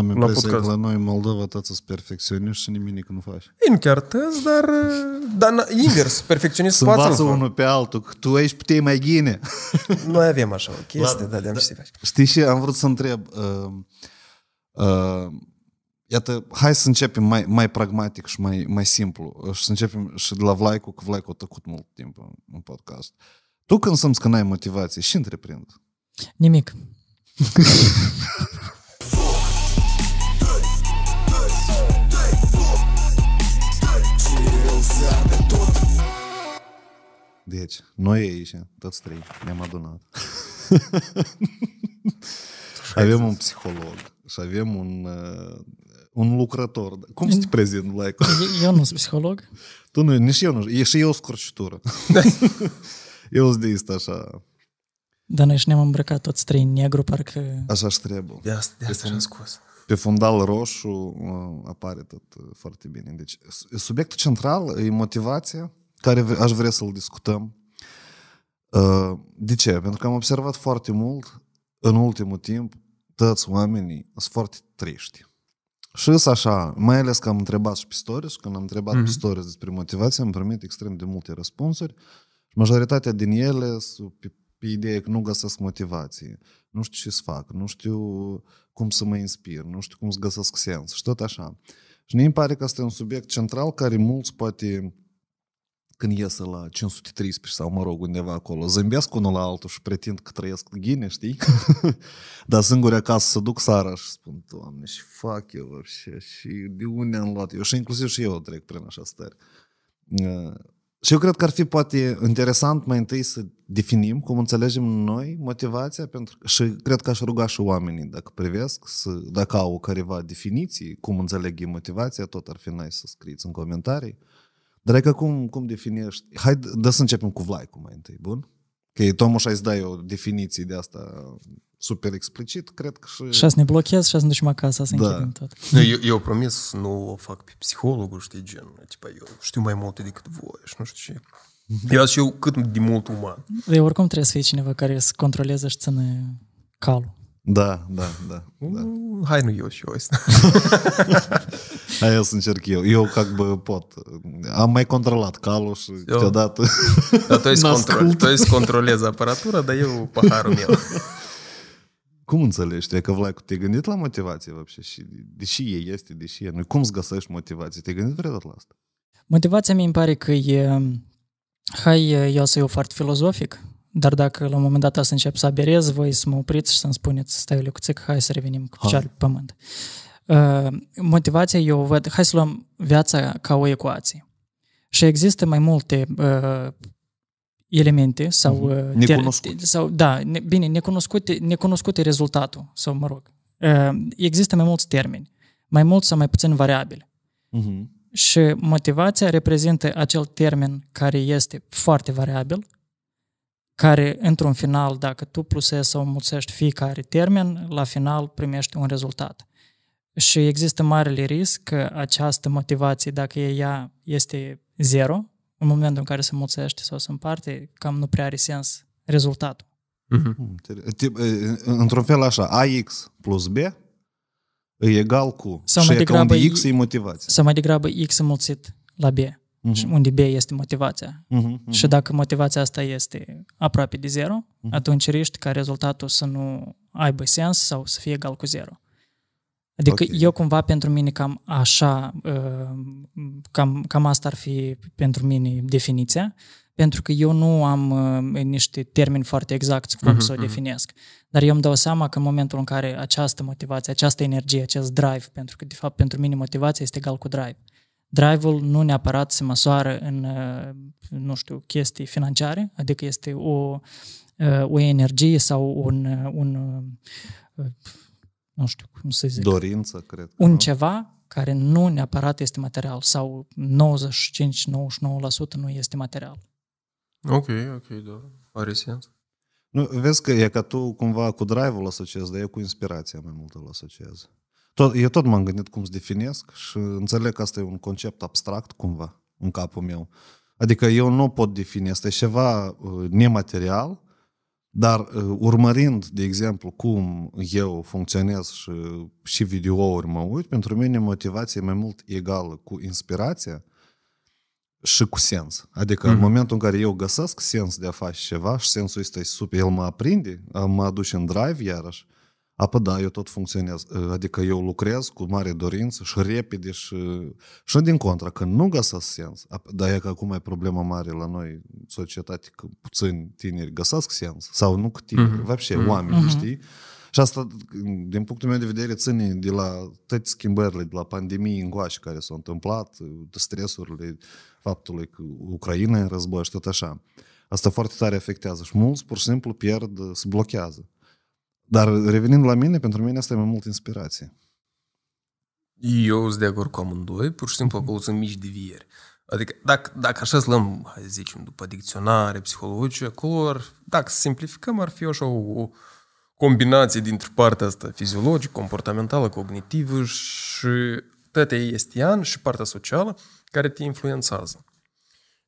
Am impresia că la noi în Moldova toți sunt perfecționiști și nimic nu faci. Ei, nu chiar dar, eh, dar invers, perfecționist Să învață unul pe altul, că tu ești putei mai gine. noi avem așa o chestie, da, de-am da, faci. Știi și am vrut să întreb, uh, uh, Iată, hai să începem mai, mai pragmatic și mai, mai simplu și să începem și de la Vlaicu, că Vlaicu a tăcut mult timp în, în podcast. Tu când simți că n-ai motivație, și întreprind? Nimic. tot. Deci, noi aici, toți trei, ne-am adunat. avem un psiholog și avem un, uh, un lucrător. Cum să te prezint, like? eu nu sunt psiholog. Tu nu, nici eu nu. E și eu scurcitură eu sunt de asta așa. Dar noi și ne-am îmbrăcat toți trei în negru, parcă... Așa și trebuie. De asta, de asta am scos pe fundal roșu apare tot uh, foarte bine. Deci, subiectul central e motivația care aș vrea să-l discutăm. Uh, de ce? Pentru că am observat foarte mult în ultimul timp toți oamenii sunt foarte triști. Și să așa, mai ales că am întrebat și pe stories, când am întrebat mm-hmm. pe mhm. stories despre motivație, am primit extrem de multe răspunsuri. Majoritatea din ele sunt pe pe ideea că nu găsesc motivație, nu știu ce să fac, nu știu cum să mă inspir, nu știu cum să găsesc sens și tot așa. Și mie îmi pare că asta e un subiect central care mulți poate când iese la 513 sau, mă rog, undeva acolo, zâmbesc unul la altul și pretind că trăiesc ghine, știi? Dar singur acasă să duc sara și spun, Doamne, și fac eu și, și de unde am luat eu? Și inclusiv și eu trec prin așa stări. Ă, și eu cred că ar fi poate interesant mai întâi să definim cum înțelegem noi motivația pentru că, și cred că aș ruga și oamenii dacă privesc, să, dacă au careva definiții, cum înțeleg motivația, tot ar fi nice să scriți în comentarii. Dar că cum, cum definești? Hai, să începem cu vlaicul mai întâi, bun? Că e Tomuș ai să dai o definiție de asta super explicit, cred că și... Și să ne blochez și să ne ducem acasă, să da. închidem tot. Eu, eu promis să nu o fac pe psihologul, știi, gen, tipa, eu știu mai multe decât voi și nu știu ce. Eu și eu cât de mult uman. De oricum trebuie să fie cineva care să controleze și ne calul. Da, da, da. da. Hai nu eu și eu. Hai eu să încerc eu. Eu ca bă, pot. Am mai controlat calul și eu. câteodată Da, tu ești control, controlezi aparatura, dar eu paharul meu. Cum înțelegi? Că, Vlad, te gândit la motivație, вообще? Și deși e, este, deși e. Nu, cum îți găsești motivație? Te-ai gândit vreodată la asta? Motivația mi îmi pare că e... Hai, eu să eu foarte filozofic, dar dacă la un moment dat să încep să aberez, voi să mă opriți și să-mi spuneți, stai o cuțic, hai să revenim cu picioare pe pământ. Uh, motivația eu văd, hai să luăm viața ca o ecuație. Și există mai multe uh, elemente sau... Mhm. Uh-huh. Necunoscute. Ter, sau, da, ne, bine, necunoscute, necunoscute rezultatul, sau mă rog. Uh, există mai mulți termeni, mai mult sau mai puțin variabile. Uh-huh. Și motivația reprezintă acel termen care este foarte variabil, care într-un final, dacă tu plusezi sau mulțești fiecare termen, la final primești un rezultat. Și există marele risc că această motivație, dacă ea este zero, în momentul în care se mulțește sau se împarte, cam nu prea are sens rezultatul. Mm-hmm. Într-un fel așa, AX plus B e egal cu sau mai degrabă unde X e motivația. Sau mai degrabă X înmulțit la B, mm-hmm. unde B este motivația. Mm-hmm. Și dacă motivația asta este aproape de zero, mm-hmm. atunci riști ca rezultatul să nu aibă sens sau să fie egal cu zero. Adică okay. eu cumva pentru mine cam așa, uh, cam, cam asta ar fi pentru mine definiția, pentru că eu nu am uh, niște termeni foarte exacti cum uh-huh, să o mhm. definesc. Dar eu îmi dau seama că în momentul în care această motivație, această energie, acest drive, pentru că de fapt pentru mine motivația este egal cu drive. Drive-ul nu neapărat se măsoară în, uh, nu știu, chestii financiare, adică este o, o energie sau un, un nu știu cum să zic. Dorință, cred. Un nu? ceva care nu neapărat este material sau 95-99% nu este material. Ok, ok, da. Are sens. Nu, vezi că e ca tu cumva cu drive-ul asociezi, dar eu cu inspirația mai mult îl asociez. Tot, eu tot m-am gândit cum să definesc și înțeleg că asta e un concept abstract cumva în capul meu. Adică eu nu pot defini, asta e ceva uh, nematerial dar uh, urmărind, de exemplu, cum eu funcționez și, și videouri mă uit, pentru mine motivația e mai mult egală cu inspirația și cu sens. Adică mm-hmm. în mhm. momentul în care eu găsesc sens de a face ceva și sensul este super, el mă aprinde, mă aduce în drive iarăși, Apă, da, eu tot funcționez. Ă, adică eu lucrez cu mare dorință și repede și, și din contra, că nu găsesc sens. Dar e că acum e problema mare la noi, societate, că puțini tineri găsesc sens. Sau nu că tineri, mm-hmm. вообще, mm-hmm. oameni, mm-hmm. știi? Și asta, din punctul meu de vedere, ține de la toate schimbările, de la pandemie goași care s-au întâmplat, de stresurile, faptului că Ucraina e în război și tot așa. Asta foarte tare afectează și mulți pur și simplu pierd, se blochează. Dar revenind la mine, pentru mine asta e mai mult inspirație. Eu sunt de acord cu amândoi, pur și simplu mhm. acolo sunt mici devieri. Adică dacă, dacă așa să luăm, hai zicem, după dicționare, psihologie, acolo, ar, dacă să simplificăm, ar fi așa o, o combinație dintre partea asta fiziologică, comportamentală, cognitivă și este an și partea socială care te influențează.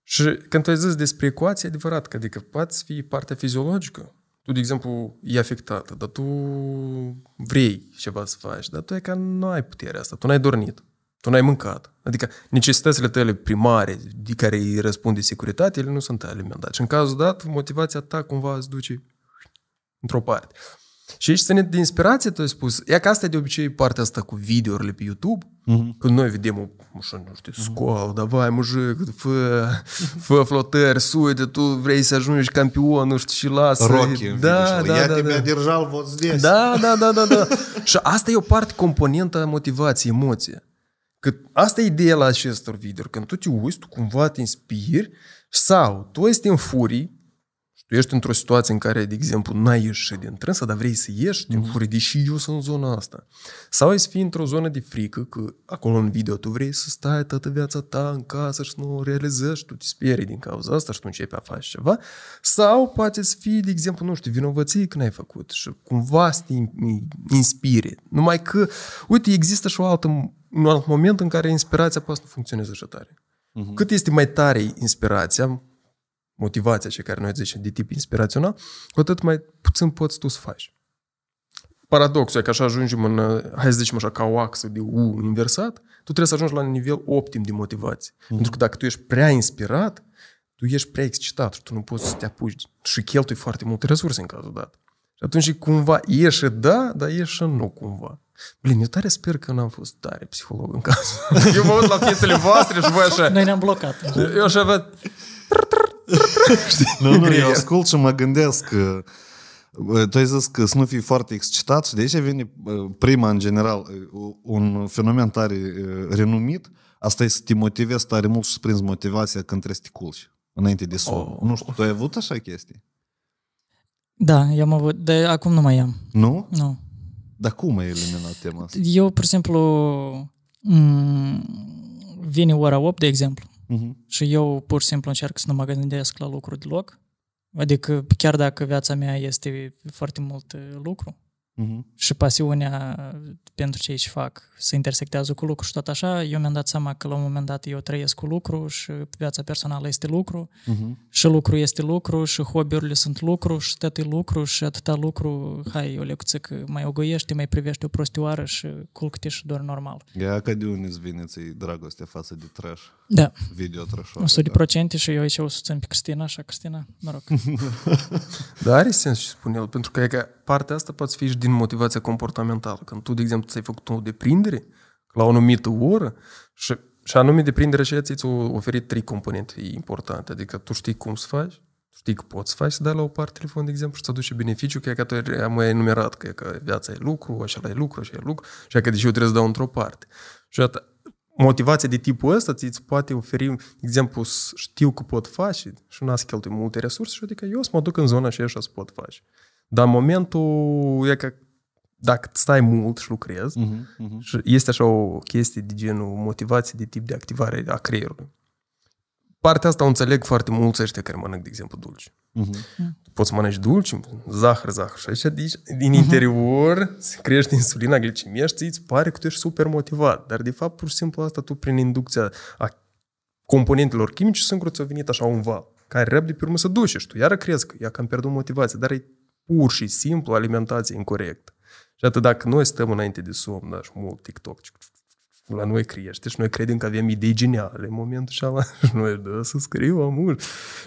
Și când tu ai zis despre ecuație, adevărat că adică poate fi partea fiziologică, tu, de exemplu, e afectată, dar tu vrei ceva să faci, dar tu e ca nu ai puterea asta, tu n-ai dormit, tu n-ai mâncat. Adică necesitățile tale primare de care îi răspunde securitatea, ele nu sunt alimentate. Și deci, în cazul dat, motivația ta cumva îți duce într-o parte. Și aici să ne de inspirație, tu ai spus, Ia că asta e de obicei partea asta cu videourile pe YouTube, uh-huh. când noi vedem, nu știu, nu știu, mhm. scol, davai, mujic, fă, fă flotări, suite, tu vrei să ajungi campion, nu știu, și lasă. Rocky, da da da, da, da, da, da, da. вот Da, da, da, da, da. și asta e o parte componentă a motivației, emoție. Că asta e ideea la acestor videouri, când tu te uiți, tu cumva te inspiri sau tu ești în furii, tu ești într-o situație în care, de exemplu, n-ai ieșit din trânsă, dar vrei să ieși, mm-hmm. timpul și eu sunt în zona asta. Sau ai să fii într-o zonă de frică, că acolo în video tu vrei să stai toată viața ta în casă și nu o realizezi, tu te sperii din cauza asta și tu începi a face ceva. Sau poate să fii, de exemplu, nu știu, vinovăție că n-ai făcut și cumva să te inspire. Numai că, uite, există și o altă, un alt moment în care inspirația poate să nu funcționeze așa tare. Mm-hmm. Cât este mai tare inspirația, motivația ce care noi zicem de tip inspirațional, cu atât mai puțin poți tu să faci. Paradoxul e că așa ajungem în, uh, hai să zicem așa, ca o axă de U inversat, tu trebuie să ajungi la un nivel optim de motivație. Mm-hmm. Pentru că dacă tu ești prea inspirat, tu ești prea excitat și tu nu poți să te apuci și cheltui foarte multe resurse în cazul dat. Și atunci cumva ieși da, dar ieși nu cumva. Blin, eu tare sper că n-am fost tare psiholog în casă. Eu mă uit la fiețele voastre și voi așa... Noi ne-am blocat. Eu așa văd... Nu, nu, eu ascult și mă gândesc că... Tu ai zis că să nu fii foarte excitat și de aici vine prima, în general, un fenomen tare renumit. Asta e să te motivezi tare mult și să prinzi motivația când trebuie să te culci înainte de somn. Oh. Nu știu, tu ai avut așa chestii? Da, eu am avut, de acum nu mai am. Nu? Nu. Dar cum ai eliminat tema asta? Eu, pur și simplu, vine ora 8, de exemplu, uh-huh. și eu pur și simplu încerc să nu mă gândesc la lucruri deloc. Adică, chiar dacă viața mea este foarte mult uh, lucru, uh-huh. și pasiunea uh, pentru ce fac se intersectează cu lucru și tot așa, eu mi-am dat seama că la un moment dat eu trăiesc cu lucru și viața personală este lucru uh-huh. și lucru este lucru și hobby-urile sunt lucru și tot e lucru și atâta lucru, hai, o că mai ogoiește, mai privești o prostioară și culcă și doar normal. Ia că de unde îți vine ți dragostea față de trash? Da. Video trășoare. 100% da. și eu aici o susțin pe Cristina, așa, Cristina, mă rog. Dar are sens și spune el, pentru că, că partea asta poate fi și din motivația comportamentală. Când tu, de exemplu, ți-ai făcut o deprindere la o anumită oră și, și anume deprinderea și ți-ți oferit trei componente importante. Adică tu știi cum să faci, știi că poți să faci să dai la o parte telefon, de exemplu, și să aduce beneficiu, că e că tu am mai enumerat, că, e că viața e lucru, așa e lucru, așa e lucru, și că deși eu trebuie să dau într-o parte. Și atâta, motivația de tipul ăsta ți poate oferi, de exemplu, știu că pot face și nu să multe resurse și adică eu să mă duc în zona și așa să pot face. Dar momentul e că dacă stai mult și lucrezi, uh-huh, uh-huh. Și este așa o chestie de genul motivație de tip de activare a creierului. Partea asta o înțeleg foarte mulți ăștia care mănânc, de exemplu, dulci. Uh-huh. Poți să mănânci dulci, zahăr, zahăr. Și aici, deci, din interior, uh-huh. crește insulina, glicemia și îți pare că tu ești super motivat. Dar, de fapt, pur și simplu asta tu, prin inducția a componentelor chimice, sunt ți-a venit așa un val, care repede pe urmă să duce și tu iară crezi că ea cam am pierdut motivația, dar e pur și simplu alimentație incorrectă. Și atât dacă noi stăm înainte de somn, da, și mult TikTok, la noi crește și noi credem că avem idei geniale în momentul ăla și noi, dă da, să scriu, amul.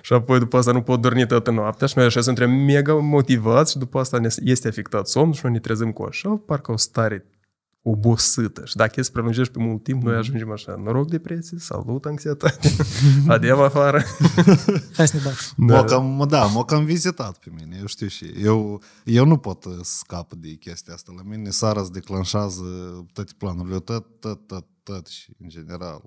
Și apoi după asta nu pot dormi toată noaptea și noi așa suntem mega motivați și după asta ne este afectat somn, și noi ne trezăm cu așa, parcă o stare obosită. Și dacă e să prelungești pe mult timp, noi mhm. ajungem așa. Noroc depresie, salut anxietate, mhm. adeu afară. Hai să ne bag. Da. M-a cam, da, cam vizitat pe mine, eu știu și eu, eu nu pot uh, scap de chestia asta. La mine sara se declanșează toate planurile, tot, tot, tot, tot și în general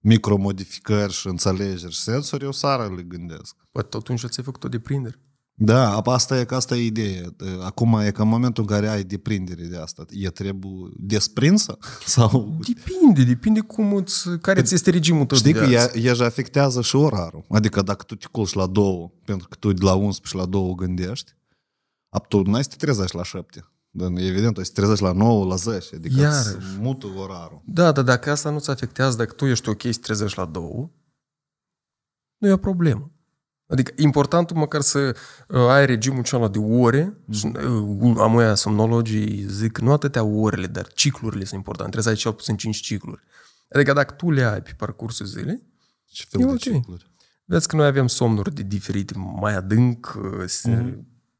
micromodificări și înțelegeri și sensuri, eu sara le gândesc. Păi totuși ți-ai făcut o deprindere. Da, asta e, asta e ideea. Ă, acum e că în momentul în care ai deprindere de asta, e trebuie desprinsă? Sau... Depinde, depinde cum îți, care ți este regimul tău Știi că ea, ea își afectează și orarul. Adică dacă tu te culci la două, pentru că tu de la 11 la două gândești, tu nu ai să te trezești la 7. Dar evident, ai să te trezești la 9, la 10. Adică Iarăși. mută orarul. Da, dar dacă asta nu ți afectează, dacă tu ești ok să trezești la 2, nu e o problemă. Adică importantul măcar să uh, ai regimul cealaltă de ore. Uh, am oia somnologii zic nu atâtea orele, dar ciclurile sunt importante. Trebuie să ai cel puțin 5 cicluri. Adică dacă tu le ai pe parcursul zilei, ce fel de okay. cicluri? Vezi că noi avem somnuri de diferite, mai adânc, mm-hmm.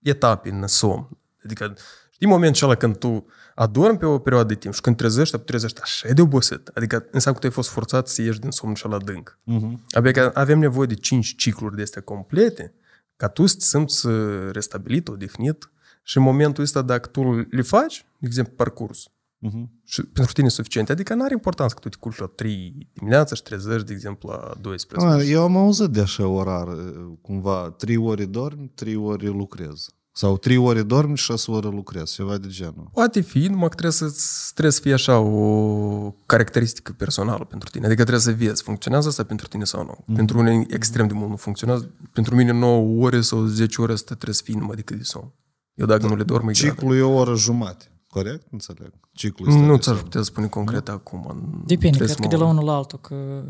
etape în somn. Adică Știi momentul acela când tu adormi pe o perioadă de timp și când trezești, te trezești așa de obosit. Adică înseamnă că tu ai fost forțat să ieși din somnul și dânc. Uh-huh. Mhm. Abia că avem nevoie de cinci cicluri de astea complete ca tu să simți uh, restabilit, odihnit și în momentul ăsta dacă tu le faci, de exemplu, parcurs, uh-huh. și pentru tine e suficient. Adică nu are importanță că tu te culci la 3 dimineața și trezești, de exemplu, la 12. Ah, eu am auzit de așa orar, uh, cumva, 3 ore dormi, 3 ore lucrez. Sau trei ore dormi și șase ore lucrez, ceva de genul. Poate fi, numai că trebuie să, trebuie să fie așa o caracteristică personală pentru tine. Adică trebuie să vezi, funcționează asta pentru tine sau nu. Mm-hmm. Pentru unii extrem de mult nu funcționează. Pentru mine 9 ore sau 10 ore asta trebuie să fie numai decât de somn. Eu dacă da, nu le dorm, e Ciclul e o oră jumate. Corect? Înțeleg. Ciclu este Nu ți-aș putea spune concret nu? acum. Depinde, cred că de la unul la altul, că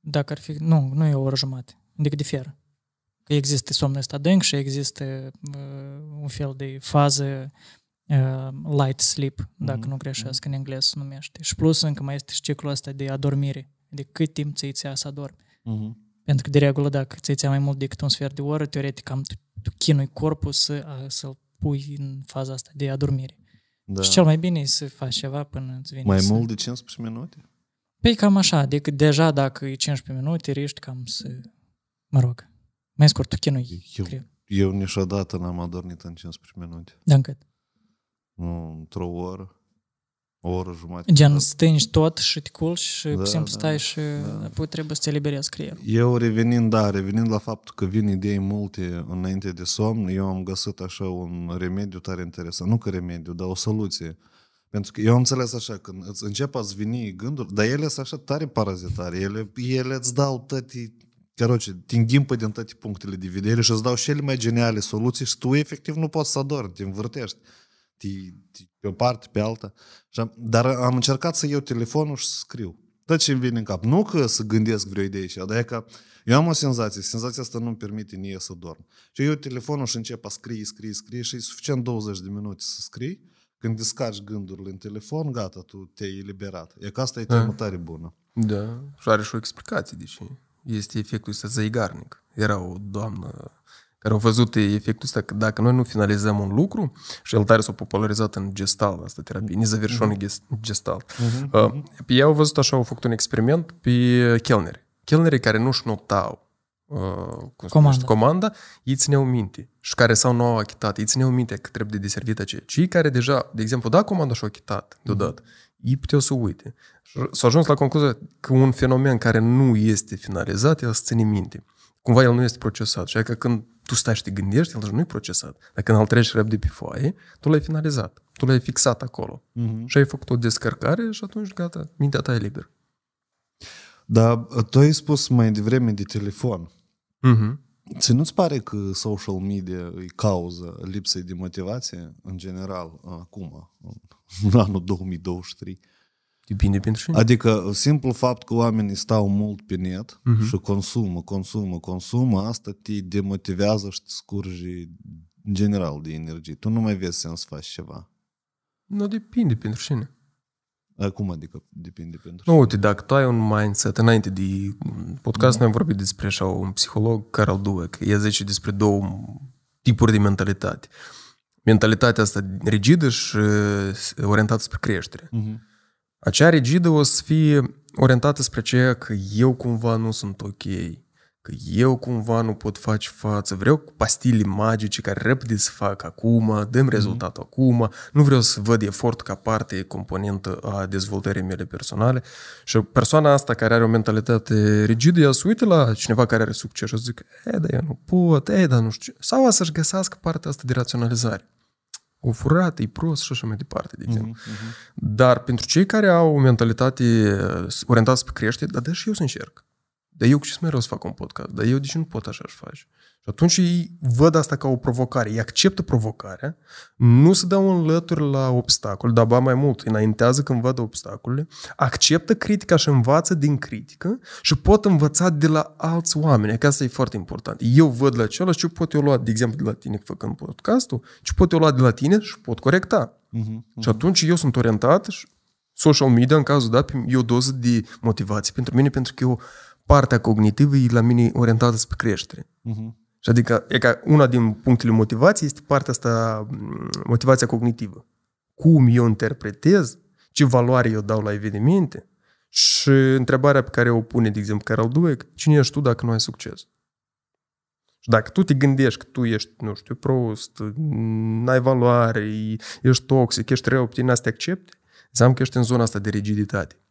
dacă ar fi... Nu, nu e o oră jumate. Adică diferă că există somn ăsta adânc și există uh, un fel de fază uh, light sleep, dacă mm-hmm. nu greșesc, mm-hmm. în engleză se numește. Și plus încă mai este și ciclul ăsta de adormire, de cât timp ți ți să adormi. Mm-hmm. Pentru că, de regulă, dacă ți ți mai mult decât un sfert de oră, teoretic am tu, tu chinui corpul să, să-l pui în faza asta de adormire. Da. Și cel mai bine e să faci ceva până îți vine Mai să... mult de 15 minute? Păi cam așa, adică deja dacă e 15 minute, riști cam să... Mă rog, mai scurt, tu chinui. Eu, cred. eu niciodată n-am adormit în 15 minute. Da, încât? Nu, într-o oră, o oră jumătate. Gen, stângi tot și te culci și da, simplu da, stai și da. apoi trebuie să te eliberezi creierul. Eu revenind, da, revenind la faptul că vin idei multe înainte de somn, eu am găsit așa un remediu tare interesant. Nu că remediu, dar o soluție. Pentru că eu am înțeles așa, când îți încep a-ți veni gânduri, dar ele sunt așa tare parazitare, ele, ele îți dau tătii te rog, te înghimpă din toate punctele de vedere și îți dau cele mai geniale soluții și tu efectiv nu poți să adori, te învârtești te, te, pe o parte, pe alta. Dar am încercat să iau telefonul și să scriu. Tot ce îmi vine în cap. Nu că să gândesc vreo idee și dar e că eu am o senzație, senzația asta nu-mi permite nie să dorm. Și eu iau telefonul și încep a scrie, scrie, scrie și e suficient 20 de minute să scrii. Când descarci gândurile în telefon, gata, tu te-ai eliberat. E că asta e temă da. tare bună. Da, și are și o explicație de ce este efectul ăsta zăigarnic. Era o doamnă care au văzut efectul ăsta că dacă noi nu finalizăm un lucru, și el tare s-a popularizat în gestal, asta terapie, nizăvirșon mm-hmm. gestal. Mm-hmm. Uh, pe ei au văzut așa, au făcut un experiment pe chelneri. Chelnerii care nu-și notau uh, comanda. comanda, ei țineau minte și care s-au nu au achitat, ei țineau minte că trebuie de deservit aceea. Cei care deja, de exemplu, da comanda și-au achitat deodată, mm-hmm ei puteau să uite. s au ajuns la concluzia că un fenomen care nu este finalizat, el se ține minte. Cumva el nu este procesat. Și că adică când tu stai și te gândești, el nu e procesat. Dacă când îl treci de pe foaie, tu l-ai finalizat. Tu l-ai fixat acolo. Uh-huh. Și ai făcut o descărcare și atunci gata, mintea ta e liberă. Dar uh, tu ai spus mai devreme de telefon. Uh-huh. Ți nu-ți pare că social media e cauza lipsei de motivație în general uh, acum? în anul 2023. Depinde pentru cine. Adică simplu fapt că oamenii stau mult pe net uh-huh. și consumă, consumă, consumă, asta te demotivează și te scurge general de energie. Tu nu mai vezi sens să faci ceva. Nu, depinde pentru cine. Acum adică depinde pentru Nu, uite, dacă tu ai un mindset, înainte de podcast noi am vorbit despre așa un psiholog, Carl Dweck, el zice despre două tipuri de mentalitate mentalitatea asta rigidă și orientată spre creștere. Uh-huh. Acea rigidă o să fie orientată spre ceea că eu cumva nu sunt ok, că eu cumva nu pot face față, vreau pastile magice care repede să fac acum, dăm mhm. rezultat mm-hmm. acum, nu vreau să văd efort ca parte componentă a dezvoltării mele personale. Și persoana asta care are o mentalitate rigidă, ea se uită la cineva care are succes și zic, e, eh, dar eu nu pot, e, eh, dar nu știu ce. Sau să-și găsească partea asta de raționalizare o furat, e prost și așa mai departe, de mm-hmm. Dar pentru cei care au o mentalitate orientată spre creștere, dar deși eu să încerc. Dar eu cu ce să mereu să fac un podcast? Dar eu de ce nu pot așa și faci? Și atunci ei văd asta ca o provocare. Ei acceptă provocarea, nu se dau lături la obstacol, dar ba mai mult, înaintează când văd obstacolele, acceptă critica și învață din critică și pot învăța de la alți oameni. Că asta e foarte important. Eu văd la celălalt ce pot eu lua, de exemplu, de la tine făcând podcastul, ce pot eu lua de la tine și pot corecta. Uh-huh, uh-huh. Și atunci eu sunt orientat și social media, în cazul dat, e o doză de motivație pentru mine, pentru că eu partea cognitivă e la mine orientată spre creștere. Uh-huh. Și adică e ca una din punctele motivației este partea asta, motivația cognitivă. Cum eu interpretez, ce valoare eu dau la evenimente și întrebarea pe care o pune, de exemplu, Carol Dweck, cine ești tu dacă nu ai succes? Și dacă tu te gândești că tu ești, nu știu, prost, n-ai valoare, ești toxic, ești rău, pe tine asta te accepti, înseamnă că ești în zona asta de rigiditate.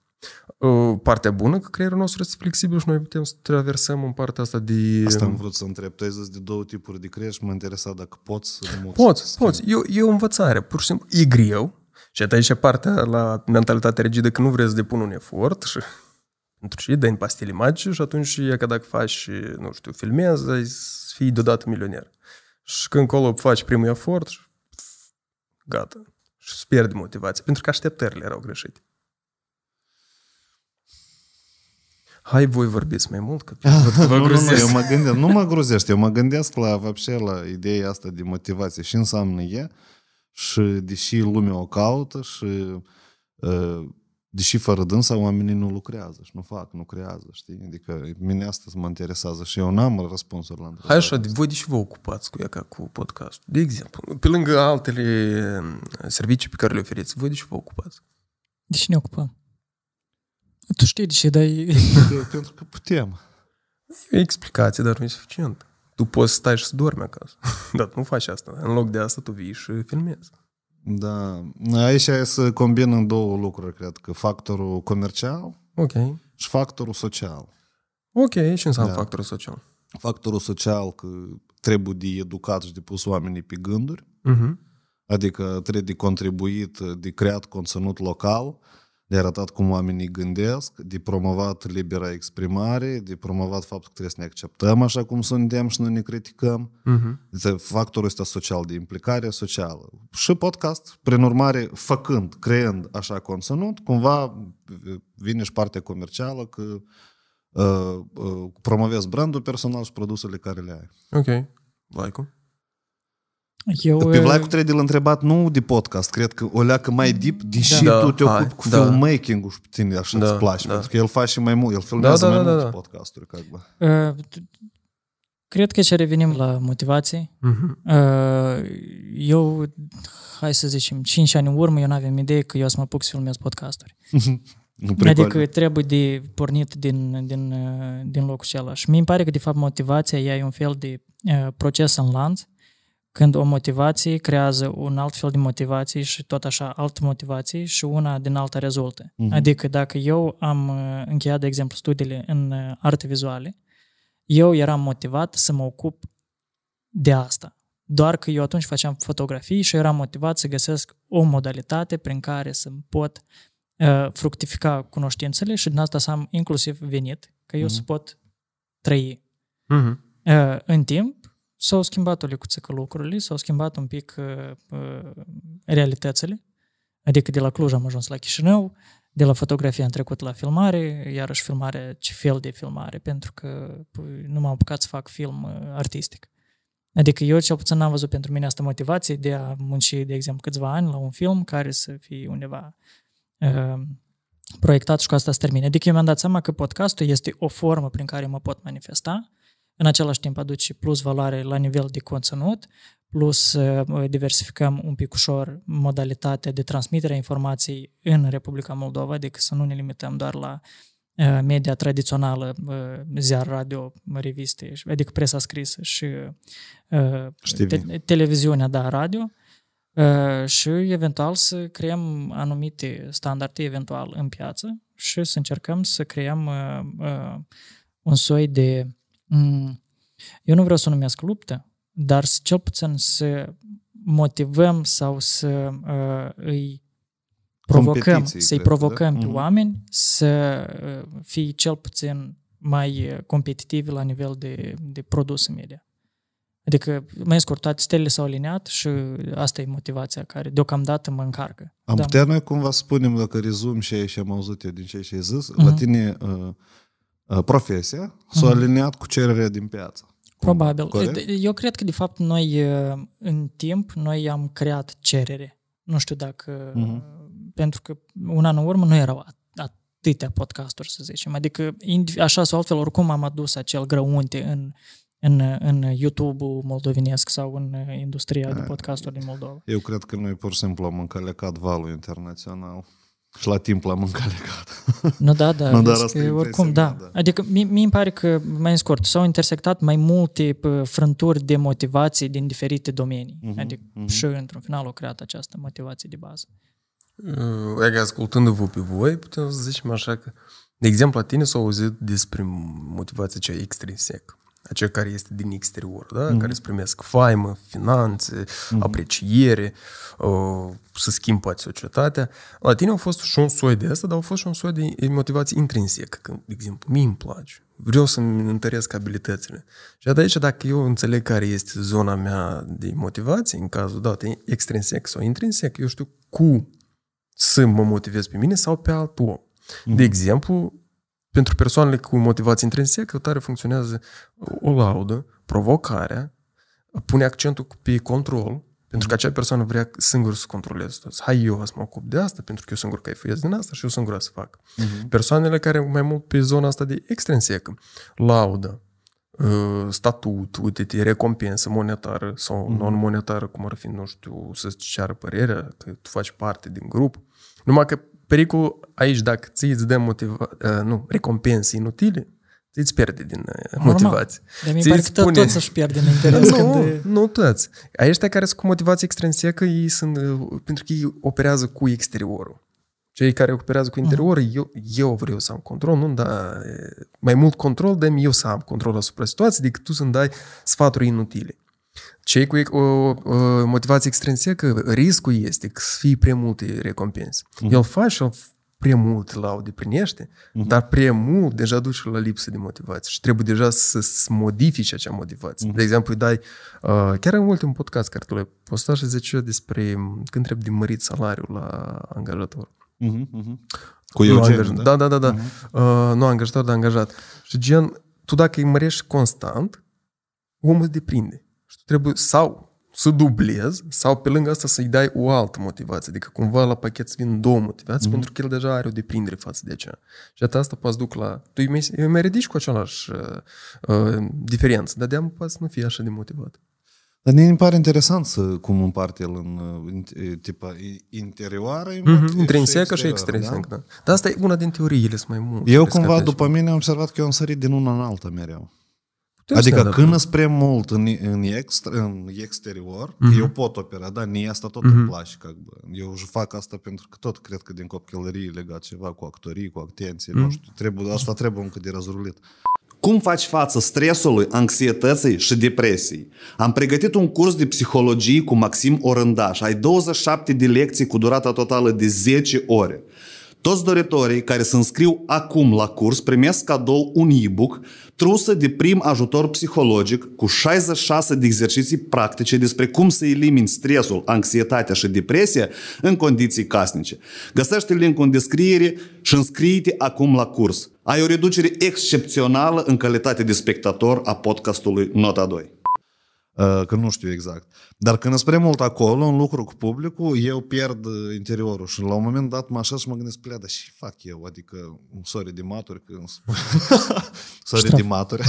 Ă, partea bună că creierul nostru este flexibil și noi putem să traversăm în partea asta de... Asta am vrut să întreb. Tu ai zis de două tipuri de creier și m-a interesat dacă poți să muți. Poți, poți. E, e o învățare. Pur și simplu e greu. Și atunci e partea la mentalitatea rigidă că nu vrei să depun un efort și pentru și dai în pastile magice și atunci e că dacă faci, nu știu, filmezi, ai să fii deodată milioner. Și când acolo faci primul efort, gata. Și îți pierzi motivația, pentru că așteptările erau greșite. Hai voi vorbiți mai mult, că ah, vă nu, Nu, nu, eu mă gândesc, nu mă gruzește, eu mă gândesc la, вообще, la ideea asta de motivație, și înseamnă e, și deși lumea o caută și ă, deși fără dânsa oamenii nu lucrează și nu fac, nu creează, știi? Adică mine asta mă interesează și eu n-am răspunsul la întrebare. Hai așa, asta. voi de ce vă ocupați cu ea ca cu podcastul? De exemplu, pe lângă altele mm, servicii pe care le oferiți, voi de ce vă ocupați? De ce ne ocupăm? Tu știi de ce dai... Pentru că putem. E explicație, dar nu e suficient. Tu poți stai și să dormi acasă. dar tu nu faci asta. În loc de asta, tu vii și filmezi. Da. Aici să în două lucruri, cred că. Factorul comercial Ok. și factorul social. Ok, și înseamnă da. factorul social? Factorul social că trebuie de educat și de pus oamenii pe gânduri. Uh-huh. Adică trebuie de contribuit, de creat conținut local de arătat cum oamenii gândesc, de promovat libera exprimare, de promovat faptul că trebuie să ne acceptăm așa cum suntem și nu ne criticăm. Uh-huh. factorul ăsta social, de implicare socială. Și podcast, prin urmare, făcând, creând așa conținut, cumva vine și partea comercială că uh, uh, promovezi brandul personal și produsele care le ai. Ok. like o eu, Pe eh, Vlaicu trebuie de l întrebat nu de podcast, cred că o leacă mai deep, deși da, tu te ocupi hai, cu da. filmmaking-ul și pe tine așa da, îți place, da. pentru că el face mai mult, el filmează da, da, mai da, da, multe da. podcasturi. Ca... Uh, cred că și revenim la motivații. Uh-huh. Uh, eu, hai să zicem, 5 ani în urmă, eu nu aveam idee că eu să mă apuc să filmez podcasturi. Uh-huh. adică trebuie de pornit din, din, din locul acela. Și mi pare că, de fapt, motivația ea e un fel de uh, proces în lanț când o motivație creează un alt fel de motivație și tot așa altă motivație și una din alta rezultă. Uh-huh. Mhm. Adică dacă eu am uh, încheiat, de exemplu, studiile în uh, arte vizuale, eu eram motivat să mă ocup de asta. Doar că eu atunci făceam fotografii și eram motivat să găsesc o modalitate prin care să pot uh, fructifica cunoștințele și din asta să am inclusiv venit, că eu uh-huh. să pot trăi. Uh-huh. Uh, în timp, s-au schimbat o că lucrurile, s-au schimbat un pic uh, uh, realitățile. Adică de la Cluj am ajuns la Chișinău, de la fotografie am trecut la filmare, iarăși filmare, ce fel de filmare, pentru că păi, nu m-am apucat să fac film uh, artistic. Adică eu cel puțin n-am văzut pentru mine asta motivație de a munci, de exemplu, câțiva ani la un film care să fie undeva uh, proiectat și cu asta să termine. Adică eu mi-am dat seama că podcastul este o formă prin care mă pot manifesta, în același timp aduce și plus valoare la nivel de conținut, plus uh, diversificăm un pic ușor modalitatea de transmitere a informației în Republica Moldova, adică să nu ne limităm doar la uh, media tradițională, uh, ziar, radio, reviste, adică presa scrisă și te- televiziunea, da, radio, și eventual să creăm anumite standarde eventual în piață și să încercăm să creăm un soi de Mm. Eu nu vreau să o numesc luptă, dar cel puțin să motivăm sau să uh, îi provocăm, să-i provocăm da? pe mm. oameni mm-hmm. să uh, fie cel puțin mai uh, competitivi la nivel de, de produs în media. Adică, mai scurtat, stelele s-au aliniat și asta e motivația care deocamdată mă încarcă. Am da. putea noi cumva spunem, dacă rezum și am auzit eu din ce ai zis, mm-hmm. la mhm. tine uh, Uh, profesia s-a uh-huh. aliniat cu cererea din piață. Probabil. Corect? Eu cred că, de fapt, noi uh, în timp, noi am creat cerere. Nu știu dacă... Uh-huh. Pentru că un an în urmă nu erau atâtea podcasturi, să zicem. Adică, așa sau altfel, oricum am adus acel grăunte în, în, în YouTube-ul moldovinesc sau în uh, industria de podcasturi din Moldova. Eu cred că noi pur și simplu am încălecat valul internațional. Și la timp l-am legat. Nu, da, da. nu, dar asta oricum, da. da. Adică mi mie îmi pare că, mai în scurt, s-au intersectat mai multe frânturi de motivații din diferite domenii. Uh-huh, adică uh-huh. și, într-un final, au creat această motivație de bază. Uh, ascultându-vă pe voi, putem să zicem așa că, de exemplu, la tine s-au auzit despre motivația cea extrinsecă acel care este din exterior, da? mm-hmm. care îți primesc faimă, finanțe, mm-hmm. apreciere, uh, să schimbi poate societatea. La tine au fost și un soi de asta, dar au fost și un soi de motivație intrinsecă, Când, de exemplu, mie îmi place, vreau să-mi întăresc abilitățile. Și de aici, dacă eu înțeleg care este zona mea de motivație, în cazul dat, extrinsec sau intrinsec, eu știu cu să mă motivez pe mine sau pe altul om. Mm-hmm. De mhm. exemplu, pentru persoanele cu motivații intrinsecă, tare funcționează o laudă, provocarea, pune accentul pe control, pentru că mhm. acea persoană vrea singur să controleze tot. Hai eu să mă ocup de asta, pentru că eu singur caifuiesc din asta și eu singur să fac. Uh-huh. Persoanele care mai mult pe zona asta de extrinsec, laudă, ă, statut, uite-te, recompensă monetară sau uh-huh. non-monetară, cum ar fi, nu știu, să-ți ceară părerea că tu faci parte din grup. Numai că pericul aici, dacă ți îți dă motiva, ă, nu, recompense inutile, îți pierde din ă, Normal. motivație. Dar mi pare că spune... toți să-și pierde din interes. nu, când... nu toți. Aici care sunt cu motivație extrinsecă, ei sunt, ă, pentru că ei operează cu exteriorul. Cei care operează cu interiorul, uh-huh. eu, eu vreau să am control, nu da mai mult control, dăm eu să am control asupra situației, decât tu să-mi dai sfaturi inutile. Cei cu o, uh, o uh, motivație extrinsecă, riscul este să fie prea multe recompense. Uh-huh. Mhm. El face și prea mult laude primește, uh-huh. Mhm. dar prea mult deja duce la lipsă de motivație și trebuie deja să modifice modifici acea motivație. Uh-huh. De exemplu, îi dai, uh, chiar în ultimul podcast care tu l-ai postat și zice despre când trebuie de mărit salariul la angajator. Uh-huh. Uh-huh. Cu eu gen, da? Da, da, da. da. Uh-huh. Uh, nu angajator, dar angajat. Și gen, tu dacă îi mărești constant, omul deprinde. Și tu trebuie sau să dublezi sau pe lângă asta să-i dai o altă motivație. Adică cumva la pachet să vin două motivații mm-hmm. pentru că el deja are o deprindere față de aceea. Și atâta asta poți duc la... Tu îi mai, ridici cu același uh, uh diferență, dar de-aia poate să nu fie așa de motivat. Dar ne pare interesant să cum împarte el în uh, tipa interioară. Mm-hmm, intrinsecă și extrinsecă, da? da. Dar asta e una din teoriile, sunt mai multe. Eu cumva, după mine, am observat că eu am sărit din una în alta mereu. Putem adică când îți prea mult în, în, extra, în exterior, mm-hmm. eu pot opera, dar nu asta tot mm-hmm. îmi place. Как бы. Eu își fac asta pentru că tot cred că din copilărie legat ceva cu actorii, cu atenție, mm-hmm. nu mhm. știu, trebuie, asta trebuie încă de răzrulit. Cum faci față stresului, anxietății și depresiei? Am pregătit un curs de psihologie cu Maxim Orândaș. Ai 27 de lecții cu durata totală de 10 ore. Toți doritorii care se înscriu acum la curs primesc cadou un e-book trusă de prim ajutor psihologic cu 66 de exerciții practice despre cum să elimini stresul, anxietatea și depresia în condiții casnice. Găsește linkul în descriere și înscrie-te acum la curs. Ai o reducere excepțională în calitate de spectator a podcastului Nota 2. Ă, că nu știu exact. Dar când îți prea mult acolo, în lucru cu publicul, eu pierd ă, interiorul și la un moment dat mă așa și mă gândesc, plea, dar și fac eu? Adică, sorry de maturi, că sorry de maturi.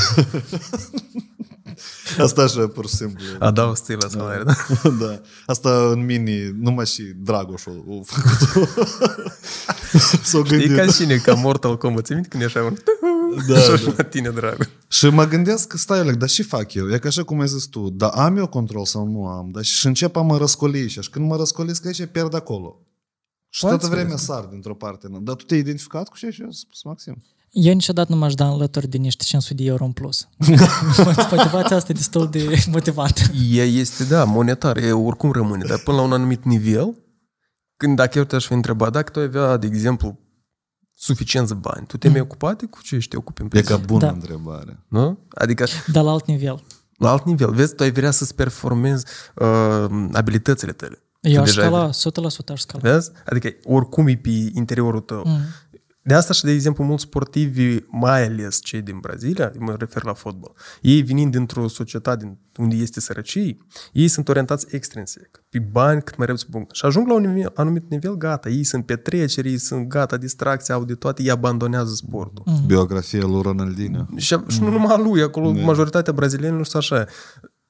Asta așa, pur și simplu. Adam Stila sau da. da. Asta în mini, numai și Dragoș o făcut. s-o Știi ca cine, ca Mortal Kombat, ți când e așa un... Da, da. la tine, dragă. Și mă gândesc că stai, Oleg, dar și fac eu? E ca așa cum ai zis tu, dar am eu control sau nu am? Dar și încep a mă răscoli și când mă răscolesc aici, pierd acolo. Și toată vremea sar dintr-o parte. Dar tu te-ai identificat cu ce și eu spus, Maxim? Eu niciodată nu m-aș da înlături de niște 500 de euro în plus. Motivația asta e destul de motivată. Ea este, da, monetar, e, oricum rămâne, dar până la un anumit nivel, când dacă eu te-aș fi întrebat, dacă tu avea, de exemplu, de bani. Tu te-ai mai mm. ocupat cu ce ești ocupi în prezent? E ca bună da. întrebare. Nu? Adică... Dar la alt nivel. La alt nivel. Vezi, tu ai vrea să-ți performezi uh, abilitățile tale. Eu aș scala, 100% aș scala. Vezi? Adică oricum e pe interiorul tău. Mm. De asta și, de exemplu, mulți sportivi, mai ales cei din Brazilia, mă refer la fotbal, ei vinind dintr-o societate unde este sărăcie, ei sunt orientați extrinsic, pe bani cât mai repede bun. Și ajung la un nivel, anumit nivel, gata, ei sunt petreceri, ei sunt gata, distracția, au de toate, ei abandonează sportul. Mm-hmm. Biografia mm-hmm. lui Ronaldinho. Și, și mm-hmm. nu numai lui, acolo mm-hmm. majoritatea brazilienilor sunt așa.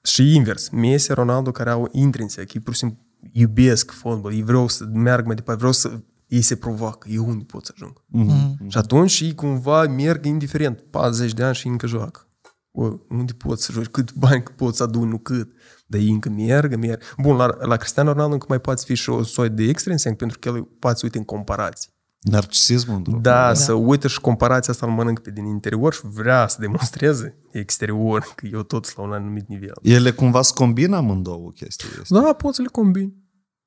Și invers, Messi, Ronaldo, care au intrinsic, ei pur și simplu iubesc fotbal, ei vreau să meargă mai departe, vreau să ei se provoacă, eu unde pot să ajung? Mm-hmm. Și atunci ei cumva merg indiferent, 40 de ani și încă joacă. O, unde pot să joci, cât bani pot să adun, nu cât. Dar ei încă merg, merg. Bun, la, la Cristiano Ronaldo încă mai poate fi și o soi de extrinsec, pentru că el poate să uite în comparații. Narcisismul? Da, da, să uite și comparația asta îl mănânc pe din interior și vrea să demonstreze exterior că eu tot la un anumit nivel. Ele cumva se combină amândouă chestii Da, poți să le combini.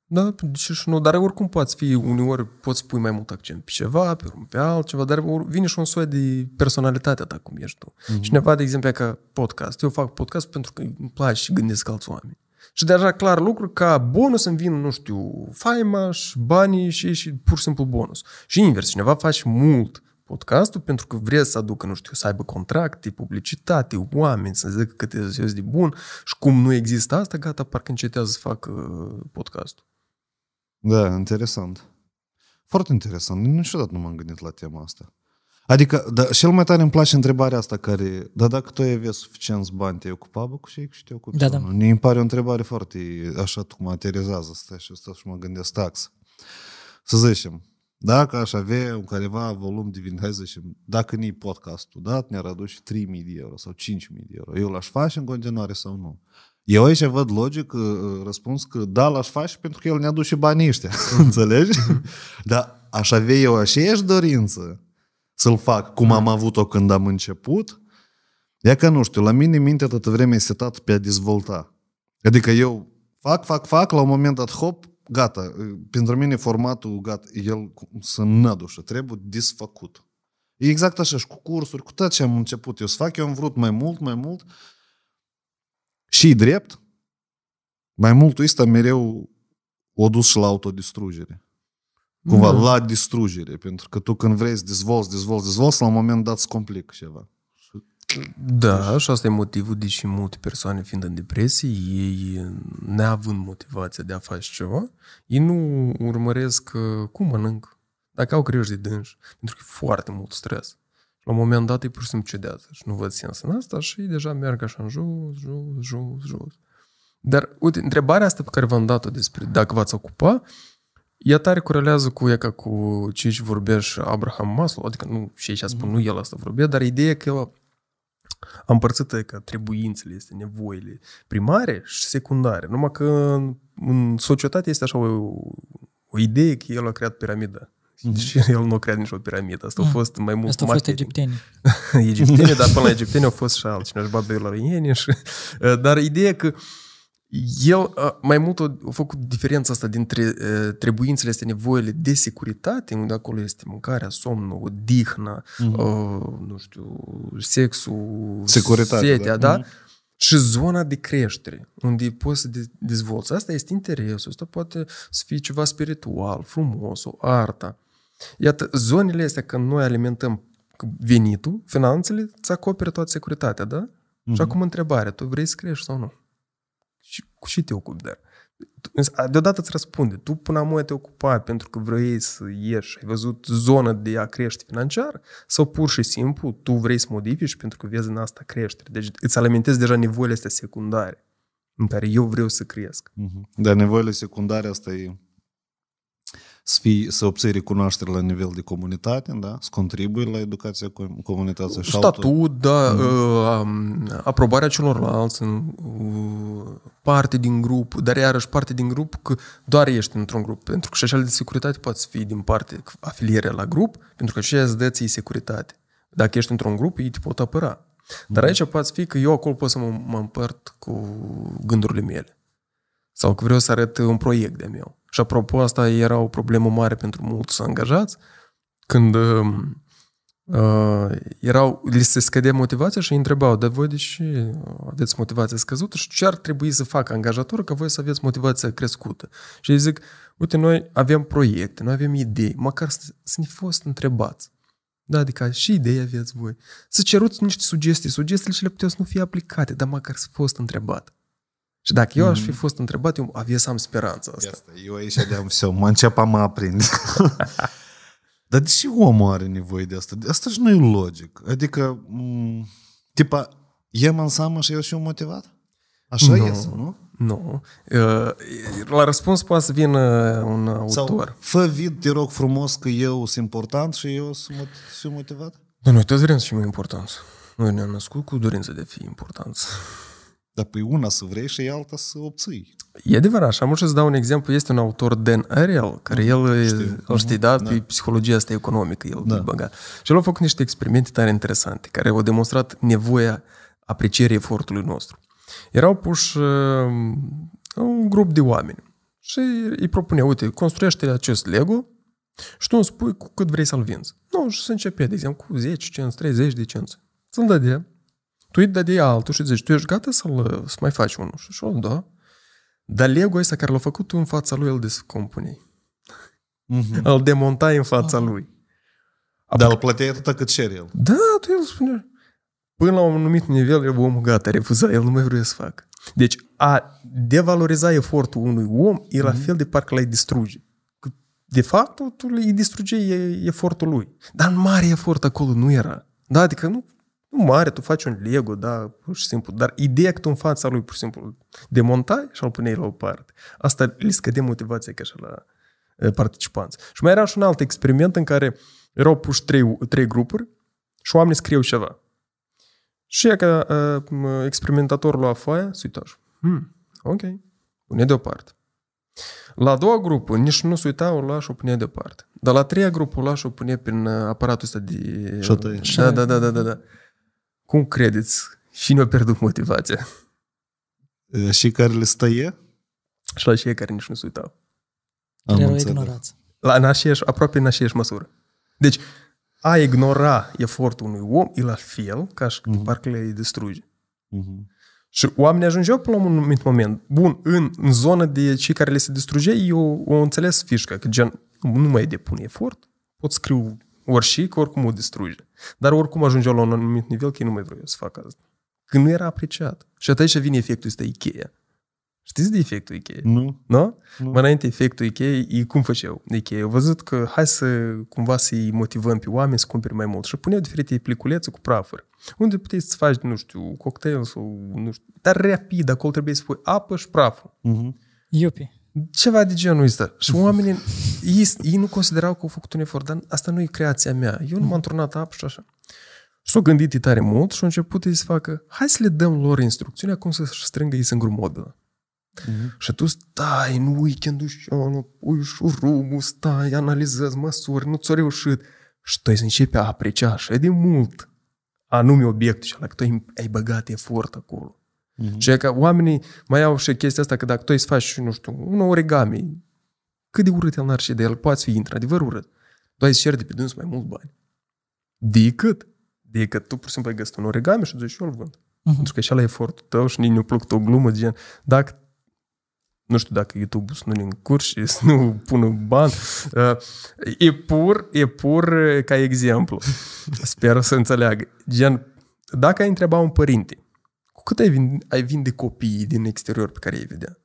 Da, de da, și nu? Dar oricum poți fi, uneori poți pui mai mult accent pe ceva, pe, un, pe altceva, dar vine și un soi de personalitate ta cum ești tu. Mm-hmm. Cineva, de exemplu, ca podcast. Eu fac podcast pentru că îmi place și gândesc alți oameni. Și deja clar lucru ca bonus îmi vin, nu știu, faima și banii și, și pur și simplu bonus. Și invers, cineva faci mult podcastul pentru că vrea să aducă, nu știu, să aibă contracte, publicitate, oameni, să zică cât e de bun și cum nu există asta, gata, parcă încetează să facă uh, podcastul. Da, interesant. Foarte interesant. Niciodată nu m-am gândit la tema asta. Adică, da, cel mai tare îmi place întrebarea asta care, da, dacă tu aveai suficient bani, te-ai ocupat bă, cu ce și te ocupi? Da, da. Ne pare o întrebare foarte, așa cum aterizează, stai și stai și mă gândesc tax. Să zicem, dacă aș avea un careva volum de vin, hai să zicem, dacă nu-i podcastul, da, ne-ar aduce 3.000 de euro sau 5.000 de euro, eu l-aș face în continuare sau nu? Eu aici văd logic uh, uh, răspuns că da, l-aș face pentru că el ne-a dus banii ăștia, mhm. înțelegi? Mhm. Dar aș avea eu aceeași dorință să-l fac cum am mhm. avut-o când am început, Ea că, nu știu, la mine mintea toată vremea este setată pe a dezvolta. Adică eu fac, fac, fac, la un moment dat, hop, gata, uh, pentru mine formatul, gata, el să nădușă, trebuie disfăcut. E exact așa și cu cursuri, cu tot ce am început eu să fac, eu am vrut mai mult, mai mult și drept, mai mult ăsta mereu o dus și la autodistrugere. Cumva, da. la distrugere. Pentru că tu când vrei să dezvolți, dezvolți, dezvolți, la un moment dat îți complică ceva. Da, și asta e motivul de ce multe persoane fiind în depresie, ei neavând motivația de a face ceva, ei nu urmăresc uh, cum mănânc, dacă au griji de dânși, pentru că e foarte mult stres. La un moment dat îi pur și simplu cedează și nu văd sens în asta și deja merg așa în jos, jos, jos, jos. Dar, uite, întrebarea asta pe care v-am dat-o despre dacă v-ați ocupa, ea tare corelează cu ea ca cu ce își vorbește Abraham Maslow, adică nu, și aici spun, mhm. nu el asta vorbea, dar ideea că el a împărțit că trebuințele, este nevoile primare și secundare. Numai că în, în societate este așa o, o idee că el a creat piramida. Și mhm. el nu crea nicio piramidă. Asta a mm. fost mai mult Asta a fost egiptenii. egiptenii, dar până la egiptenii au fost și altcineva, și babilonieni. Eh, și... Dar ideea că el mai mult a făcut diferența asta dintre eh, trebuințele este nevoile de securitate, unde acolo este mâncarea, somnul, odihna, mm-hmm. nu știu, sexul, Securitate, setea, da? da? Mm-hmm. Și zona de creștere, unde poți să dezvolți. Asta este interesul, asta poate să fie ceva spiritual, frumos, o arta. Iată, zonele astea când noi alimentăm venitul, finanțele, îți acoperă toată securitatea, da? Mm-hmm. Și mhm. acum întrebare, tu vrei să crești sau nu? Și cu ce te ocupi de Deodată îți răspunde, tu până acum te ocupai pentru că vrei să ieși, ai văzut zonă de a crește financiar sau pur și simplu tu vrei să modifici pentru că vezi în asta creștere. Deci îți alimentezi deja nevoile astea secundare în care eu vreau să cresc. Mm-hmm. Dar nevoile secundare asta e să, fii, să obții recunoaștere la nivel de comunitate, da? să contribui la educația comunității. Statut, da, mm. aprobarea celorlalți, uh, parte din grup, dar iarăși parte din grup că doar ești într-un grup, pentru că și așa de securitate poate fi din parte afilierea la grup, pentru că aceea îți dă ție securitate. Dacă ești într-un grup, ei te pot apăra. Dar mhm. aici poate fi că eu acolo pot să mă, mă împărt cu gândurile mele. Sau că vreau să arăt un proiect de meu. Și apropo, asta era o problemă mare pentru mulți angajați, când um, uh, erau, li se scădea motivația și îi întrebau, dar voi de ce aveți motivația scăzută și ce ar trebui să facă angajatorul ca voi să aveți motivația crescută? Și ei zic, uite, noi avem proiecte, noi avem idei, măcar să, să ne fost întrebați. Da, adică și idei aveți voi. Să ceruți niște sugestii, sugestiile și le puteți nu fie aplicate, dar măcar să fost întrebat. Și dacă eu aș fi mm. fost întrebat, eu avea să am speranța asta. asta. Eu aici de-am să mă încep mă aprind. Dar de ce omul are nevoie de asta? Asta și nu e logic. Adică, m- mm, tipa, e mă înseamnă și eu și eu motivat? Așa no. e sau nu? Nu. Uh, la răspuns poate să vină un autor. Sau, fă vid, te rog frumos, că eu sunt important și eu sunt motivat? Nu, noi toți vrem să fim importanți. Noi ne-am născut cu dorința de a fi importanți. Dar pe una să vrei și alta să obții. E adevărat, și am să dau un exemplu. Este un autor, Dan Ariel, care el, știu. îl mhm. știi, da, da, psihologia asta economică, el da. băga. Și el a făcut niște experimente tare interesante, care au demonstrat nevoia aprecierii efortului nostru. Erau puși uh, un grup de oameni și îi propune, uite, construiește acest Lego și tu îmi spui cu cât vrei să-l vinzi. Nu, și să începe, de exemplu, cu 10, cenți, 30 de cenți. Să-mi dădea îi dădeai altul și zici, tu ești gata să-l, să mai faci unul? Și așa, da. Dar Lego ăsta care l-a făcut tu în fața lui, îl descompune. Mm-hmm. Îl demontai în fața ah. lui. Dar îl plăteai atâta cât cere el. Da, tu el spune. Până la un anumit nivel, eu omul gata, refuza, el nu mai vrea să facă. Deci a devaloriza efortul unui om e la mhm. fel de parcă l-ai distruge. De fapt, tu îi distrugeai efortul lui. Dar în mare efort acolo nu era. Da, adică nu mare, tu faci un Lego, da, pur și simplu, dar ideea că tu în fața lui pur și simplu demontai și l puneai la o parte. Asta le scăde motivația ca și la eh, participanți. Și mai era și un alt experiment în care erau puși trei, trei grupuri și oamenii scriu ceva. Și ea că uh, eh, experimentatorul lua foaia, se uita și, hmm, ok, pune deoparte. La a doua grupă nici nu se uita, o lua și o pune deoparte. Dar la a treia grupă o lua și o pune prin eh, aparatul ăsta de... Da, da, da, da, da. da. Cum credeți? Și nu a pierdut motivația. Și care le stăie? Și la cei care nici nu se uitau. Am Erau ignorați. La, în aproape în aceeași măsură. Deci, a ignora efortul unui om e la fel ca și mm-hmm. parcă le distruge. Mm-hmm. Și oamenii ajungeau până la un anumit moment. Bun, în, în zona de cei care le se distruge, eu o înțeles fișca, că gen, nu mai depun efort, pot scriu și că oricum o distruge. Dar oricum ajunge la un anumit nivel că ei nu mai vreau să fac asta. Când nu era apreciat. Și atunci vine efectul ăsta Ikea. Știți de efectul Ikea? Nu. No? nu. Mai înainte efectul Ikea, e cum făceau Ikea? Au văzut că hai să cumva să-i motivăm pe oameni să cumpere mai mult. Și puneau diferite pliculețe cu prafuri. Unde puteți să faci, nu știu, cocktail sau nu știu. Dar rapid, acolo trebuie să pui apă și praful. Uh-huh. Iupi. Ceva de genul ăsta. Și oamenii, ei, ei nu considerau că au făcut un efort, dar asta nu e creația mea. Eu nu m-am turnat apă și așa. Și s-au gândit tare mult și au început ei să facă, hai să le dăm lor instrucțiunea cum să-și strângă ei singur mobilă. Mm-hmm. Și tu stai în weekend și nu pui șurubul, stai, analizezi măsuri, nu ți-o reușit. Și tu să începe a aprecia așa de mult anume obiectul și că tu ai băgat efort acolo. Mhm. Și că oamenii mai au și chestia asta că dacă tu îți faci, nu știu, un origami, cât de urât el n-ar și de el, poate fi într-adevăr urât. Tu ai să de pe dâns mai mult bani. Decât, decât tu pur și simplu ai găsit un origami și zici, eu îl vând. Uh-huh. Pentru că și la efortul tău și nici nu plăcut o glumă gen, dacă nu știu dacă YouTube să nu ne încurci și să nu pună bani. Uh, e pur, e pur ca exemplu. Sper să înțeleagă. Gen, dacă ai întreba un părinte, cât ai, vin, ai vinde copiii din exterior pe care ei vedea?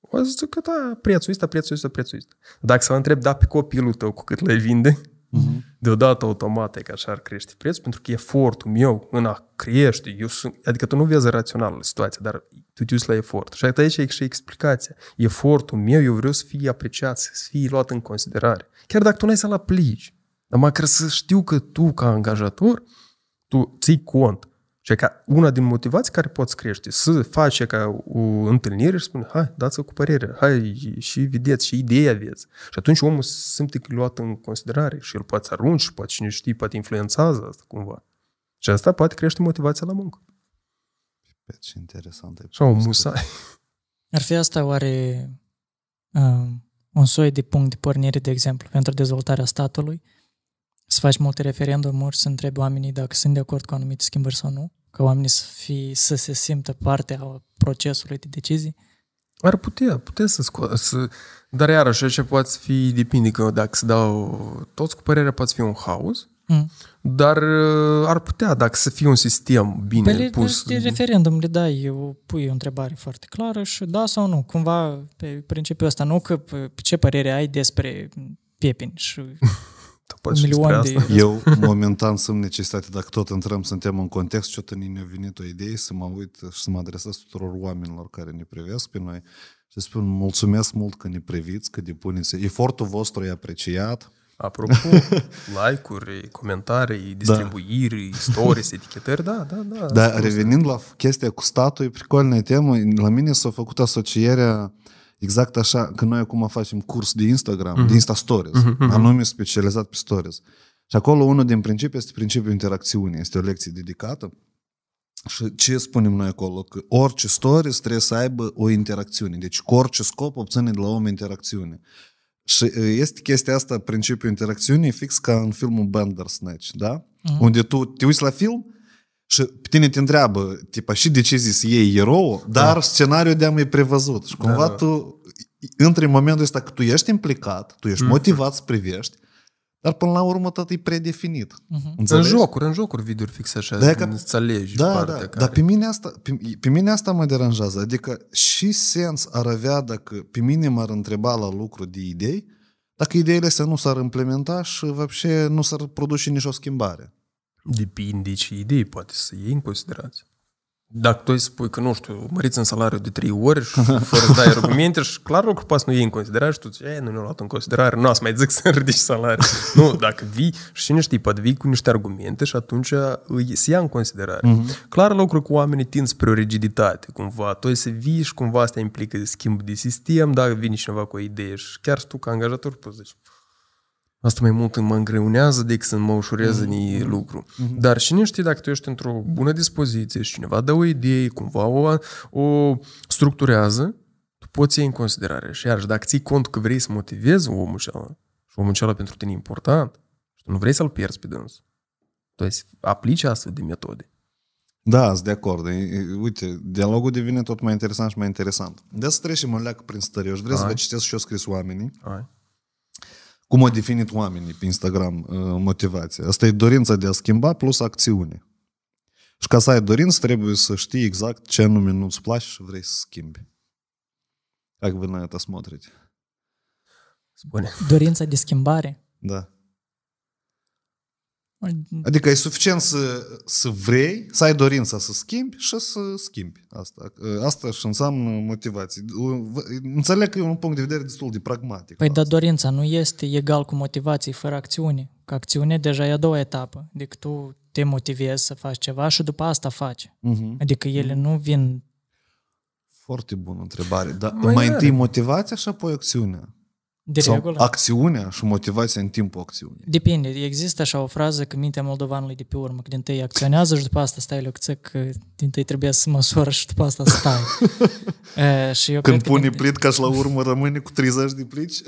O să zic că da, prețul ăsta, prețul ăsta, prețul ăsta. Dacă să vă întreb, da, pe copilul tău cu cât le vinde, mm-hmm. deodată automat e că așa ar crește prețul, pentru că efortul meu în a crește, eu sunt, adică tu nu vezi rațional situația, dar tu te uiți la efort. Și aici e și explicația. Efortul meu, eu vreau să fie apreciat, să fie luat în considerare. Chiar dacă tu n-ai să-l aplici, dar măcar să știu că tu, ca angajator, tu ții cont și ca una din motivații care poți crește, să faci ca o întâlnire și spune, hai, dați-o cu părere, hai și vedeți, și idei aveți. Și atunci omul se simte luat în considerare și el poate arunci, poate cine știe, poate influențează asta cumva. Și asta poate crește motivația la muncă. Pe ce interesant. Sau musai. Ar fi asta oare um, un soi de punct de pornire, de exemplu, pentru dezvoltarea statului? să faci multe referendumuri, să întrebi oamenii dacă sunt de acord cu anumite schimbări sau nu, că oamenii să, fi să se simtă parte a procesului de decizii? Ar putea, putea să scoată, dar iarăși așa poate fi, depinde că dacă se dau toți cu părerea, poate fi un haos, mm. dar uh, ar putea, dacă să fie un sistem bine pe păi pus. Pe referendum le dai, eu pui o întrebare foarte clară și da sau nu, cumva pe principiul ăsta, nu că ce părere ai despre piepini și tu poți asta. de Eu momentan sunt necesitate, dacă tot intrăm, suntem în context ce tot ne-a venit o idee să mă uit și să mă adresez tuturor oamenilor care ne privesc pe noi și spun mulțumesc mult că ne priviți, că depuneți. Efortul vostru e apreciat. Apropo, like-uri, comentarii, da. distribuiri, da. stories, etichetări, da, da, da. Da, revenind la chestia cu statul, e pricolă temă. La mine s-a făcut asocierea Exact așa, că noi acum facem curs de Instagram, uh-huh. de Insta Stories, uh-huh. Mhm, mhm. anume specializat pe Stories. Și acolo unul din principii este principiul interacțiunii. Este o lecție dedicată. Și ce spunem noi acolo? Că orice stories trebuie să aibă o interacțiune. Deci cu orice scop obține de la om interacțiune. Și este chestia asta, principiul interacțiunii, fix ca în filmul Bandersnatch, da? Uh-huh. Unde tu te uiți la film și pe tine te întreabă, tipa, și de ce zis ei erou, dar da. scenariul de-am mai prevăzut. Și da, cumva da, tu, între momentul ăsta că tu ești implicat, tu ești mm-hmm. motivat să privești, dar până la urmă tot e predefinit. Mm-hmm. Înțelegi? În jocuri, în jocuri videouri fix așa, de că, îți alegi da, partea da, care... Dar pe mine, asta, pe, pe mine asta mă deranjează. Adică și sens ar avea dacă pe mine m-ar întreba la lucru de idei, dacă ideile astea nu s-ar implementa și, вообще, nu s-ar produce nicio schimbare. Depinde ce idei poate să iei în considerație. Dacă tu spui că, nu știu, măriți în salariu de trei ori și fără să dai argumente și clar lucru poate să nu iei în considerare și tu zici, nu ne-au luat în considerare, nu să mai zic să ridici salariul. nu, dacă vii și cine știe, poate vii cu niște argumente și atunci îi se ia în considerare. Mm-hmm. Clar lucru cu oamenii tind spre o rigiditate, cumva. Tu să vii și cumva asta implică schimb de sistem, dacă vine cineva cu o idee și chiar tu ca angajator poți zici, asta mai mult mă îngreunează decât să mă ușurează mm-hmm. lucru. Mm-hmm. Dar și nu știi dacă tu ești într-o bună dispoziție și cineva dă o idee, cumva o, o structurează, tu poți iei în considerare. Și iarăși, dacă ții cont că vrei să motivezi omul acela și omul acela pentru tine e important și tu nu vrei să-l pierzi pe dâns, tu aplici astfel de metode. Da, sunt de acord. Uite, dialogul devine tot mai interesant și mai interesant. De asta trecem în leac prin stări. Eu vreau să vă citesc și eu scris oamenii. Ai cum a definit oamenii pe Instagram uh, motivația? Asta e dorința de a schimba plus acțiune. Și ca să ai dorință, trebuie să știi exact ce anume nu-ți place și vrei să schimbi. Как вы на это смотрите? Dorința de schimbare? Da. Adică e suficient să, să vrei, să ai dorința să schimbi și să schimbi. Asta, asta și înseamnă motivație. Înțeleg că e un punct de vedere destul de pragmatic. Păi, dar dorința nu este egal cu motivație fără acțiune. Că acțiune deja e a doua etapă. Adică tu te motivezi să faci ceva și după asta faci. Uh-huh. Adică ele uh-huh. nu vin... Foarte bună întrebare. Dar mai, mai întâi motivația și apoi acțiunea. De sau regulă? acțiunea și motivația în timpul acțiunii. Depinde. Există așa o frază că mintea moldovanului de pe urmă, că din tăi acționează și după asta stai leucță, că din tăi trebuie să măsoară și după asta stai. e, și eu Când pune din... plit ca și la urmă rămâne cu 30 de plici.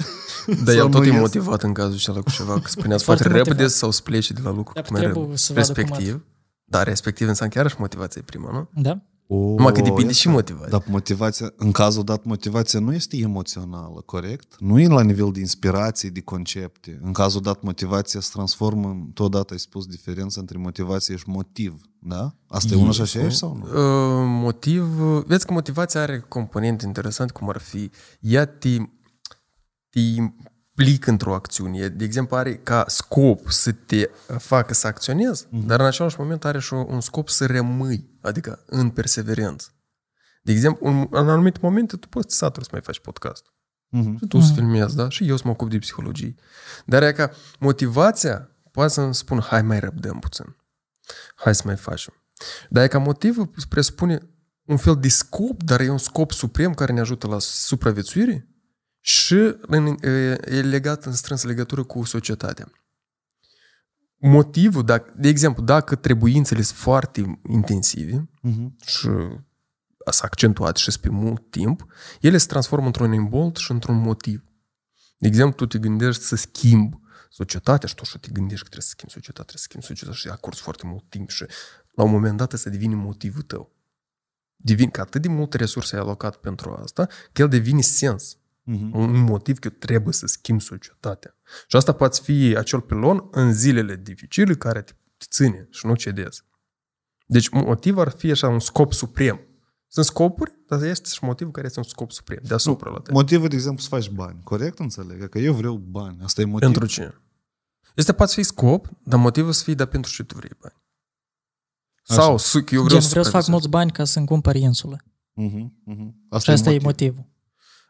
Dar el tot e motivat în cazul acela cu ceva, că spuneați foarte, foarte repede sau să de la lucru Dar Respectiv. Da, respectiv înseamnă chiar și motivație prima, nu? Da. O, Numai că depinde și motivația. Dar motivația, în cazul dat, motivația nu este emoțională, corect? Nu e la nivel de inspirație, de concepte. În cazul dat, motivația se transformă, totodată ai spus diferența între motivație și motiv, da? Asta e, e una și așa sau nu? Uh, motiv, vezi că motivația are componente interesante, cum ar fi, ea te, te implic într-o acțiune. De exemplu, are ca scop să te facă să acționezi, mm-hmm. dar în același moment are și un scop să rămâi, adică în perseverență. De exemplu, în, în anumite momente tu poți să să mai faci podcast. Mm-hmm. Și tu mm-hmm. să mhm. filmezi, da? Și eu să mă ocup de psihologie. Dar e ca motivația poate să-mi spun, hai mai răbdăm puțin. Hai să mai facem. Dar e ca motivul presupune un fel de scop, dar e un scop suprem care ne ajută la supraviețuire și în, e legat în strânsă legătură cu societatea. Motivul, dacă, de exemplu, dacă trebuințele sunt foarte intensive uh-huh. și s-a accentuat și pe mult timp, ele se transformă într-un imbolt și într-un motiv. De exemplu, tu te gândești să schimbi societatea și tu și te gândești că trebuie să schimbi societatea, trebuie să schimbi societatea și curs foarte mult timp și la un moment dat să devine motivul tău. Devin că atât de multe resurse ai alocat pentru asta, că el devine sens. Uh-huh. Un motiv că trebuie să schimbi societatea. Și asta poate fi acel pilon în zilele dificile care te ține și nu cedezi. Deci motiv ar fi așa un scop suprem. Sunt scopuri, dar este și motivul care este un scop suprem, deasupra nu, la tine. Motivul, de exemplu, să faci bani. Corect înțeleg? Că eu vreau bani. Asta e motivul. Pentru ce? Este poate fi scop, dar motivul să fie, dar pentru ce tu vrei bani. Așa. Sau, eu vreau, Gen, să, vreau să fac mulți bani ca să-mi cumpăr insulă. Uh-huh, mhm, mhm. uh-huh. Asta și asta E motivul.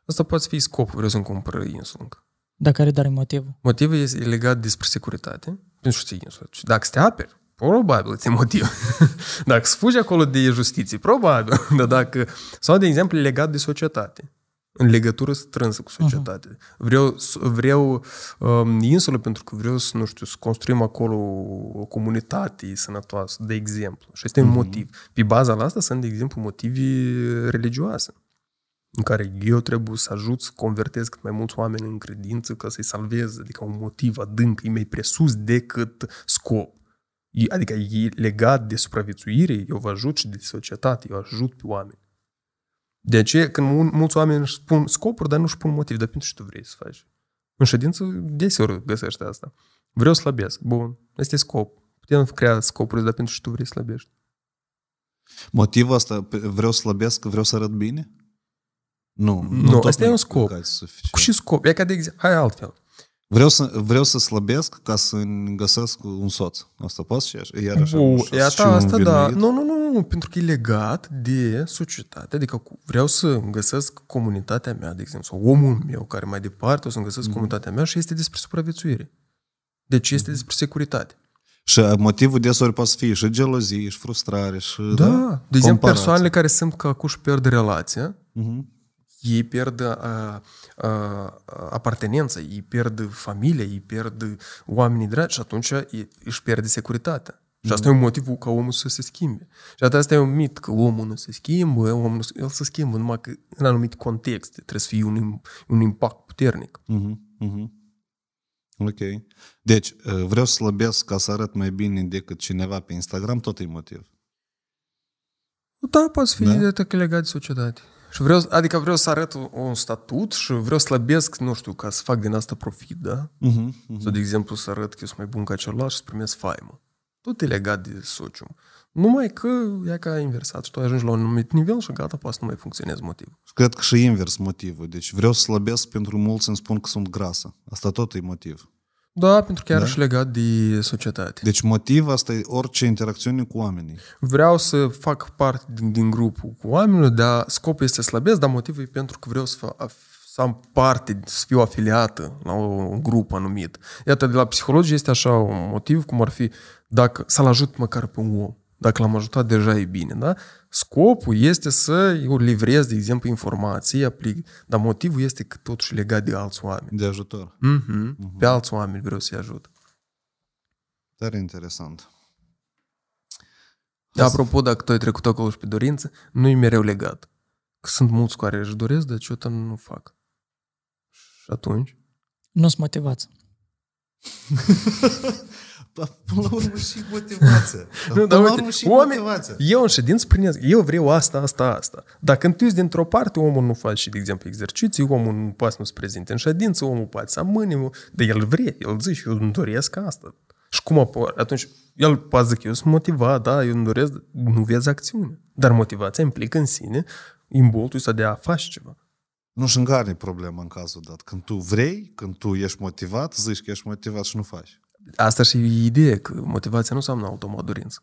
Asta poate fi scopul, vreau să-mi cumpăr insulă. Dar care dar e motivul? Motivul este legat despre securitate, pentru că ce insulă. Dacă te aperi, probabil este motiv. dacă fugi acolo de justiție, probabil. Dar dacă, sau, de exemplu, legat de societate în legătură strânsă cu societate. Uh-huh. Vreau, vreau um, insulă pentru că vreau să, nu știu, să construim acolo o comunitate sănătoasă, de exemplu. Și este uh-huh. un mhm. motiv. Pe baza la asta sunt, de exemplu, motive religioase în care eu trebuie să ajut să convertez cât mai mulți oameni în credință ca să-i salvez, adică un motiv adânc, e mai presus decât scop. Adică e legat de supraviețuire, eu vă ajut și de societate, eu ajut pe oameni. De aceea, când mulți oameni își spun scopuri, dar nu își pun motiv, dar pentru ce tu vrei să faci? În ședință, deseori găsești asta. Vreau să slăbesc. Bun. este scop. Putem crea scopuri, dar pentru ce tu vrei să slăbești. Motivul ăsta, vreau să slăbesc, vreau să arăt bine? Nu, nu, nu asta e un scop. Cu și scop. E ca de exemplu, hai altfel. Vreau să, vreau să slăbesc ca să-mi găsesc un soț. Asta poți și așa? Iar așa, Bu, e asta, asta da. Nu, nu, nu, nu, pentru că e legat de societate. Adică vreau să găsesc comunitatea mea, de exemplu, sau omul meu care mai departe o să-mi găsesc mm. comunitatea mea și este despre supraviețuire. Deci este mm. despre securitate. Și uh, motivul desori poate să fie și gelozie, și frustrare, și... Da, da de exemplu, persoanele care sunt că acuși pierd relația, mm-hmm ei pierd a, a, apartenența, ei pierd familia, ei pierd oamenii dragi și atunci își pierde securitatea. Și asta mm. e un motiv ca omul să se schimbe. Și asta e un mit, că omul nu se schimbă, omul nu, el se schimbă numai că în anumite contexte trebuie să fie un, un impact puternic. Mm-hmm. Mm-hmm. Ok. Deci, vreau să slăbesc ca să arăt mai bine decât cineva pe Instagram, tot e motiv. Da, poate fi da? legat de societate. Și vreau, adică vreau să arăt un statut și vreau să slăbesc, nu știu, ca să fac din asta profit, da? Uh-huh, uh-huh. Sau, de exemplu, să arăt că eu sunt mai bun ca celălalt și să primesc faimă. Tot e legat de socium. Numai că e ca inversat și tu ajungi la un anumit nivel și gata, poate să nu mai funcționezi motivul. cred că și invers motivul. Deci vreau să slăbesc pentru mulți îmi spun că sunt grasă. Asta tot e motiv. Da, pentru că da? și legat de societate. Deci motiv asta e orice interacțiune cu oamenii. Vreau să fac parte din, din grupul cu oamenii, dar scopul este slăbesc, dar motivul e pentru că vreau să, fa- să am parte, să fiu afiliată la un grup anumit. Iată, de la psihologie este așa un motiv, cum ar fi dacă să-l ajut măcar pe un om. Dacă l-am ajutat, deja e bine, da? Scopul este să eu livrez, de exemplu, informații, aplic, dar motivul este că totuși legat de alți oameni. De ajutor. Mm-hmm. Mm-hmm. Pe alți oameni vreau să-i ajut. Dar interesant. Da, Apropo, dacă tu ai trecut acolo și pe dorință, nu e mereu legat. Că sunt mulți care își doresc, dar ce nu fac. Și atunci? Nu sunt motivați. până la urmă și motivația. nu, până la urmă și motivația. Eu în ședință prinez, eu vreau asta, asta, asta. Dacă întâi dintr-o parte omul nu face, și de exemplu, exerciții, omul nu poate nu se prezinte în ședință, omul poate să amâne, dar el vrea, el zice, eu îmi doresc asta. Și cum apoi Atunci, el poate zic, eu sunt motivat, da, eu îmi doresc, nu vezi acțiune. Dar motivația implică în sine imboltul ăsta de a face ceva. Nu și în problema în cazul dat. Când tu vrei, când tu ești motivat, zici că ești motivat și nu faci. Asta și ideea, că motivația nu înseamnă automat dorință.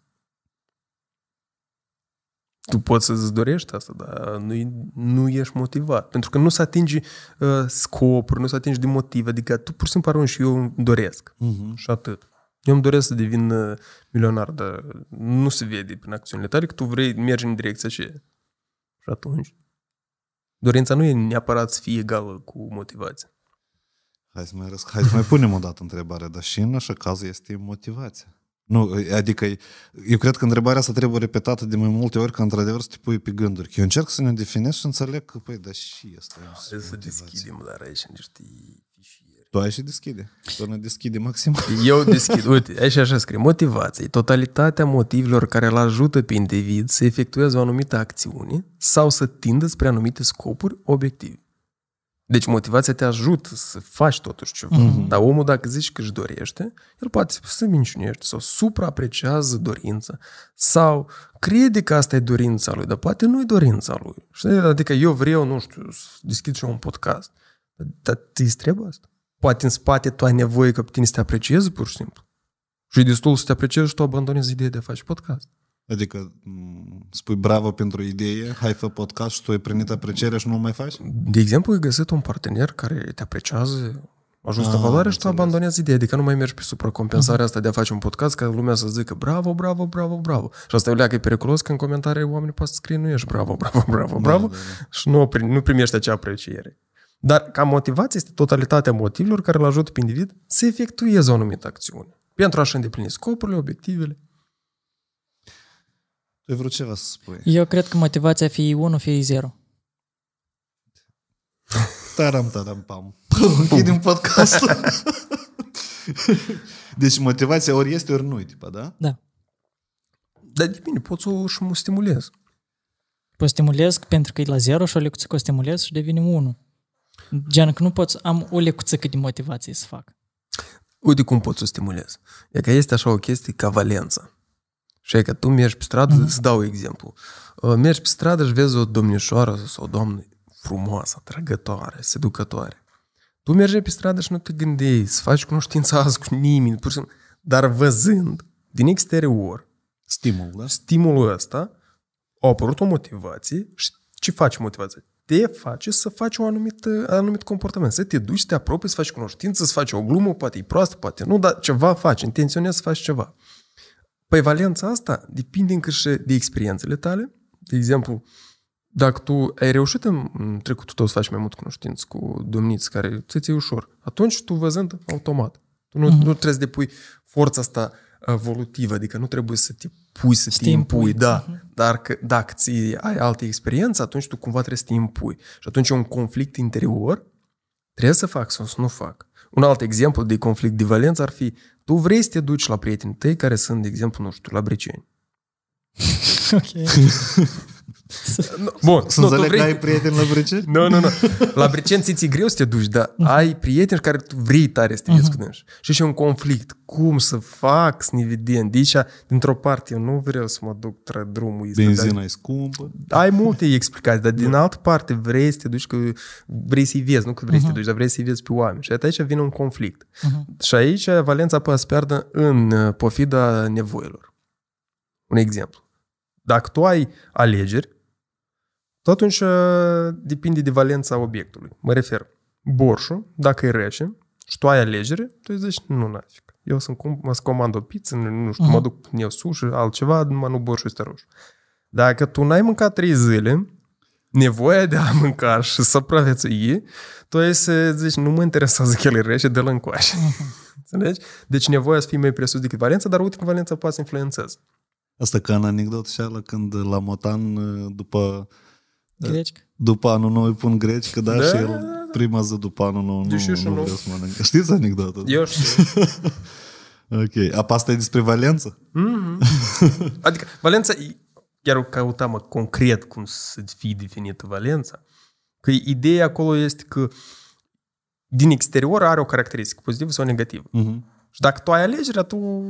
Tu da. poți să-ți dorești asta, dar nu, nu ești motivat. Pentru că nu se atinge uh, scopuri, nu se atinge de motive. Adică tu pur și simplu arunci și eu îmi doresc. Uh-huh. Și atât. Eu îmi doresc să devin uh, milionar, dar nu se vede prin acțiunile tale că tu vrei, mergi în direcția ce Și atunci. Dorința nu e neapărat să fie egală cu motivația. Hai să mai, răsc- hai să mai punem o dată întrebarea, dar și în așa caz este motivația. Nu, adică eu cred că întrebarea asta trebuie repetată de mai multe ori ca într-adevăr să te pui pe gânduri. eu încerc să ne definez și înțeleg că, păi, dar și asta e Să deschidem, dar aici niște Tu ai și deschide. Tu ne deschide maxim. Eu deschid. Uite, aici așa scrie. Motivație. Totalitatea motivelor care îl ajută pe individ să efectueze o anumită acțiune sau să tindă spre anumite scopuri obiective. Deci motivația te ajută să faci totuși ceva. Mm-hmm. Dar omul, dacă zici că își dorește, el poate să minciunește sau supraapreciază dorința sau crede că asta e dorința lui, dar poate nu e dorința lui. Știi? Adică eu vreau, nu știu, să deschid și un podcast. Dar ți îți trebuie asta. Poate în spate tu ai nevoie ca pe tine să te apreciezi pur și simplu. Și e destul să te apreciezi și tu abandonezi ideea de a face podcast. Adică spui bravo pentru idee, hai fă podcast și tu ai primit aprecierea și nu mai faci? De exemplu, ai găsit un partener care te apreciază, ajuns la ah, valoare și tu abandonezi ideea, adică nu mai mergi pe supracompensarea asta de a face un podcast ca lumea să zică bravo, bravo, bravo, bravo. Și asta e leacă e periculos că în comentarii oamenii poate să scrie nu ești bravo, bravo, bravo, da, bravo da, da, da. și nu, nu primești acea apreciere. Dar ca motivație este totalitatea motivelor care îl ajută pe individ să efectueze o anumită acțiune pentru a-și îndeplini scopurile, obiectivele eu vreau ceva să spui. Eu cred că motivația fie 1, fie 0. Taram, taram, pam. Închidem podcastul. deci motivația ori este, ori nu, e, tipa, da? Da. Dar de bine, pot să o și mă stimulez. Pot stimulez pentru că e la 0 și o lecuță că o stimulez și devine 1. Gen că nu pot am o lecuță cât de motivație să fac. Uite cum pot să o stimulez. E că este așa o chestie ca valență. Și că tu mergi pe stradă, mm-hmm. îți dau exemplu. Uh, mergi pe stradă și vezi o domnișoară sau o doamnă frumoasă, atrăgătoare, seducătoare. Tu mergi pe stradă și nu te gândești să faci cunoștință azi cu nimeni, pur și simplu. Dar văzând din exterior stimul, da? stimulul ăsta, a apărut o motivație și ce faci motivația? Te face să faci un anumit, anumit comportament, să te duci, să te apropii, să faci cunoștință, să faci o glumă, poate e proastă, poate nu, dar ceva faci, intenționezi să faci ceva. Păi valența asta depinde încă și de experiențele tale. De exemplu, dacă tu ai reușit în trecutul tău să faci mai mult cunoștință cu domniți care ți e ușor, atunci tu văzând automat. Tu nu, mm-hmm. nu trebuie să depui forța asta evolutivă, adică nu trebuie să te pui, să să te impui, da. Mm-hmm. Dar că, dacă ți ai alte experiențe, atunci tu cumva trebuie să te impui. Și atunci e un conflict interior, trebuie să fac sau să nu fac. Un alt exemplu de conflict de valență ar fi tu vrei să te duci la prietenii tăi care sunt, de exemplu, nu știu, la briceni. ok. Bun, să înțeleg vrei... că ai prieteni la Briceni? Nu, nu, nu. La Briceni ți ți greu să te duci, dar uh-huh. ai prieteni care tu vrei tare să te vezi uh-huh. cu Și și un conflict. Cum să fac să ne vedem? Deci, dintr-o parte, eu nu vreau să mă duc tre drumul Este, Benzina dar... e scumpă. Ai multe explicații, dar din altă parte vrei să te duci, că vrei să-i vezi, nu că vrei uh-huh. să te mhm. duci, dar vrei să-i vezi pe oameni. Și aici vine un conflict. Uh-huh. Și aici valența poate să piardă în uh, pofida nevoilor. Un exemplu. Dacă tu ai alegeri, atunci ă, depinde de valența obiectului. Mă refer, borșul, dacă e rece și tu ai alegere, tu îi zici, nu, nafic. Eu sunt cum, mă comand o pizza, nu știu, uh-huh. mă mhm. duc eu sushi, altceva, numai nu borșul este roșu. Dacă tu n-ai mâncat trei zile, nevoia de a mânca și să praviețui, tu ai să zici, nu mă interesează că el e rece, de la încoace. Mhm. Înțelegi? Deci nevoia să fii mai presus decât valența, dar uite că valența poate să influențeze. Asta ca în ala, când la Motan uh, după uh, grecică. După anul nou îi pun grecică, da, da și el prima zi după anul nou deci nu, nu, nu vreau să mănânc. Știți anecdotul? Eu știu. ok. A, asta e despre valență Mm-hmm. adică Valența, chiar căutam concret cum să fie definită Valența, că ideea acolo este că din exterior are o caracteristică pozitivă sau negativă. Mm-hmm. Și dacă tu ai alegerea, tu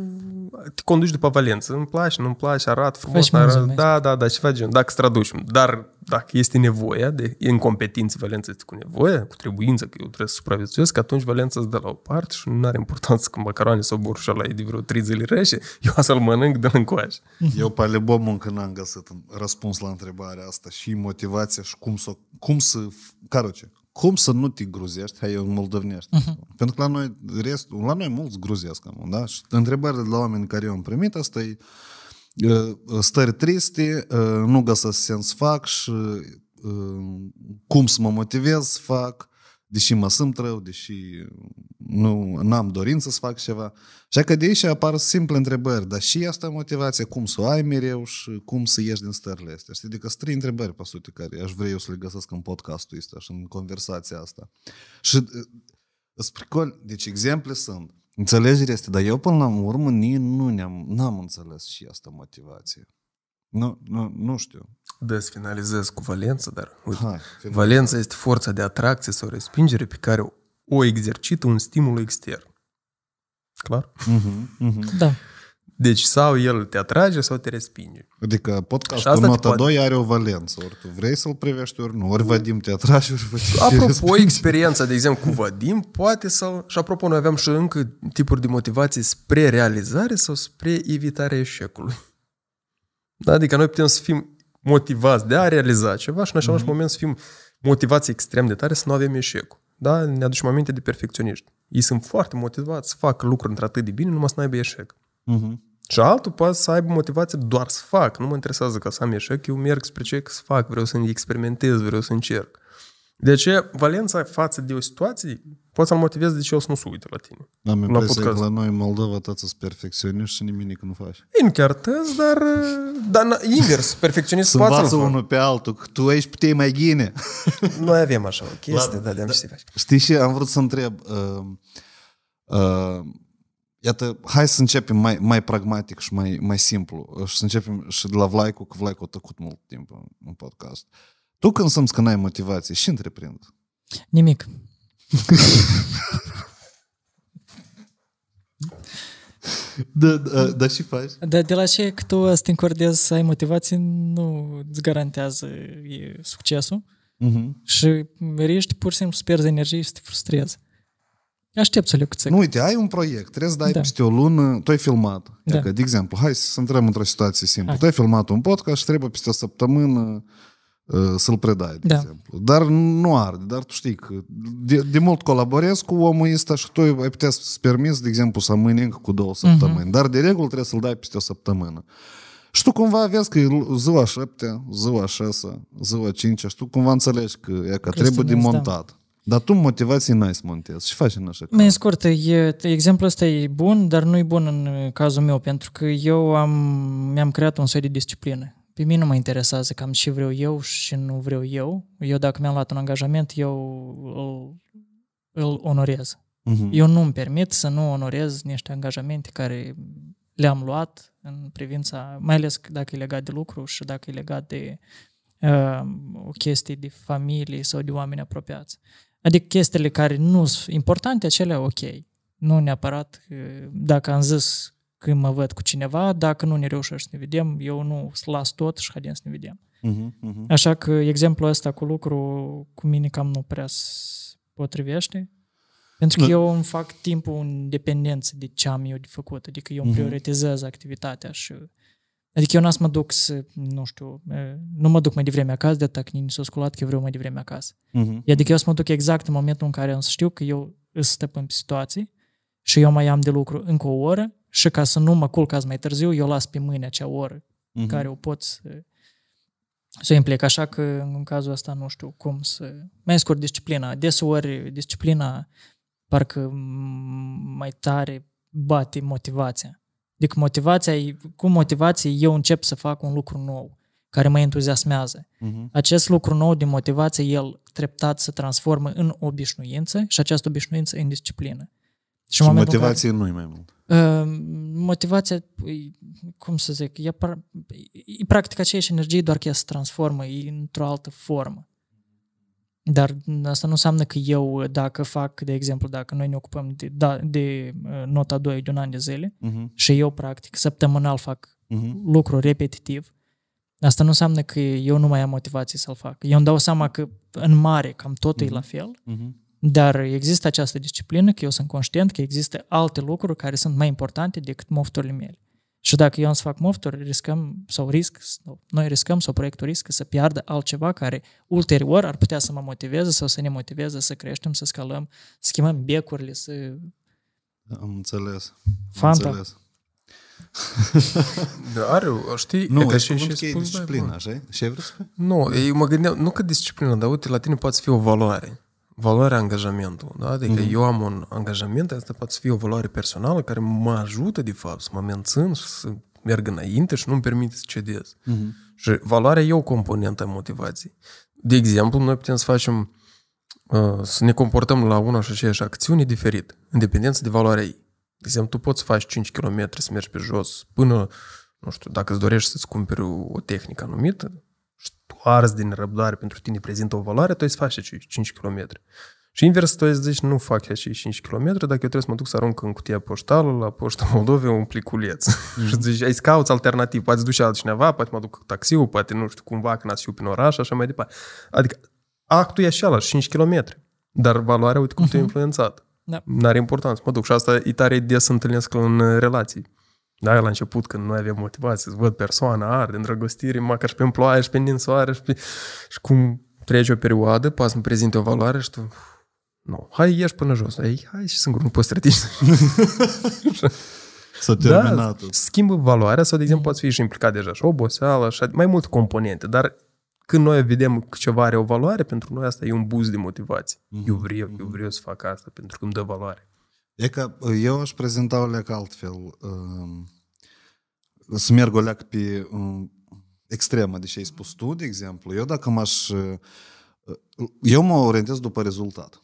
te conduci după valență. Îmi place, nu-mi place, arată frumos. Faci da, da, da, da, ceva gen. Dacă traduci. Dar dacă este nevoia, de, e în competință valență este cu nevoie, cu trebuință, că eu trebuie să supraviețuiesc, atunci valența îți dă la o parte și nu are importanță că macaroane sau borșa la e de vreo trei zile rece, eu să-l mănânc de încoace. Eu pe Lebom încă n-am găsit răspuns la întrebarea asta și motivația și cum să, cum să, caroce, cum să nu te gruzești, hai eu moldovnești. Uh-huh. Pentru că la noi, rest, la noi mulți gruzesc am, da? Și întrebările de la oameni care eu am primit, asta e stări triste, nu găsesc sens fac și cum să mă motivez să fac, deși mă simt rău, deși nu am dorință să fac ceva. Așa că de aici apar simple întrebări, dar și asta motivația, cum să o ai mereu și cum să ieși din stările astea. Știi, adică sunt trei întrebări, pe sute, care aș vrea eu să le găsesc în podcastul ăsta și în conversația asta. Și spricol, uh, deci exemple sunt. Înțelegerea este, dar eu până la urmă nu ne-am, n-am înțeles și asta motivație. Nu, nu, nu știu desfinalizez cu valența, dar uite, Hai, valența este forța de atracție sau respingere pe care o exercită un stimul extern. Clar? Uh-huh, uh-huh. Da. Deci sau el te atrage sau te respinge. Adică podcastul Nota 2 are o valență. Ori tu vrei să-l privești, ori nu. Ori Vadim te atrage, ori Vadim Apropo, respinge. experiența, de exemplu, cu Vadim poate să... Și apropo, noi aveam și încă tipuri de motivații spre realizare sau spre evitarea eșecului. Da? Adică noi putem să fim motivați de a realiza ceva și în același mm-hmm. moment să fim motivați extrem de tare să nu avem eșecul. Da? Ne aducem aminte de perfecționiști. Ei sunt foarte motivați să facă lucruri într-atât de bine, numai să nu aibă eșec. Mm-hmm. Și altul poate să aibă motivație doar să fac. Nu mă interesează că să am eșec, eu merg spre ce să fac, vreau să experimentez, vreau să încerc. De deci, ce valența față de o situație Poți să-l motivezi de ce o să nu se uite la tine. Am la impresia că la noi în Moldova toți sunt perfecționiști și nimic nu faci. În chiar tăzi, dar, eh, dar invers, perfecționistul poate să unul pe altul, că tu ești pe mai gine. noi avem așa o chestie, la, da, de-am da, ce faci. Știi și am vrut să întreb, uh, uh, iată, hai să începem mai, mai pragmatic și mai, mai simplu și să începem și de la Vlaicu, că Vlaicu a tăcut mult timp în, în podcast. Tu când simți că n-ai motivație, și întreprind? Nimic. Da, da, da, și faci. Dar de la ce că tu să te încordezi să ai motivație nu îți garantează succesul uh-huh. și riști pur și simplu să pierzi energie și să te frustrezi. Aștept să le Nu, uite, ai un proiect, trebuie să dai da. peste o lună, tu ai filmat. Da. Dacă, de exemplu, hai să intrăm într-o situație simplă. Hai. Tu ai filmat un podcast și trebuie peste o săptămână Uh, să-l predai, de da. exemplu. Dar nu arde, dar tu știi că de, de mult colaborez cu omul ăsta și tu ai putea să-ți permiți, de exemplu, să mâini încă cu două săptămâni. Uh-huh. Dar de regulă trebuie să-l dai peste o săptămână. Și tu cumva vezi că e ziua 7, ziua 6, ziua cincea și tu cumva înțelegi că e că trebuie de montat. Da. Dar tu motivații n-ai să montezi. Și faci în așa Mai Mai scurt, e, exemplul ăsta e bun, dar nu e bun în cazul meu, pentru că eu am, mi-am creat un soi de discipline. Pe mine nu mă interesează cam ce vreau eu și nu vreau eu. Eu dacă mi-am luat un angajament, eu îl, îl onorez. Uh-huh. Eu nu-mi permit să nu onorez niște angajamente care le-am luat în privința, mai ales dacă e legat de lucru și dacă e legat de uh, chestii de familie sau de oameni apropiați. Adică chestiile care nu sunt importante, acelea ok. Nu neapărat uh, dacă am zis când mă văd cu cineva, dacă nu ne reușești să ne vedem, eu nu las tot și haidem să ne vedem. Uh-huh, uh-huh. Așa că exemplul ăsta cu lucru cu mine cam nu prea se potrivește. Pentru că eu îmi fac timpul în dependență de ce am eu de făcut. Adică eu îmi mhm. prioritizez uh-huh. activitatea și... Adică eu n-am să mă duc să, nu știu, nu mă duc mai devreme acasă de atât nici s a sculat că vreau mai devreme acasă. Uh-huh. Adică eu să mă duc exact în momentul în care eu să știu că eu îs stăpân pe situații și eu mai am de lucru încă o oră și ca să nu mă culc azi mai târziu, eu las pe mâine acea oră uh-huh. care o pot să, să implic. Așa că în cazul ăsta nu știu cum să... Mai scurt, disciplina. Deseori disciplina parcă mai tare bate motivația. Adică motivația, cu motivație eu încep să fac un lucru nou care mă entuziasmează. Uh-huh. Acest lucru nou din motivație, el treptat se transformă în obișnuință și această obișnuință în disciplină. Și, și motivație care... nu e mai mult. Ehm, motivația, păi, cum să zic, e, e practic aceeași energie, doar că ea se transformă într-o altă formă. Dar asta nu înseamnă că eu, dacă fac, de exemplu, dacă noi ne ocupăm de, da, de uh, nota 2 de un an de zile uh-huh. și eu, practic, săptămânal fac uh-huh. Mhm. lucru repetitiv, asta nu înseamnă că eu nu mai am motivație să-l fac. Eu îmi dau seama că, în mare, cam tot uh-huh. e mhm. la fel, uh-huh. Dar există această disciplină, că eu sunt conștient că există alte lucruri care sunt mai importante decât mofturile mele. Și dacă eu îmi fac mofturi, riscăm sau risc, noi riscăm sau proiectul riscă să piardă altceva care ulterior ar putea să mă motiveze sau să ne motiveze să creștem, să scalăm, să schimbăm becurile, să... Da, am înțeles. Fanta. Am înțeles. da, are, știi, nu, că și, că e disciplină, așa Și ai vrut să Nu, eu mă gândeam, nu că disciplină, dar uite, la tine poate fi o valoare valoarea angajamentului. Da? Adică mm-hmm. eu am un angajament, asta poate să fie o valoare personală care mă ajută, de fapt, să mă mențin și să merg înainte și nu-mi permite să cedez. Mm-hmm. Și valoarea e o componentă a motivației. De exemplu, noi putem să facem, uh, să ne comportăm la una și aceeași acțiune diferit, în dependență de valoarea ei. De exemplu, tu poți să faci 5 km să mergi pe jos până, nu știu, dacă îți dorești să-ți cumperi o tehnică anumită, ars din răbdare pentru tine prezintă o valoare, tu ai să faci acei 5 km. Și invers, tu ai zici, nu fac acei 5 km dacă eu trebuie să mă duc să arunc în cutia poștală la Poșta Moldovei un pliculeț. Mm-hmm. și zici, ai să cauți alternativ, poate duci altcineva, poate mă duc cu taxiul, poate nu știu cumva când ați prin oraș, așa mai departe. Adică actul e așa la 5 km, dar valoarea, uite cum mm-hmm. te-a influențat. Da. N-are importanță, mă duc și asta e tare des întâlnesc în relații. Dar la început, când noi avem motivație, să văd persoana arde, îndrăgostire, măcar și pe ploaie, și pe ninsoare, și, pe... și cum treci o perioadă, poți să-mi prezinte o valoare și tu... Nu, no. hai ieși până jos. Ei, hai și singur, nu poți să S-a terminat. Da, schimbă valoarea sau, de exemplu, poți fi și implicat deja și oboseală, și mai multe componente, dar când noi vedem că ceva are o valoare, pentru noi asta e un buz de motivație. Mm-hmm. Eu mhm, vreau, eu mhm. vreau să fac asta pentru că îmi dă valoare. E că eh, eu aș prezenta o leacă altfel. Să ehm, merg o leacă pe ehm, extremă, deși ai spus tu, de exemplu. Eu dacă m-aș... Eh, eu mă orientez după rezultat,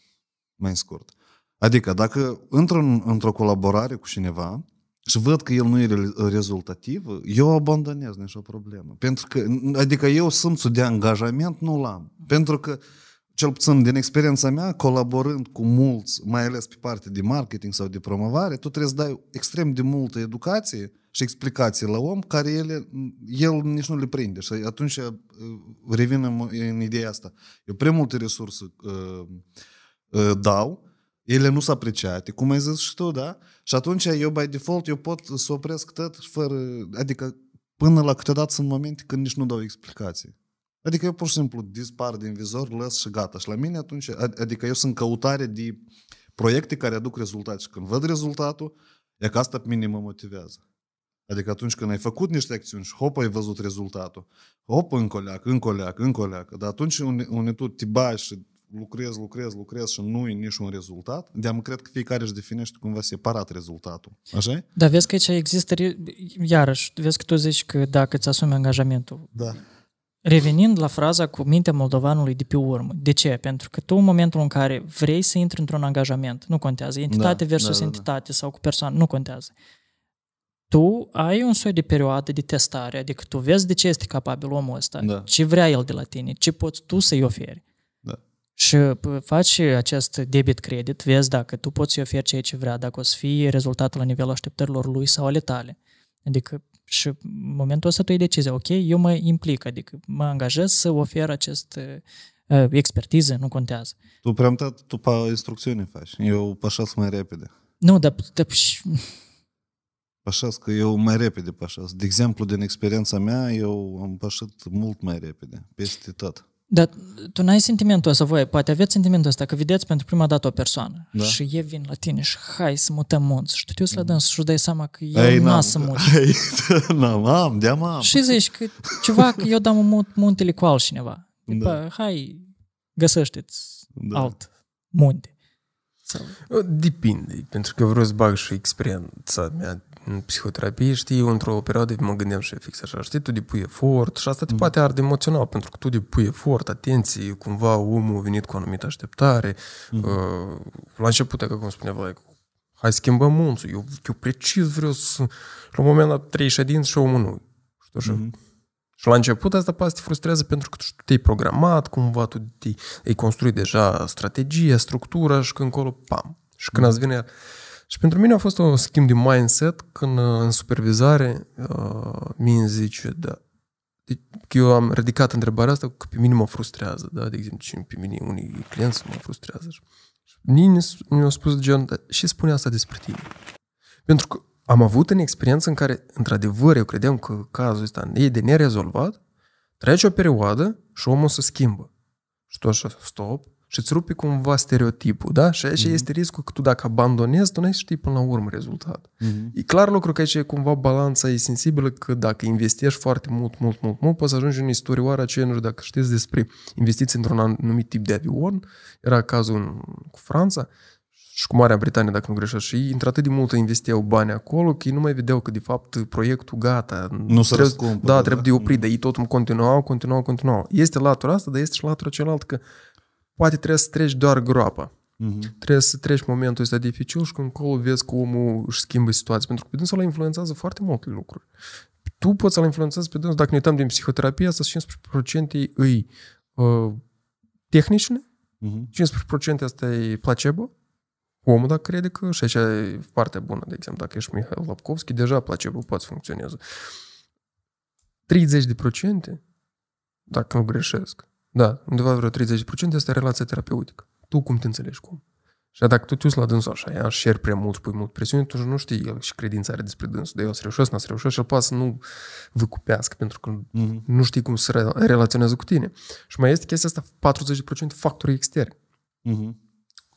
mai în scurt. Adică dacă intru într-o colaborare cu cineva și văd că el nu e rezultativ, eu abandonez, nu e o problemă. Pentru că, adică eu simțul de angajament nu l-am. Pentru că uh, cel puțin din experiența mea, colaborând cu mulți, mai ales pe partea de marketing sau de promovare, tu trebuie să dai extrem de multă educație și explicații la om care ele, el nici nu le prinde. Și atunci uh, revin în, în ideea asta. Eu prea multe resurse uh, uh, dau, ele nu sunt apreciate, cum ai zis și tu, da? Și atunci eu, by default, eu pot să opresc tot fără... Adică până la câteodată sunt momente când nici nu dau explicații. Adică eu pur și simplu dispar din vizor, lăs și gata. Și la mine atunci, adică eu sunt căutare de proiecte care aduc rezultate și când văd rezultatul, e că asta pe mine mă motivează. Adică atunci când ai făcut niște acțiuni și hop, ai văzut rezultatul. Hop, încă o leacă, încă o leacă, încă o leacă. Dar atunci unde, tu te bagi și lucrezi, lucrezi, lucrezi și nu e niciun rezultat, de am cred că fiecare își definește cumva separat rezultatul. Așa Da, vezi că aici există, iarăși, vezi că tu zici că dacă îți asumi angajamentul. Da. Revenind la fraza cu mintea moldovanului de pe urmă, de ce? Pentru că tu în momentul în care vrei să intri într-un angajament, nu contează, entitate da, versus da, da, da, entitate sau cu persoană, nu contează. Tu ai un soi de perioadă de testare, adică tu vezi de ce este capabil omul ăsta, da. ce vrea el de la tine, ce poți tu să-i oferi. Da. Și faci acest debit-credit, vezi dacă tu poți să-i oferi ceea ce vrea, dacă o să fie rezultatul la nivelul așteptărilor lui sau ale tale. Adică și în momentul ăsta tu iei decizia, ok, eu mă implic, adică mă angajez să ofer acest uh, uh expertiză, nu contează. Tu prea tu pe instrucțiune faci, eu pășesc mai repede. Nu, dar... dar pășesc, că eu mai repede pășesc. De exemplu, din experiența mea, eu am pășit mult mai repede, peste tot. Dar tu n-ai sentimentul ăsta, voi poate aveți sentimentul ăsta, că vedeți pentru prima dată o persoană da. și e vin la tine și hai să mutăm munți și tu te uiți la mm. dâns și dai seama că eu n-am să mut. Ei, n-am, am, de am. Și zici că ceva, că eu dam mut, muntele cu altcineva. După, da. Păi, hai, găsește-ți da. alt munte. Sau... Depinde, pentru că vreau să bag și experiența mea în psihoterapie, știi, într-o perioadă mă gândeam și fix așa, știi, tu depui efort și asta te mm. poate arde emoțional, pentru că tu depui efort, atenție, cumva omul a venit cu o anumită așteptare, mm uh, la început, că adică, cum spunea like, hai schimbăm munțul, eu, eu precis vreau să... La un moment dat, trei ședinți și omul nu. Știu, și, mm-hmm. și la început asta poate te frustrează pentru că tu te-ai programat cumva, tu te-ai construit deja strategia, structura și când încolo, pam. Și când mm ați vine și pentru mine a fost un schimb de mindset când uh, în supervizare uh, mi zice, da, deci, că eu am ridicat întrebarea asta că pe mine mă frustrează, da? De exemplu, și pe mine unii clienți mă frustrează. Nini mi-a spus gen, da, și spune asta despre tine. Pentru că am avut în experiență în care, într-adevăr, eu credeam că cazul ăsta e de nerezolvat, trece o perioadă și omul se schimbă. Și tu așa, stop, și îți rupi cumva stereotipul, da? Și aici mm-hmm. este riscul că tu dacă abandonezi, tu nu ai știi până la urmă rezultat. Mm-hmm. E clar lucru că aici e cumva balanța e sensibilă că dacă investești foarte mult, mult, mult, mult, poți să ajungi în istorioare aceea, nu știu dacă știți despre investiții într-un anumit tip de avion, era cazul în, cu Franța, și cu Marea Britanie, dacă nu greșesc, și intră atât de mult investeau bani acolo că ei nu mai vedeau că, de fapt, proiectul gata. Nu se trebuie, da, da, trebuie de oprit, mhm. dar ei tot continuau, continuau, continuau. Este latura asta, dar este și latura cealaltă că poate trebuie să treci doar groapa. Mm-hmm. Trebuie să treci momentul ăsta dificil și când încolo vezi că omul își schimbă situația. Pentru că pe dânsul influențează foarte mult lucruri. Tu poți să-l influențezi pe dânsul. Dacă ne uităm din psihoterapie, asta 15% îi uh, tehniciune, mm-hmm. 15% asta e placebo, omul dacă crede că și așa e foarte bună, de exemplu, dacă ești Mihail Lapkovski, deja placebo poate funcționează. 30% dacă nu greșesc, da, undeva vreo 30% este relația terapeutică. Tu cum te înțelegi cu Și dacă tu te la dânsul așa, ia, share prea mult, pui mult presiune, tu nu știi el și credința are despre dânsul, de eu să reușesc, n-a să reușesc și el poate să nu vă cupească pentru că mm-hmm. nu știi cum să relaționează cu tine. Și mai este chestia asta, 40% factori externi. Mm-hmm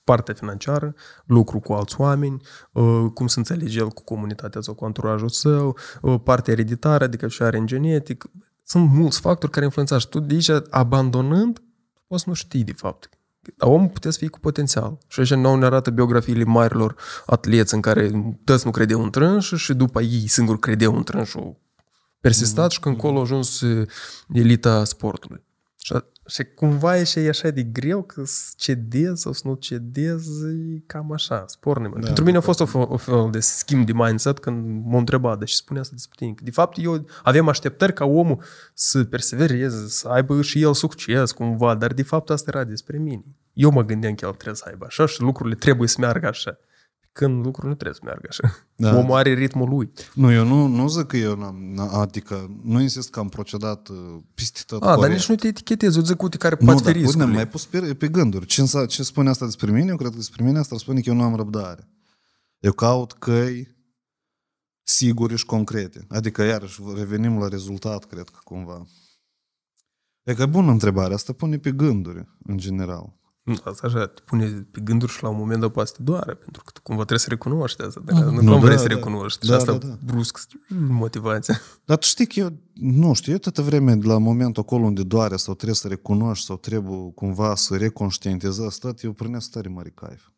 partea financiară, lucru cu alți oameni, uh, cum se înțelege el cu comunitatea sau cu anturajul său, uh, partea ereditară, adică și are în genetic, sunt mulți factori care influențează. Tu de aici, abandonând, poți să nu știi de fapt. Dar omul putea să fie cu potențial. Și așa nou ne arată biografiile marilor atleți în care toți nu credeau în trânș și după ei singur credeau în trânșul persistat mm-hmm. și când colo a ajuns eh, elita sportului. Și și cumva e și așa de greu că cedez sau să nu cedez, e cam așa, spornim. Da, Pentru mine a da, fost o, da. o fel de schimb de mindset când m-a întrebat, și spunea asta despre tine. De fapt, eu aveam așteptări ca omul să persevereze, să aibă și el succes cumva, dar de fapt asta era despre mine. Eu mă gândeam că el trebuie să aibă așa și lucrurile trebuie să meargă așa când lucrurile nu trebuie să meargă așa. Da. Omul are ritmul lui. Nu, eu nu, nu zic că eu n-am, adică nu insist că am procedat uh, piste tot A, corect. dar nici nu te etichetezi, eu zic, uite, care nu, poate fi da, Nu, mai pus pe, pe gânduri. Ce, ce spune asta despre mine? Eu cred că despre mine asta spune că eu nu am răbdare. Eu caut căi siguri și concrete. Adică, iarăși, revenim la rezultat, cred că cumva. E că bună întrebare, asta pune pe gânduri, în general. Asta așa te pune pe gânduri și la un moment dat poate să te pentru că cumva trebuie să recunoști asta, dar da, da. nu, nu da, vrei da, să da. recunoști da, și asta da, da. brusc motivația. Dar tu știi că eu, nu știu, eu toată vremea de la momentul acolo unde doare sau trebuie să recunoști sau trebuie cumva să reconștientizezi asta, eu prânesc tare mare caif.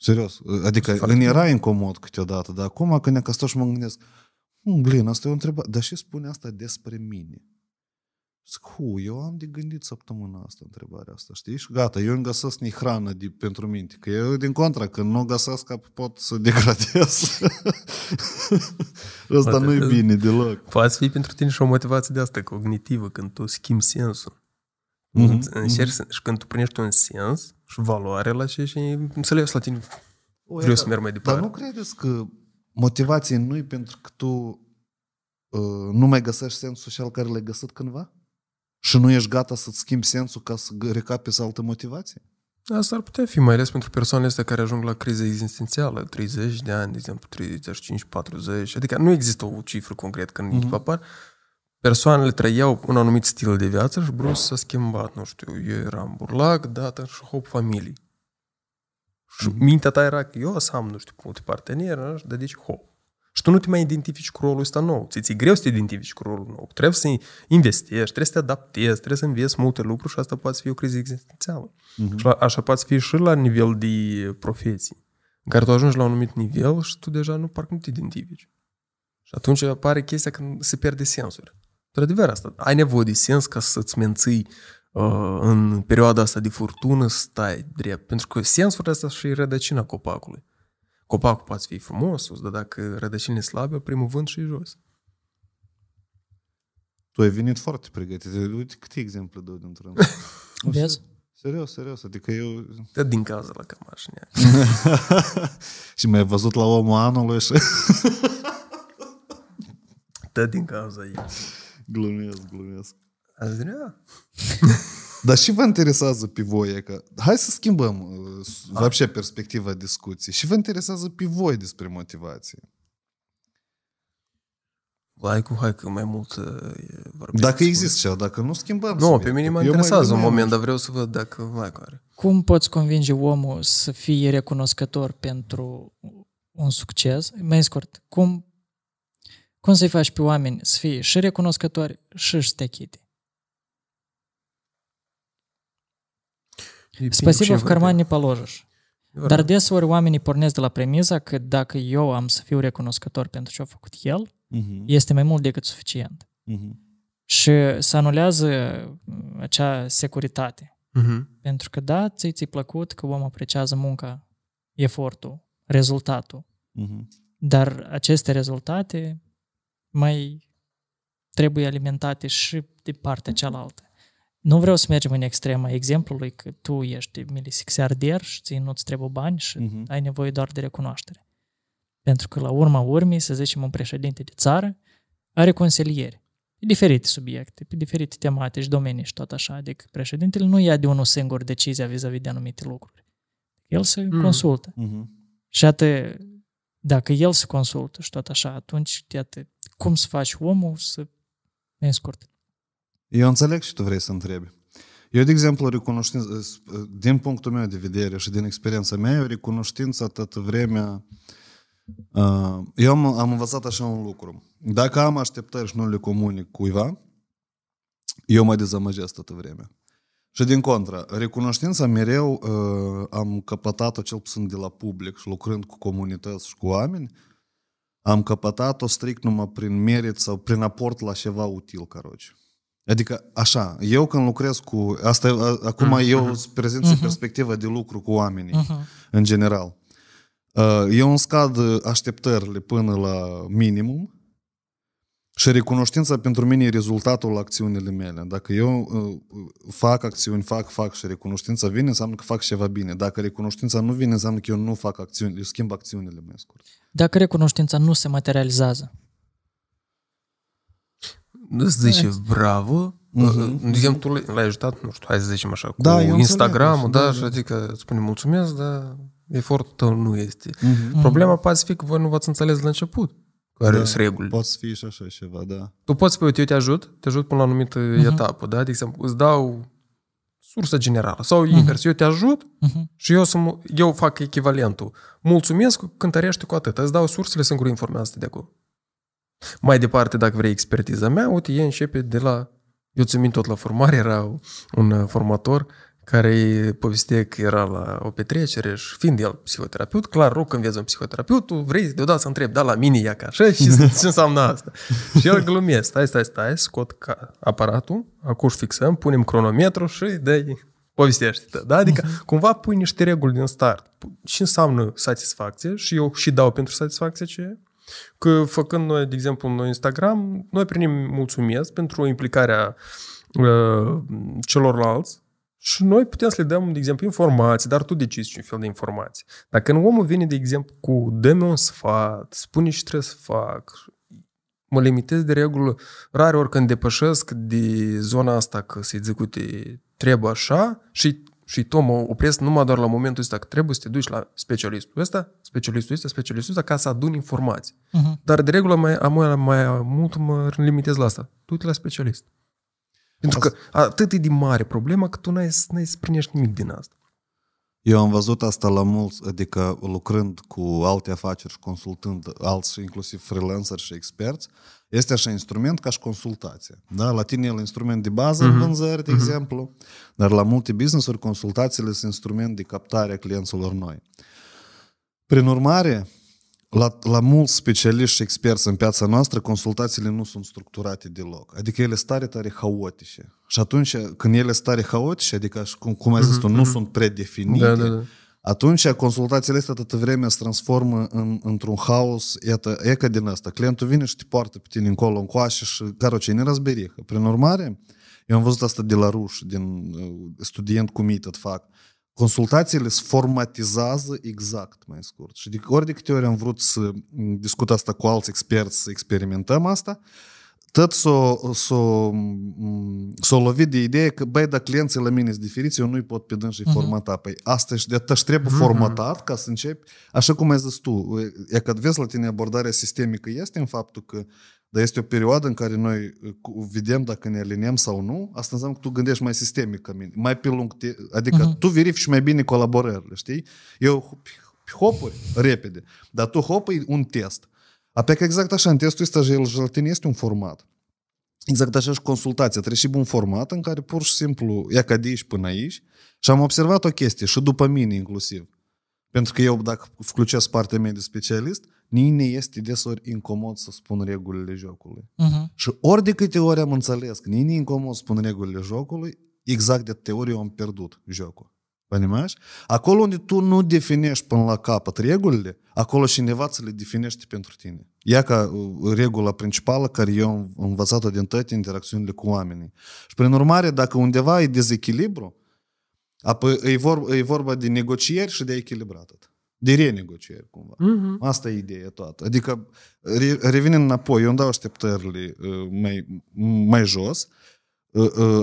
Serios, adică în era incomod câteodată, dar acum când ne că și mă gândesc, blin, asta e o întrebare, dar și spune asta despre mine? Zic, hu, eu am de gândit săptămâna asta întrebarea asta, știi? Și gata, eu îmi găsesc ni hrană de, pentru minte, că eu din contra, când nu o găsesc, pot să degradez. Ăsta nu e bine deloc. Poate fi pentru tine și o motivație de asta cognitivă, când tu schimbi sensul. Mm-hmm. Încerci mm-hmm. și când tu primești un sens și valoare la ce și să le la tine. O, Vreau să da. merg mai departe. Dar nu credeți că motivația nu e pentru că tu uh, nu mai găsești sensul și al care l-ai găsit cândva? și nu ești gata să-ți schimbi sensul ca să recapezi alte altă motivație? Asta ar putea fi, mai ales pentru persoanele astea care ajung la crize existențială, 30 de ani, de exemplu, 35, 40, adică nu există o cifră concretă când mm-hmm. apar. Persoanele trăiau un anumit stil de viață și brus s-a schimbat, nu știu, eu eram burlac, dată și hop familie. Și mm-hmm. mintea ta era că eu o să am, nu știu, multe parteneri, dar deci hop. Și tu nu te mai identifici cu rolul ăsta nou. Ți ți greu să te identifici cu rolul nou. Trebuie să investești, trebuie să te adaptezi, trebuie să înveți multe lucruri și asta poate fi o criză existențială. Uh-huh. Și la, așa poate fi și la nivel de profesie, în care tu ajungi la un anumit nivel și tu deja nu, parcă nu te identifici. Și atunci apare chestia când se pierde sensuri. Într-adevăr asta. Ai nevoie de sens ca să-ți menții uh, în perioada asta de furtună stai drept. Pentru că sensul ăsta și rădăcina copacului. Copacul poate fi frumos dar dacă rădăcinile slabe, primul vânt și jos. Tu ai venit foarte pregătit. Uite câte exemple dau dintr-un. Vezi? Serios, serios, adică eu... Da, din cauza la cămașă Și m ai văzut la omul anului și... da, din cauza ei. Glumesc, glumesc. Azi, Dar și vă interesează pe voi, că hai să schimbăm uh, A. вообще perspectiva discuției. Și vă interesează pe voi despre motivație. Like-ul, hai că mai mult uh, vorbim. Dacă există ceva, dacă nu schimbăm. Nu, no, pe mine mă interesează un moment, dar vreau să văd dacă mai. are. Cum poți convinge omul să fie recunoscător pentru un succes? Mai scurt, cum, cum să-i faci pe oameni să fie și recunoscători și să te Спасибо в карман не положиш. Dar deseori oamenii pornesc de la premiza că dacă eu am să fiu recunoscător pentru ce a făcut el, uh-huh. este mai mult decât suficient. Uh-huh. Și se anulează mm, acea securitate. Uh-huh. Pentru că da, ți-i, ți plăcut că omul apreciază munca, efortul, rezultatul. Uh-huh. Dar aceste rezultate mai trebuie alimentate și de partea cealaltă. Nu vreau să mergem în extrema exemplului că tu ești milisixardier și ți nu-ți trebuie bani și uh-huh. ai nevoie doar de recunoaștere. Pentru că la urma urmei, să zicem, un președinte de țară are consilieri pe diferite subiecte, pe diferite tematici, domenii și tot așa. Adică președintele nu ia de unul singur decizia vis-a-vis de anumite lucruri. El se uh-huh. consultă. Uh-huh. Și atât, dacă el se consultă și tot așa, atunci, iată, cum să faci omul să, în scurt, eu înțeleg și tu vrei să întrebi. Eu, de exemplu, recunoștință, din punctul meu de vedere și din experiența mea, eu recunoștință atât vremea... Uh, eu am, am învățat așa un lucru. Dacă am așteptări și nu le comunic cuiva, eu mă dezamăgesc atât vremea. Și din contra, recunoștința mereu uh, am căpătat-o cel puțin de la public și lucrând cu comunități și cu oameni, am căpătat-o strict numai prin merit sau prin aport la ceva util, caroci. Adică, așa, eu când lucrez cu... Asta, a, acum mm-hmm. eu prezint mm-hmm. mm-hmm. perspectiva de lucru cu oamenii, mm-hmm. în general. Eu îmi scad așteptările până la minimum și recunoștința pentru mine e rezultatul acțiunile mele. Dacă eu fac acțiuni, fac, fac și recunoștința vine, înseamnă că fac ceva bine. Dacă recunoștința nu vine, înseamnă că eu nu fac acțiuni, eu schimb acțiunile mele scurt. Dacă recunoștința nu se materializează, îți zice bravo, Uh-huh. De exemplu, tu l-ai ajutat, nu știu, hai să zicem așa, da, cu da, Instagram-ul, da, da, da, adică spune mulțumesc, dar efortul tău nu este. Uh-huh. Problema poate să fie că voi nu v-ați înțeles la început care da, sunt reguli. Poți să și așa ceva, da. Tu poți spune, uite, eu te ajut, te ajut până la anumită uh-huh. etapă, da? De exemplu, îți dau sursa generală sau uh-huh. invers, eu te ajut uh-huh. și eu, să, eu fac echivalentul. Mulțumesc, cântărește cu atât. Îți dau sursele cu informații de acolo. Mai departe, dacă vrei expertiza mea, uite, e începe de la... Eu țin tot la formare, era un uh, formator care povestea că era la o petrecere și fiind el psihoterapeut, clar, rog, când vezi un psihoterapeut, tu vrei deodată să întrebi, da, la mine e ca așa și ce înseamnă asta? și el glumie, stai, stai, stai, scot aparatul, acuși fixăm, punem cronometru și dai povestește Da? da adică mhm. cumva pui niște reguli din start. Ce înseamnă satisfacție și eu și dau pentru satisfacție ce Că făcând noi, de exemplu, noi Instagram, noi primim mulțumesc pentru implicarea uh, celorlalți și noi putem să le dăm, de exemplu, informații, dar tu decizi ce fel de informații. Dacă un omul vine, de exemplu, cu dă-mi un sfat, spune ce trebuie să fac, mă limitez de regulă, rare ori când depășesc de zona asta că se execute zic, trebuie așa și și tot mă opresc numai doar la momentul ăsta, că trebuie să te duci la specialistul ăsta, specialistul ăsta, specialistul ăsta, ca să aduni informații. Uh-huh. Dar de regulă mai, mai, mai mult mă limitez la asta. Tu te la specialist. Pentru asta... că atât e de mare problema că tu n-ai, n-ai să primești nimic din asta. Eu am văzut asta la mulți, adică lucrând cu alte afaceri și consultând alți, inclusiv freelanceri și experți, este așa instrument ca și consultație. Da? La tine e instrument de bază uh-huh. în mhm. vânzări, de uh-huh. exemplu, dar la multe business-uri consultațiile sunt instrument de captare a clienților noi. Prin urmare, la, la mulți specialiști și experți în piața noastră, consultațiile nu sunt structurate deloc. Adică ele sunt tare, tare haotice. Și atunci, când ele sunt tare haotice, adică, cum, cum ai zis uh-huh, tu, nu uh-huh. sunt da, da, predefinite, da, da, da. Atunci consultațiile astea atâta vreme se transformă în, într-un haos, iată, e ca din asta. Clientul vine și te poartă pe tine încolo, încoașe și, ce ne răzberică. Prin urmare, eu am văzut asta de la ruș, din uh, student cu mitat fac. Consultațiile se formatizează exact, mai scurt. Și de ori de câte ori am vrut să discut asta cu alți experți, să experimentăm asta, uh, tot s-o, s-o, s-o lovit de ideea că, băi, dacă clienții la mine sunt diferiți, eu nu-i pot pe dânsi uh-huh. Mhm. formata. Păi asta și de atât trebuie uh-huh. formatat ca să începi, așa cum ai zis tu, e că vezi la tine abordarea sistemică este în faptul că dar este o perioadă în care noi uh, vedem dacă ne aliniem sau nu, asta înseamnă că tu gândești mai sistemic ca mine, mai pe lung, te, adică uh-huh. tu verifici mai bine colaborările, știi? Eu hopuri repede, dar tu hopui un test. Apec exact așa, în testul ăsta gelatin este un format. Exact așa și consultația. Trebuie un format în care pur și simplu ia ca de aici până aici și am observat o chestie și după mine inclusiv. Pentru că eu, dacă включesc partea mea de specialist, nimeni este desori incomod să spun regulile jocului. Uh-huh. Și ori de câte ori am înțeles că nine incomod să spun regulile jocului, exact de teorie am pierdut jocul. Понимаешь? Acolo unde tu nu definești până la capăt regulile, acolo cineva ți le definește pentru tine. Ia ca regula principală care eu am învățat-o din toate interacțiunile cu oamenii. Și prin urmare, dacă undeva e dezechilibru, apoi e, vor, e vorba de negocieri și de echilibrat De renegocieri, cumva. Uh-huh. Asta e ideea toată. Adică, revenind înapoi, eu îmi dau așteptările mai, mai jos, uh,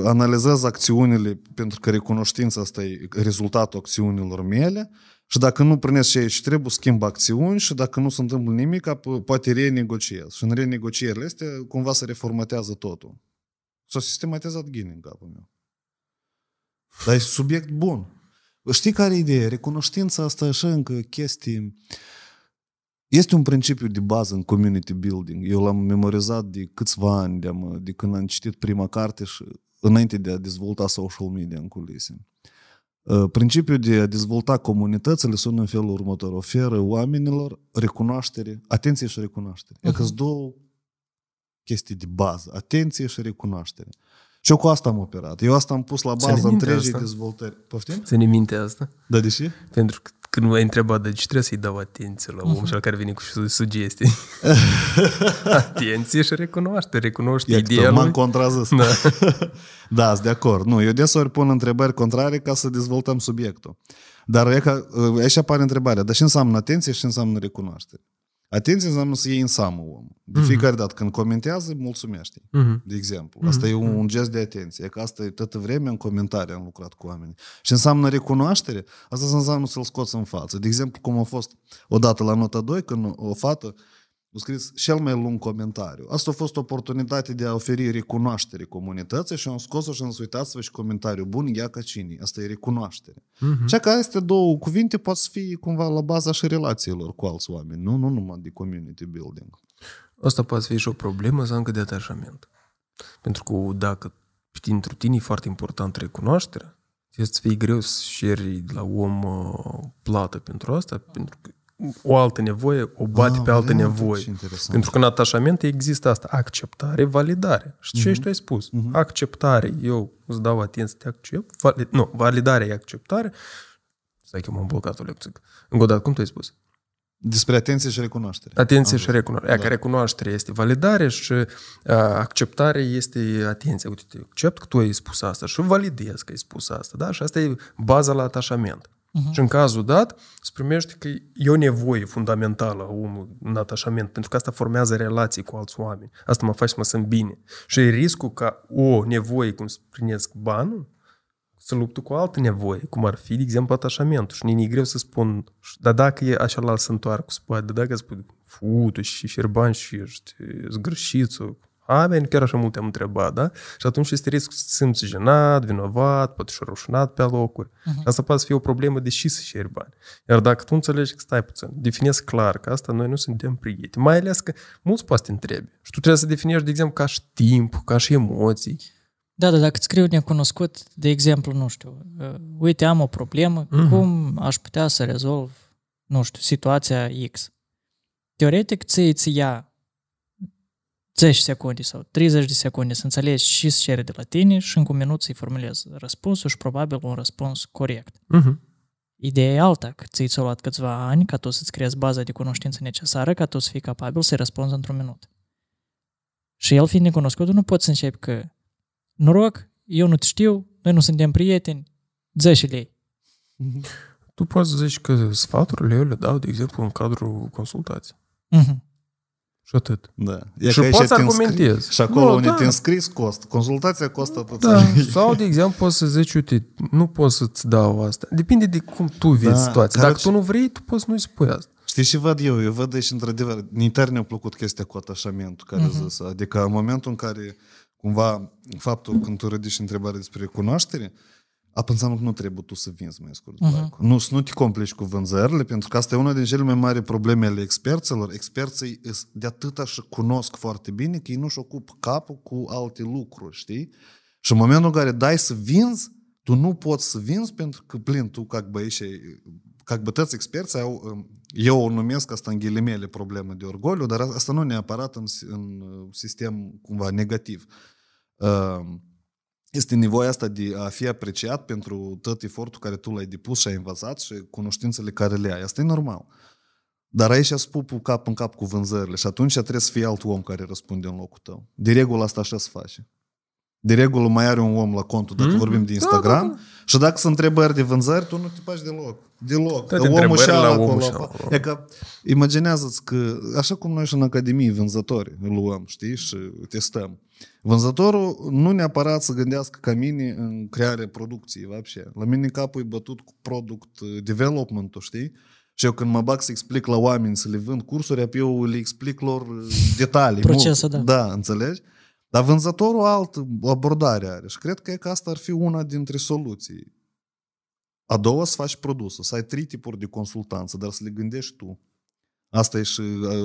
analizează acțiunile pentru că recunoștința asta e rezultatul acțiunilor mele și dacă nu ceea ce și trebuie, schimb acțiuni și dacă nu se întâmplă nimic, poate renegociez. Și în renegocierile este cumva se reformatează totul. S-a sistematizat ghinii în capul meu. Dar e subiect bun. Știi care e ideea? Recunoștința asta așa încă chestii este un principiu de bază în community building. Eu l-am memorizat de câțiva ani, de, de când am citit prima carte și înainte de a dezvolta social media în culise. Uh, principiul de a dezvolta comunitățile sunt în felul următor. Oferă oamenilor recunoaștere, atenție și recunoaștere. Uh-huh. Că mhm. două chestii de bază. Atenție și recunoaștere. Uh, și eu cu asta am operat. Eu asta am pus la bază întregii dezvoltări. Poftim? Ține minte asta. Da, de ce? Pentru că când m-ai întrebat, deci trebuie să-i dau atenție la omul uh-huh. care vine cu sugestii. atenție și recunoaște, recunoaște. ideea lui. m-am contrazis. Da, da de acord. Nu, eu desori pun întrebări contrare ca să dezvoltăm subiectul. Dar e ca, aici apare întrebarea, dar ce înseamnă atenție și ce înseamnă recunoaștere? Atenție înseamnă să iei în samul De fiecare dată când comentează, mulțumește. De exemplu. Asta e un gest de atenție. Că asta e tot vremea în comentarii am lucrat cu oameni. Și înseamnă recunoaștere. Asta înseamnă să-l scoți în față. De exemplu, cum a fost odată la nota 2, când o fată scris cel mai lung comentariu. Asta a fost o oportunitate de a oferi recunoaștere comunității și am scos-o și am zis, uitați-vă și comentariu bun, ia ca cine. Asta e recunoaștere. Uh-huh. Și că aceste două cuvinte pot fi cumva la baza și relațiilor cu alți oameni, nu, nu numai de community building. Asta poate fi și o problemă să încă de atașament. Pentru că dacă pentru tine e foarte important recunoașterea, este să fie greu să șeri la om uh, plată pentru asta, pentru că o altă nevoie, o bate ah, pe altă nevoie. Pentru că în atașament există asta, acceptare, validare. Mhm. Și uh-huh. ce ești tu ai spus? Uh-huh. Acceptare, eu îți dau atenție, te accept. Vali... Nu, validare e acceptare. Stai că m-am blocat o lecție. Încă o dată, cum tu ai spus? Despre atenție și recunoaștere. Atenție Am și recunoaștere. Da. Că recunoaștere este validare și a, acceptare este atenție. Uite, accept că tu ai spus asta și validez că ai spus asta. Da? Și asta e baza la atașament. Uh-huh. Și în cazul dat, se primește că e o nevoie fundamentală a omului în atașament, pentru că asta formează relații cu alți oameni. Asta mă face să mă sunt bine. Și e riscul ca o nevoie, cum să primesc banul, să luptă cu altă nevoie, cum ar fi, de exemplu, atașamentul. Și e greu să spun, dar dacă e așa la să întoarcă cu spate, dar dacă spune, fu, tu și șerban și ești zgârșit, oameni, chiar așa multe am întrebat, da? Și atunci este riscul să simți jenat, vinovat, poate și rușinat pe locuri. Uh-huh. Mhm. asta poate să fie o problemă și să șeri bani. Iar dacă tu înțelegi că stai puțin, definezi clar că asta noi nu suntem prieteni, mai ales că mulți poate te întrebi. Și tu trebuie să definești, de exemplu, ca și timp, ca și emoții. Da, da, dacă îți scriu necunoscut, de exemplu, nu știu, uh, uite, am o problemă, uh-huh. cum aș putea să rezolv, nu știu, situația X? Teoretic, ți ia 10 secunde sau 30 de secunde să înțelegi și să cere de la tine și în un minut să-i formulezi răspunsul și probabil un răspuns corect. Uh-huh. Ideea e alta, că ți-ai ți luat câțiva ani ca tu să-ți creezi baza de cunoștință necesară ca tu să fii capabil să-i răspunzi într-un minut. Și el fiind necunoscut, nu poți să începi că noroc, eu nu ți știu, noi nu suntem prieteni, 10 lei. Mhm. Tu poți zici că sfaturile eu le dau, de exemplu, în cadrul consultației. Uh-huh. Și atât. Da. E și poți să argumentezi. Și acolo nu, unde da. te înscris cost. Consultația costă atât. Da. Sau, de exemplu, poți să zici, uite, nu poți să-ți dau asta. Depinde de cum tu vezi da. situația. Dacă tu nu vrei, tu poți nu-i spui asta. Știi și văd eu, eu văd și într-adevăr, în tare ne-a plăcut chestia cu atașamentul care uh-huh. zis. Adică în momentul în care, cumva, faptul când tu ridici întrebare despre cunoaștere, Apa înseamnă că nu trebuie tu să vinzi, mai scurt. Uh-huh. Mhm. Nu, să nu te complici cu vânzările, pentru că asta e una din cele mai mari probleme ale experților. Experții de atâta și cunosc foarte bine că ei nu-și ocupă capul cu alte lucruri, știi? Și în momentul în care dai să vinzi, tu nu poți să vinzi pentru că, plin, tu, ca băieșe, ca bătăți experți, au, um, eu o numesc asta în ghilimele problemă de orgoliu, dar asta nu neapărat în, în uh, sistem cumva negativ. Uh, este nevoia asta de a fi apreciat pentru tot efortul care tu l-ai depus și ai învățat și cunoștințele care le ai. Asta e normal. Dar aici spus cap în cap cu vânzările și atunci trebuie să fie alt om care răspunde în locul tău. De regulă asta așa se face. De regulă mai are un om la contul dacă mm? vorbim de Instagram. Da, da, da. Și dacă sunt întrebări de vânzări, tu nu te faci deloc. Deloc. de omul și la acolo. Omul acolo. E că, imaginează-ți că, așa cum noi și în Academie vânzători luăm, știi, și testăm. Vânzătorul nu neapărat să gândească ca mine în crearea producției, вообще. La mine capul e bătut cu product uh, development știi? Și eu când mă bag să explic la oameni să le vând cursuri, eu le explic lor uh, detalii. Procesul, da. Da, înțelegi? Dar vânzătorul alt abordare are și cred că, e că asta ar fi una dintre soluții. A doua, să faci produsul, să ai trei tipuri de consultanță, dar să le gândești tu. Asta e și,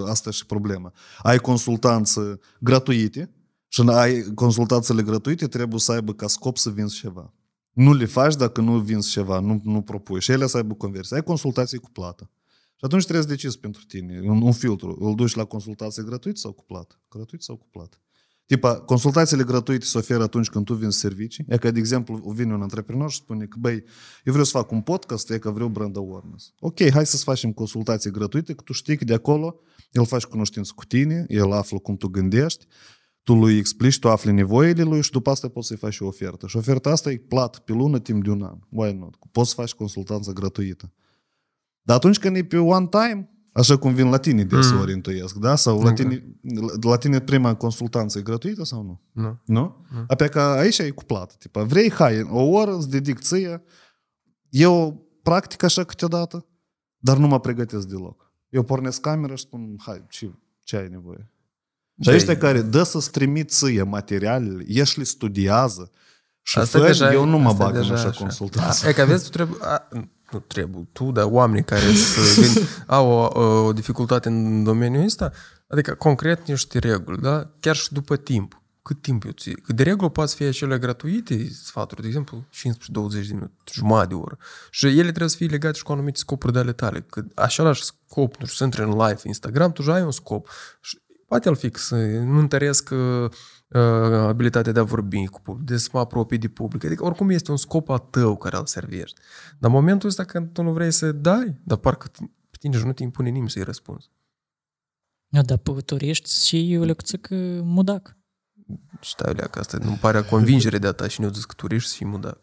asta e și problema. Ai consultanță gratuite și ai consultanțele gratuite trebuie să aibă ca scop să vinzi ceva. Nu le faci dacă nu vinzi ceva, nu, nu propui. Și ele să aibă conversie. Ai consultații cu plată. Și atunci trebuie să decizi pentru tine un, un filtru. Îl duci la consultație gratuit sau cu plată? Gratuit sau cu plată? Tipa, consultațiile gratuite se oferă atunci când tu vinzi servicii. E că, de exemplu, vine un antreprenor și spune că, băi, eu vreau să fac un podcast, e că vreau brand awareness. Ok, hai să-ți facem consultații gratuite, că tu știi că de acolo el faci cunoștință cu tine, el află cum tu gândești, tu lui explici, tu afli nevoile lui și după asta poți să-i faci o ofertă. Și oferta asta e plată pe lună timp de un an. Why not? Poți să faci consultanță gratuită. Dar atunci când e pe one time, Așa cum vin latinii de mm. să orientuiesc, da? Sau latinii, okay. la tine prima consultanță e gratuită sau nu? Nu. No. Nu? No? Apoi că aici e plată. Tipa, vrei, hai, o oră îți dedic ție. Eu practic așa câteodată, dar nu mă pregătesc deloc. Eu pornesc camera și spun, hai, ce, ce ai nevoie? Și de care dă să-ți trimit ție materialele, ieși le studiază și asta fă, deja, eu nu mă bag în așa, așa consultanță. Da. E că vezi, tu trebuie... A nu trebuie tu, dar oamenii care să vin, au o, o dificultate în domeniul ăsta, adică concret niște reguli, da? chiar și după timp. Cât timp eu ți Că de regulă poate fi acele gratuite sfaturi, de exemplu, 15-20 de minute, jumătate de oră. Și ele trebuie să fie legate și cu anumite scopuri de ale tale. Că așa scop, nu știu, să intre în live Instagram, tu ai un scop. Și poate al fix, nu întăresc uh, Uh, abilitatea de a vorbi cu public, de să mă apropii de public. Adică oricum este un scop al tău care îl servești. Dar în momentul ăsta când tu nu vrei să dai, dar parcă pe tine nu te impune nimeni să-i răspunzi. Da, dar păcătorești și eu le că mudac. Stai, că asta nu pare convingere de a ta și nu au că tu ești și mudac.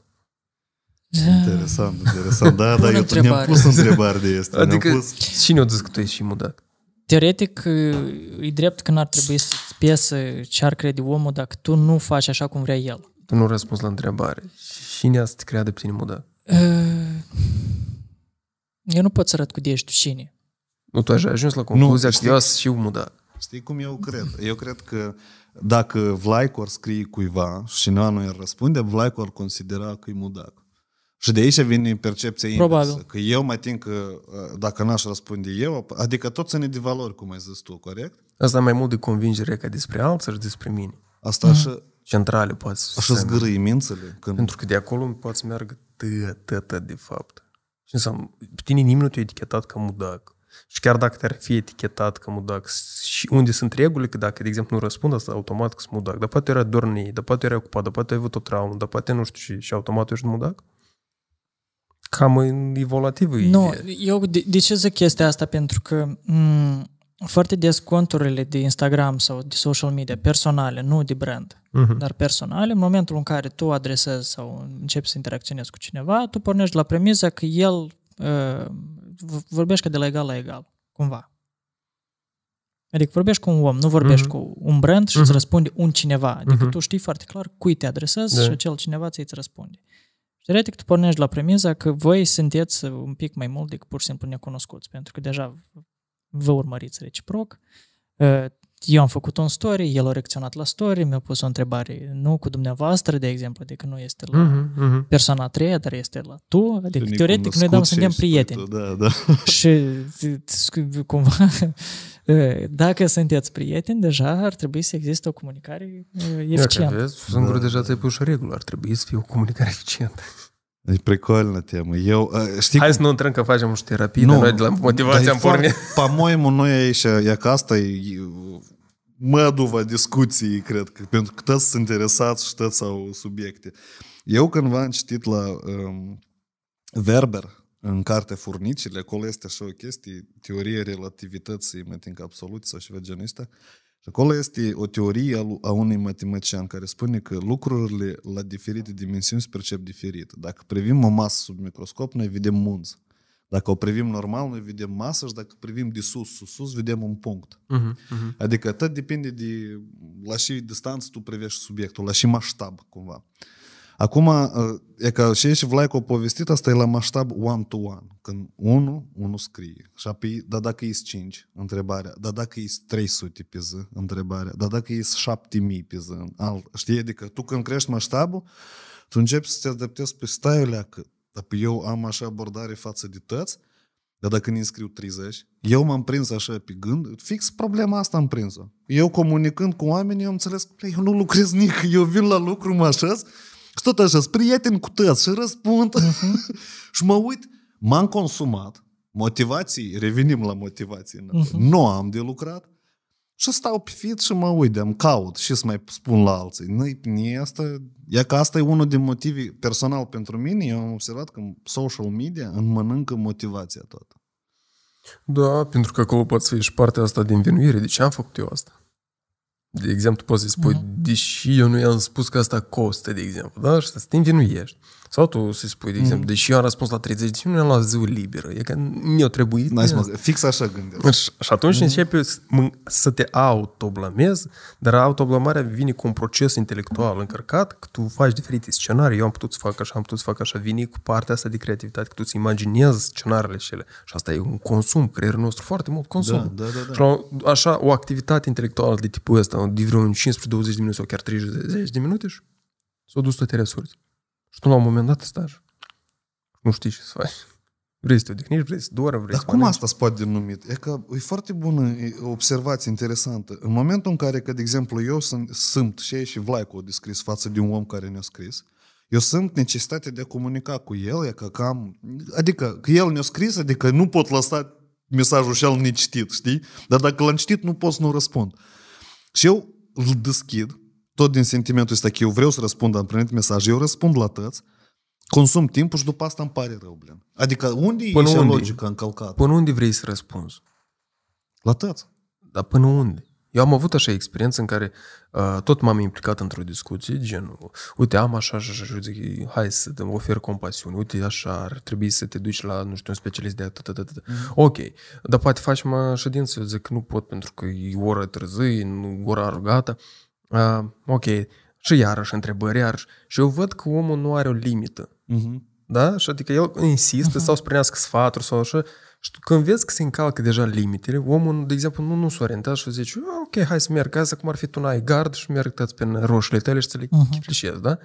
Interesant, interesant. Da, da, eu ne-am pus întrebare de asta. Adică, pus... cine o zis că tu ești și mudac? Da. Da, teoretic, ă, e drept că n-ar trebui să-ți piese ce ar crede omul dacă tu nu faci așa cum vrea el. Tu nu răspunzi la întrebare. Cine a să te creadă pe ă, tine muda? Eu nu pot să arăt cu tu cine. Nu, tu ai ajuns la concluzia nu, că eu și muda. Știi cum eu cred? Eu cred că dacă Vlaicor scrie cuiva și cineva nu îi răspunde, Vlaicor considera că e mudac. Și de aici vine percepția Probabil. inversă. Că eu mai tin că uh, dacă n-aș răspunde eu, adică tot ne de valori, cum ai zis tu, corect? Asta mai mult de convingere ca despre alții și despre mine. Asta mm. așa... Centrale poate. Așa zgârâi mințele? Când... Pentru că de acolo poți merge tătă, de fapt. Și înseamnă, pe tine nimeni nu te-a etichetat ca mudac. Și chiar dacă te-ar fi etichetat ca mudac și unde sunt regulile, că dacă, de exemplu, nu răspund asta, automat că sunt mudac. Dar poate era dornei, dar poate era ocupat, dar poate ai avut o traumă, dar poate nu știu și, și automat ești mudac cam evolutiv. Nu, eu de, de ce zic chestia asta? Pentru că m- mm, foarte des conturile de Instagram sau de social media personale, nu de brand, uh-huh. dar personale, în momentul în care tu adresezi sau începi să interacționezi cu cineva, tu pornești la premiza că el uh, vorbește de la egal la egal, cumva. Adică vorbești cu un om, nu vorbești uh-huh. cu un brand și uh-huh. îți mhm. răspunde un cineva. Adică uh-huh. tu știi foarte clar cui te adresezi da. și acel cineva ți-i răspunde. Teoretic, tu pornești la premiza că voi sunteți un pic mai mult decât pur și simplu necunoscuți, pentru că deja vă urmăriți reciproc, ă, eu am făcut un story, el a reacționat la story, mi-a pus o întrebare, nu cu dumneavoastră, de exemplu, adică nu este la uh-huh, uh-huh. persoana a treia, dar este la tu, adică Când teoretic noi dăm, da, suntem prieteni. Da, da. Și cumva, eh, dacă sunteți prieteni, deja ar trebui să existe o comunicare eh, eficientă. Vezi, singur da. deja da. ți-ai pus o regulă, ar trebui să fie o comunicare eficientă. E прикольная тема. Eu, eh, știi Hai să nu intrăm că facem și terapie, nu, noi de la motivația am pornit. По-моему, noi aici, як asta, măduva discuției, cred, că, pentru că toți sunt interesați și toți au subiecte. Eu v am citit la um, Verber, în carte Furnicile, acolo este așa o chestie, teorie relativității, mă tinc absolut sau și genul ăsta, și acolo este o teorie a unui matematician care spune că lucrurile la diferite dimensiuni se percep diferit. Dacă privim o masă sub microscop, noi vedem munți. Dacă o privim normal, noi vedem masă și dacă privim de sus, sus, sus, vedem un punct. Uh-huh, uh-huh. Adică tot depinde de la ce distanță tu privești subiectul, la ce maștab cumva. Acum, e ca și și Vlaico o povestit, asta e la maștab one-to-one. Când unul, unul scrie. Și apoi, da dacă e 5, întrebarea. Da dacă e 300 pe zi, întrebarea. Da dacă e 7000 pe zi, alt. Știi? Adică tu când crești maștabul, tu începi să te adaptezi pe staiul că dacă eu am așa abordare față de tăți, dar dacă ne înscriu 30, eu m-am prins așa pe gând, fix problema asta am prins-o. Eu comunicând cu oamenii, am înțeles că eu nu lucrez nic, eu vin la lucru, mă așez, și tot așa, sunt prieten cu tăți și răspund. și mă uit, m-am consumat, motivații, revenim la motivații, uh-huh. nu am de lucrat, și stau pe fit și mă uit, îmi caut și să mai spun la alții. nu nu asta, Ia că asta e unul din motive personal pentru mine. Eu am observat că social media îmi mănâncă motivația toată. Da, pentru că acolo poți să fii și partea asta din vinuire. De ce am făcut eu asta? De exemplu, poți să-i spui, mm-hmm. deși eu nu i-am spus că asta costă, de exemplu, da? Și să te învinuiești. Sau tu să-i spui, de mm. exemplu, mm-hmm. deși eu am răspuns la 30 de minute, am luat ziua liberă. E că mi-a trebuit. Nice, mă, fix așa gândesc. Și, și atunci mm începi să te autoblamezi, dar autoblamarea vine cu un proces intelectual încărcat, că tu faci diferite scenarii. Eu am putut să fac așa, am putut să fac așa. Vine cu partea asta de creativitate, că tu îți imaginezi scenariile și ele. Și asta e un consum, creierul nostru foarte mult consum. Da, da, da, da. Și așa, o activitate intelectuală de tipul ăsta, de vreo 15-20 de minute sau chiar 30 de minute și s-au dus toate resurse. Și tu la un moment dat stai nu știi ce să faci. Vrei să te odihnești, vrei să doară, vrei Dar să cum mănânci? asta se poate denumi? E că e foarte bună observație interesantă. În momentul în care, că, de exemplu, eu sunt, sunt și ei și Vlaicu a descris față de un om care ne-a scris, eu sunt necesitatea de a comunica cu el, e că cam, adică că el ne-a scris, adică nu pot lăsa mesajul și el necitit, știi? Dar dacă l-am citit, nu pot să nu răspund. Și eu îl deschid, tot din sentimentul ăsta că eu vreau să răspund, am primit mesaj, eu răspund la tăți, consum timpul și după asta îmi pare rău, blin. Adică unde până e unde? logica încălcată? Până unde vrei să răspunzi? La tăți. Dar până unde? Eu am avut așa experiență în care uh, tot m-am implicat într-o discuție, gen, uite, am așa și așa, zic, hai să te ofer compasiune, uite, așa, ar trebui să te duci la, nu știu, un specialist de atât, atât, atât. Mhm. Ok, dar poate faci mă uh, ședință, eu zic, nu pot pentru că e ora târziu, e ora gata. Uh, ok, și iarăși întrebări, iarăși. Și eu văd că omul nu are o limită. Uh-huh. Da? Și adică el insistă uh-huh. sau spunească sfaturi sau așa. Și când vezi că se încalcă deja limitele, omul, de exemplu, nu, nu s o orientează și zice, ok, hai să merg, ca să cum ar fi tu n-ai gard și merg tăți pe roșile tale și să le uh-huh. da?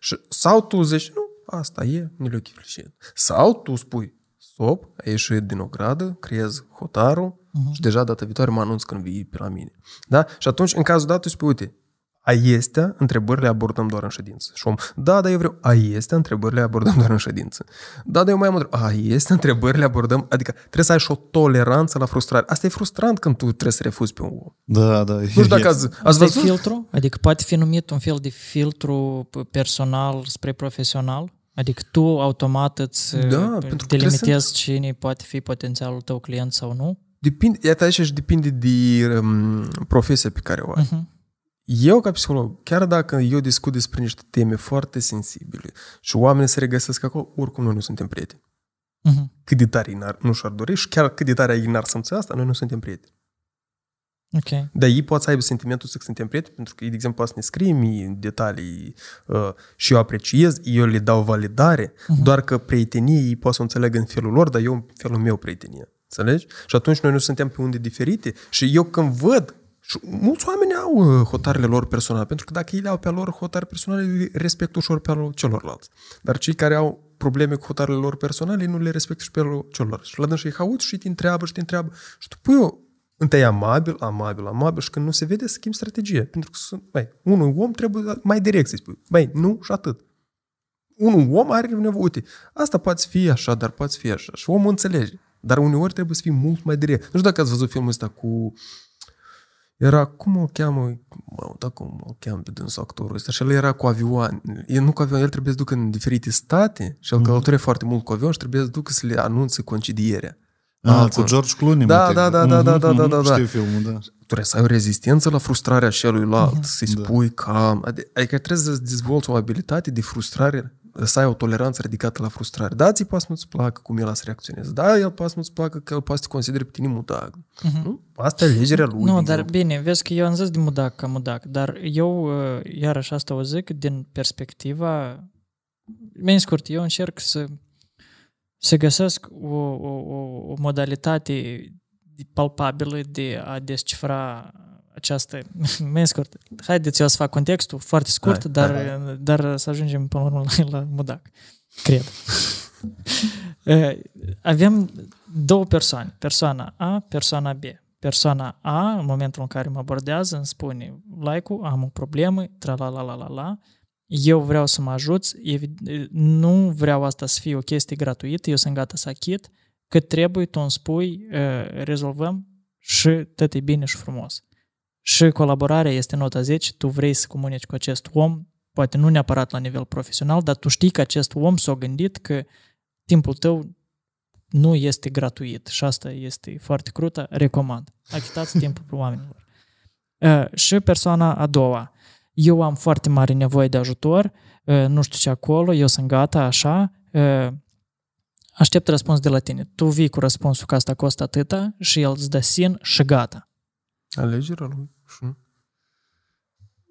Și, sau tu zici, nu, asta e, nu le chiflișez. Sau tu spui, stop, ai ieșit din ogradă, creez hotarul uh-huh. și deja data viitoare mă anunț când vii pe la mine. Da? Și atunci, în cazul dat, tu spui, uite, a este întrebările abordăm doar în ședință. Și om, da, dar eu vreau, A este întrebările abordăm doar în ședință. Da, dar eu mai am întrebări, A este întrebările abordăm, adică trebuie să ai și o toleranță la frustrare. Asta e frustrant când tu trebuie să refuzi pe un om. Da, da. Nu știu dacă ați, ați văzut? filtru? Adică poate fi numit un fel de filtru personal spre profesional? Adică tu automat îți da, uh, delimitezi să... cine poate fi potențialul tău client sau nu? Depinde, iată aici și depinde de um, profesia pe care o ai. Uh-huh. Eu, ca psiholog, chiar dacă eu discut despre niște teme foarte sensibile și oamenii se regăsesc acolo, oricum noi nu suntem prieteni. Uh-huh. Cât de tare nu și-ar dori și chiar cât de tare ei n-ar să asta, noi nu suntem prieteni. Okay. Dar ei pot să aibă sentimentul să suntem prieteni, pentru că ei, de exemplu, poate să ne scrie mie în detalii uh, și eu apreciez, eu le dau validare, uh-huh. doar că prietenii ei pot să o înțeleagă în felul lor, dar eu în felul meu prietenie. Înțelegi? Și atunci noi nu suntem pe unde diferite și eu când văd și mulți oameni au uh, hotarele lor personale, pentru că dacă ei le au pe lor hotare personale, respect ușor pe al celorlalți. Dar cei care au probleme cu hotarele lor personale, nu le respectă și pe al celorlalți. Și la dânsă îi haut și te întreabă și te întreabă. Și tu pui eu întâi amabil, amabil, amabil și când nu se vede, schimb strategie. Pentru că sunt, băi, unui om trebuie mai direct să-i spui. Băi, nu și atât. Unul om are nevoie, uite, asta poate fi așa, dar poate fi așa. Și omul înțelege. Dar uneori trebuie să fii mult mai direct. Nu știu dacă ați văzut filmul ăsta cu uh, era, cum o cheamă, mă, da, cum o cheamă pe dânsul actorul ăsta? Și el era cu avion. El nu cu avion, el trebuie să ducă în diferite state și el mm-hmm. foarte mult cu avion și trebuie să ducă să le anunțe concedierea. A, ah, cu George Clooney. Da, da, da, da, da, mhm, da, da, mhm, da, da. da. filmul, da. Trebuie să ai o rezistență la frustrarea celuilalt, uh-huh. Da. să-i spui da. că... Adică trebuie să-ți dezvolți o abilitate de frustrare să ai o toleranță ridicată la frustrare. Da, ți pas nu-ți placă cum el a să reacționeze. Da, el pas nu-ți placă că el poate să te consideri pe tine mudac. Uh-huh. Nu? Asta e legerea lui. Nu, dar exemplu. bine, vezi că eu am zis de mudac ca mudac, dar eu uh, iarăși asta o zic din perspectiva... Mai scurt, eu încerc să, să găsesc o, o, o, o modalitate palpabilă de a descifra această... Mai scurt. Haideți eu să fac contextul foarte scurt, hai, dar, hai, dar să ajungem până la urmă la, la mudac. Cred. Eh, avem două persoane. Persoana A, persoana B. Persoana A, în momentul în care mă abordează, îmi spune like-ul, am o problemă, tra la la la la la eu vreau să mă ajut, nu vreau asta să fie o chestie gratuită, eu sunt gata să achit, cât trebuie, tu îmi spui, eh, rezolvăm și tot e bine și frumos și colaborarea este nota 10, tu vrei să comunici cu acest om, poate nu neapărat la nivel profesional, dar tu știi că acest om s-a gândit că timpul tău nu este gratuit și asta este foarte crută, recomand. Achitați timpul pe oamenilor. Uh, și persoana a doua. Eu am foarte mare nevoie de ajutor, uh, nu știu ce acolo, eu sunt gata, așa, uh, aștept răspuns de la tine. Tu vii cu răspunsul că asta costă atâta și el îți dă sin și gata. Alegerea lui. Hm?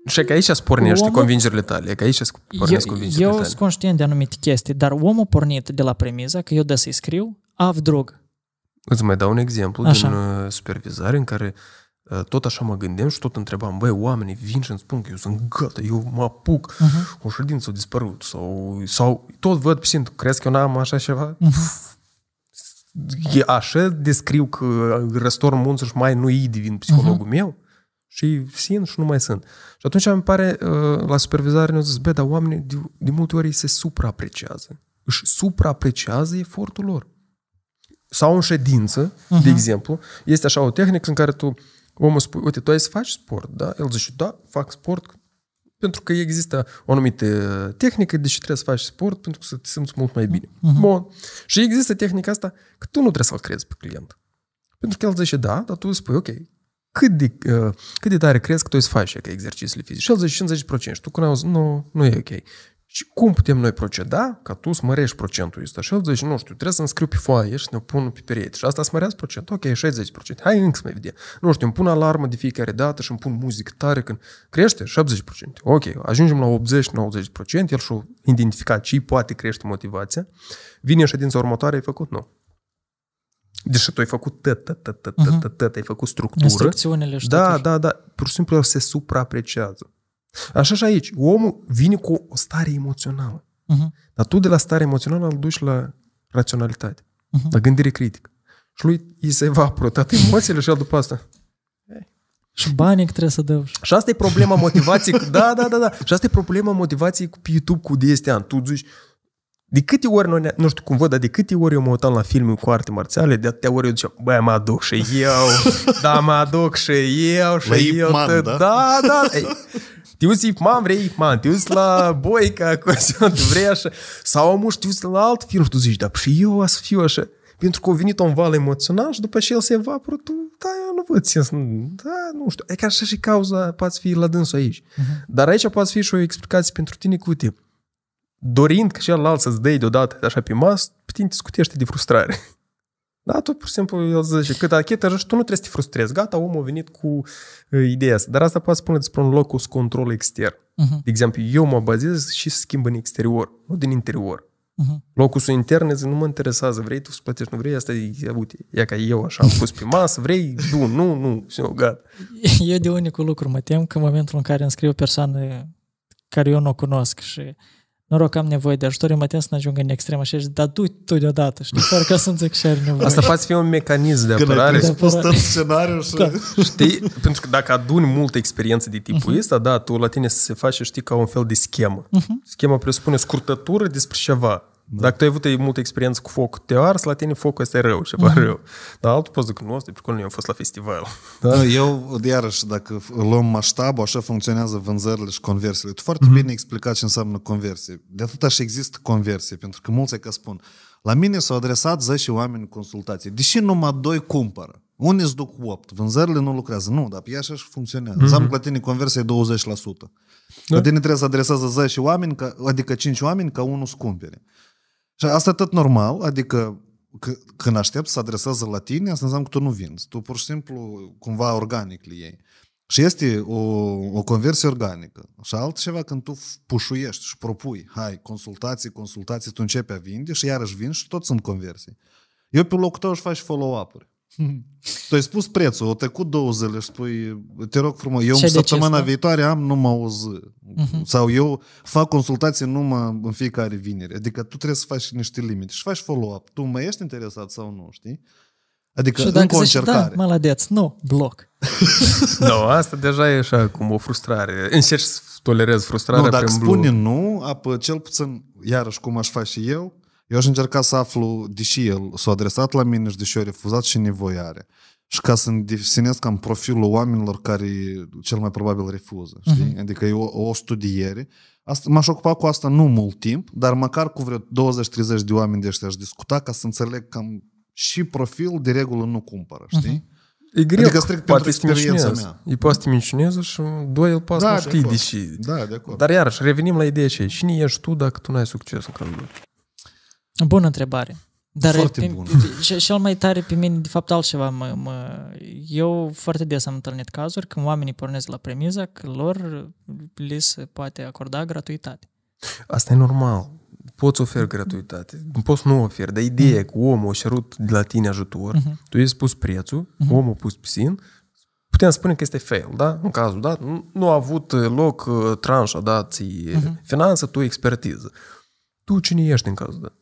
Și... că aici pornește omul... convingerile tale, că aici pornesc eu, convingerile eu tale. Eu sunt conștient de anumite chestii, dar omul pornit de la premiza că eu de să-i scriu, av drog. Îți mai dau un exemplu așa. din uh, supervizare în care uh, tot așa mă gândeam și tot întrebam, băi, oamenii vin și îmi spun că eu sunt gata, eu mă apuc, mhm. uh-huh. o ședință a dispărut sau, sau tot văd pe singur, crezi că eu n-am așa ceva? Uh-huh. E așa descriu că răstor munță și mai nu i devin psihologul uh-huh. meu? și sin și nu mai sunt. Și atunci îmi pare, uh, la supervizare ne-au zis, bă, dar oamenii de, de multe ori se supraapreciază. Își supraapreciază efortul lor. Sau în ședință, uh-huh. de mhm. exemplu, este așa o tehnică în care tu, omul spui, uite, tu ai să faci sport, da? El zice, da, fac sport, pentru că există o anumită tehnică, deci trebuie să faci sport pentru că să te simți mult mai bine. Uh-huh. Bun. Și există tehnica asta că tu nu trebuie să-l crezi pe client. Pentru că el zice, da, dar tu spui, ok, cât de, uh, cât de tare crezi că tu îți faci că exercițiile fizice? 60-50% și tu când auzi, nu, nu e ok. Și cum putem noi proceda ca tu să mărești procentul ăsta? 60, nu știu, trebuie să scriu pe foaie și ne pun pe perete. Și asta mărează procentul? Ok, 60%. Hai încă să mai vedem. Nu știu, îmi pun alarmă de fiecare dată și îmi pun muzică tare când crește 70%. Ok, ajungem la 80-90%, el și-a identificat ce poate crește motivația. Vine ședința următoare, ai făcut? Nu. Deși tu ai făcut tot, tot, tot, tot, tot, mhm. tot, tot, ai făcut structură. Instrucțiunile și Da, da, da. Pur și simplu se supraapreciază. Așa și aici. Omul vine cu o stare emoțională. Uh-huh. Dar tu de la stare emoțională îl duci la raționalitate, uh-huh. la gândire critică. Și lui îi se evaporă toate emoțiile și el după asta. Și banii că trebuie să dă. Și asta e problema motivației. da, da, da, da. Și asta e problema motivației cu YouTube cu de este an. Tu zici, de câte ori, noi, nu știu cum văd, dar de câte ori eu mă uitam la filme cu arte marțiale, de atâtea ori eu ziceam, băi, mă aduc și eu, da, mă aduc și eu, și la eu, Man, da, da, da. Ei, te uiți Ip Man, vrei Ip Man, te uiți la Boica, așa, tu vrei așa. Sau omul te uiți la alt film și tu zici, da, și păi eu o să fiu așa. Pentru că a venit un val emoțional și după ce el se evaporă, tu, da, eu nu văd sens, da, nu știu. E ca așa și cauza poate fi la dânsul aici. Uh-huh. Dar aici poate fi și o explicație pentru tine cu tip dorind că celălalt să-ți dai deodată așa pe masă, pe tine te scutește de frustrare. Da, tu pur și simplu el zice, cât achetă și tu nu trebuie să te frustrezi. Gata, omul a venit cu uh, ideea asta. Dar asta poate spune despre un locus control extern. Uh-huh. De exemplu, eu mă bazez și schimb în exterior, nu din interior. Uh-huh. Mhm. Locusul intern zic, nu mă interesează, vrei tu să plătești, nu vrei, asta e, uite, ia ca eu așa am pus pe masă, vrei, nu, nu, nu, și eu, gata. Eu de unicul lucru mă tem că în momentul în care îmi scriu o persoană care eu nu o cunosc și uh, noroc, am nevoie de ajutor, eu mă tem să ajung în extremă și ești, dar du tu deodată, știi, fără ca să zic și are nevoie. Asta poate fi un mecanism de apărare. Când ai tot scenariul și... Da. Știi? Pentru că dacă aduni multă experiență de tipul uh-huh. ăsta, da, tu la tine se face, știi, ca un fel de schemă. Uh-huh. Mhm. Schema presupune scurtătură despre ceva. Da. Dacă tu ai avut multă experiență cu focul, te ars, la tine focul ăsta e rău, ceva mm-hmm. rău. Dar altul poți zic, nu, asta e nu am fost la festival. Da, eu, iarăși, dacă luăm masштабul, așa funcționează vânzările și conversiile. Tu foarte mm-hmm. bine explicat ce înseamnă conversie. De atât și există conversie, pentru că mulți că spun, la mine s-au adresat 10 oameni consultație, Deși numai doi cumpără. Unii îți duc 8, vânzările nu lucrează. Nu, dar pe ea așa și funcționează. Mm-hmm. Înseamnă că la tine conversia e 20%. Da. La tine trebuie să adresează 10 oameni, ca, adică 5 oameni ca unul să cumpere. Și asta e tot normal, adică când aștept să adresează la tine, asta înseamnă că tu nu vinzi. Tu pur și simplu, cumva organic le iei. Și este o, o conversie organică. Și altceva când tu pușuiești și propui, hai, consultații, consultații, tu începi a vinde și iarăși vin și tot sunt conversii. Eu pe locul tău își faci follow-up-uri. Tu ai spus prețul, O trecut două zile și spui, te rog frumos, eu în săptămâna viitoare am numai o zi. Uh-huh. Sau eu fac consultații numai în fiecare vineri. Adică tu trebuie să faci niște limite și faci follow-up. Tu mai ești interesat sau nu, știi? Adică și dacă Zici, da, maladeț, nu, bloc. nu, no, asta deja e așa cum o frustrare. Încerci să tolerezi frustrarea nu, dacă prin spune nu, apă, cel puțin, iarăși cum aș face și eu, eu aș încerca să aflu, deși el s-a adresat la mine și deși a refuzat și nevoie are. Și ca să definesc cam profilul oamenilor care cel mai probabil refuză, știi? Uh-huh. Adică e o, o studiere. Asta, m-aș ocupa cu asta nu mult timp, dar măcar cu vreo 20-30 de oameni de ăștia aș discuta ca să înțeleg cam și profil de regulă nu cumpără, știi? Uh-huh. E greu, adică strict poate să minciunează. Mea. E poate să minciunează și doi el poate da, nu știi de, de Da, de acord. Dar iarăși, revenim la ideea aceea. Cine ești tu dacă tu n-ai succes în cazul Bună întrebare. Dar foarte bună. Cel mai tare pe mine, de fapt, altceva. Mă, mă, eu foarte des am întâlnit cazuri când oamenii pornesc la premiza că lor li se poate acorda gratuitate. Asta e normal. Poți oferi gratuitate, poți nu oferi, dar ideea mm. hmm că omul a cerut de la tine ajutor, mm-hmm. tu i-ai spus prețul, mm-hmm. omul a pus psin, putem spune că este fail, da? În cazul, da? Nu a avut uh, loc uh, tranșa, da? Ți mm-hmm. finanță, tu expertiză. Tu cine ești în cazul, da?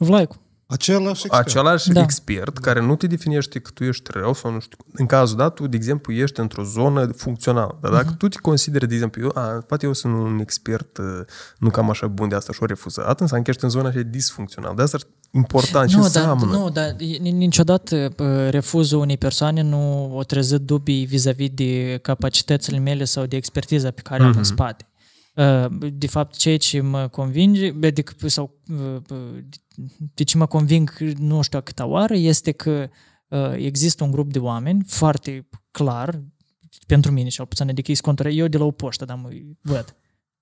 Vlaicu. Același expert. Același da. expert care nu te definește că tu ești rău sau nu știu. În cazul dat, tu, de exemplu, ești într-o zonă funcțională. Dar dacă uh-huh. tu te consideri, de exemplu, eu, a, poate eu sunt un expert uh, nu cam așa bun de asta și o refuzat, însă ești în zona așa disfuncțională. De asta important nu, și dar, Nu, dar niciodată uh, refuzul unei persoane nu o trezit dubii vis-a-vis de capacitățile mele sau de expertiza pe care uh-huh. am în mhm. spate. Uh, de fapt, ceea ce mă convinge, adică, sau uh, de ce mă conving nu știu câta oară, este că uh, există un grup de oameni foarte clar, pentru mine cel puțin, adică ei scontură, eu de la o poștă, dar mă văd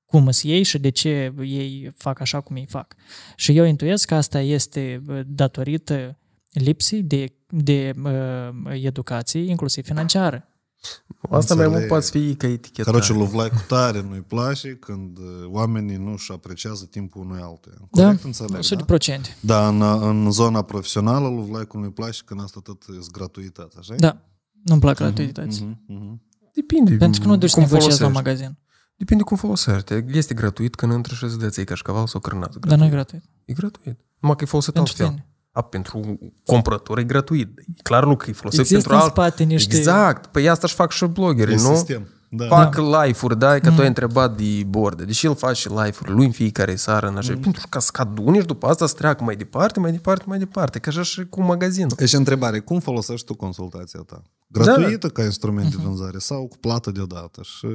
cum îs ei și de ce ei fac așa cum ei fac. Și eu intuiesc că asta este datorită lipsei de, de uh, educație, inclusiv financiară. Asta înțeleg. mai mult poate fi ca eticheta. Căroce, lui Vlai cu tare nu-i place când uh, oamenii nu-și apreciază timpul unui altuia. Da, înțeleg, 100%. Da, da în, în zona profesională lui Vlai nu-i place când asta tot e gratuitate, așa Da, nu-mi plac mhm, gratuitate. Mhm, mhm. Depinde. Pentru că nu duci să negociezi la magazin. Depinde cum folosești. Este gratuit când intră și îți dă și cașcaval sau crânață. Dar nu e gratuit. E gratuit. Numai că e folosit altfel. Tine. A, da, pentru cumpărător e gratuit. E clar că îi folosesc Există pentru alt... spate niște... Exact. Păi asta își fac și bloggerii, nu? Sistem. Da. Fac da. live-uri, da, că mm. tu ai întrebat de borde. Deși el face live-uri lui în fiecare seară, în așa, mm. pentru că scaduni și după asta să treacă mai departe, mai departe, mai departe, Că așa și cu magazinul. E întrebare, cum folosești tu consultația ta? Gratuită da. ca instrument de mhm. vânzare sau cu plată deodată? Și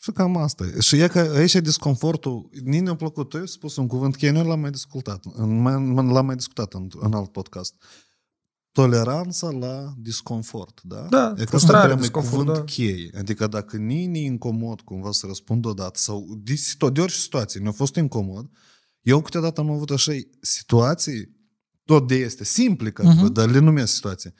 și cam asta. Și e că aici e disconfortul, Nini ne-a plăcut, tu ai spus un cuvânt cheie, nu l-am mai discutat, l-am mai discutat în, în alt podcast. Toleranța la disconfort, da? Da, e frustrare, disconfort, cuvânt da. cheie. Adică dacă nini e incomod cumva să răspund odată sau de orice situație, mi-a fost incomod, eu câteodată am avut așa situații, tot de este simple, uh-huh. dar le numesc situații,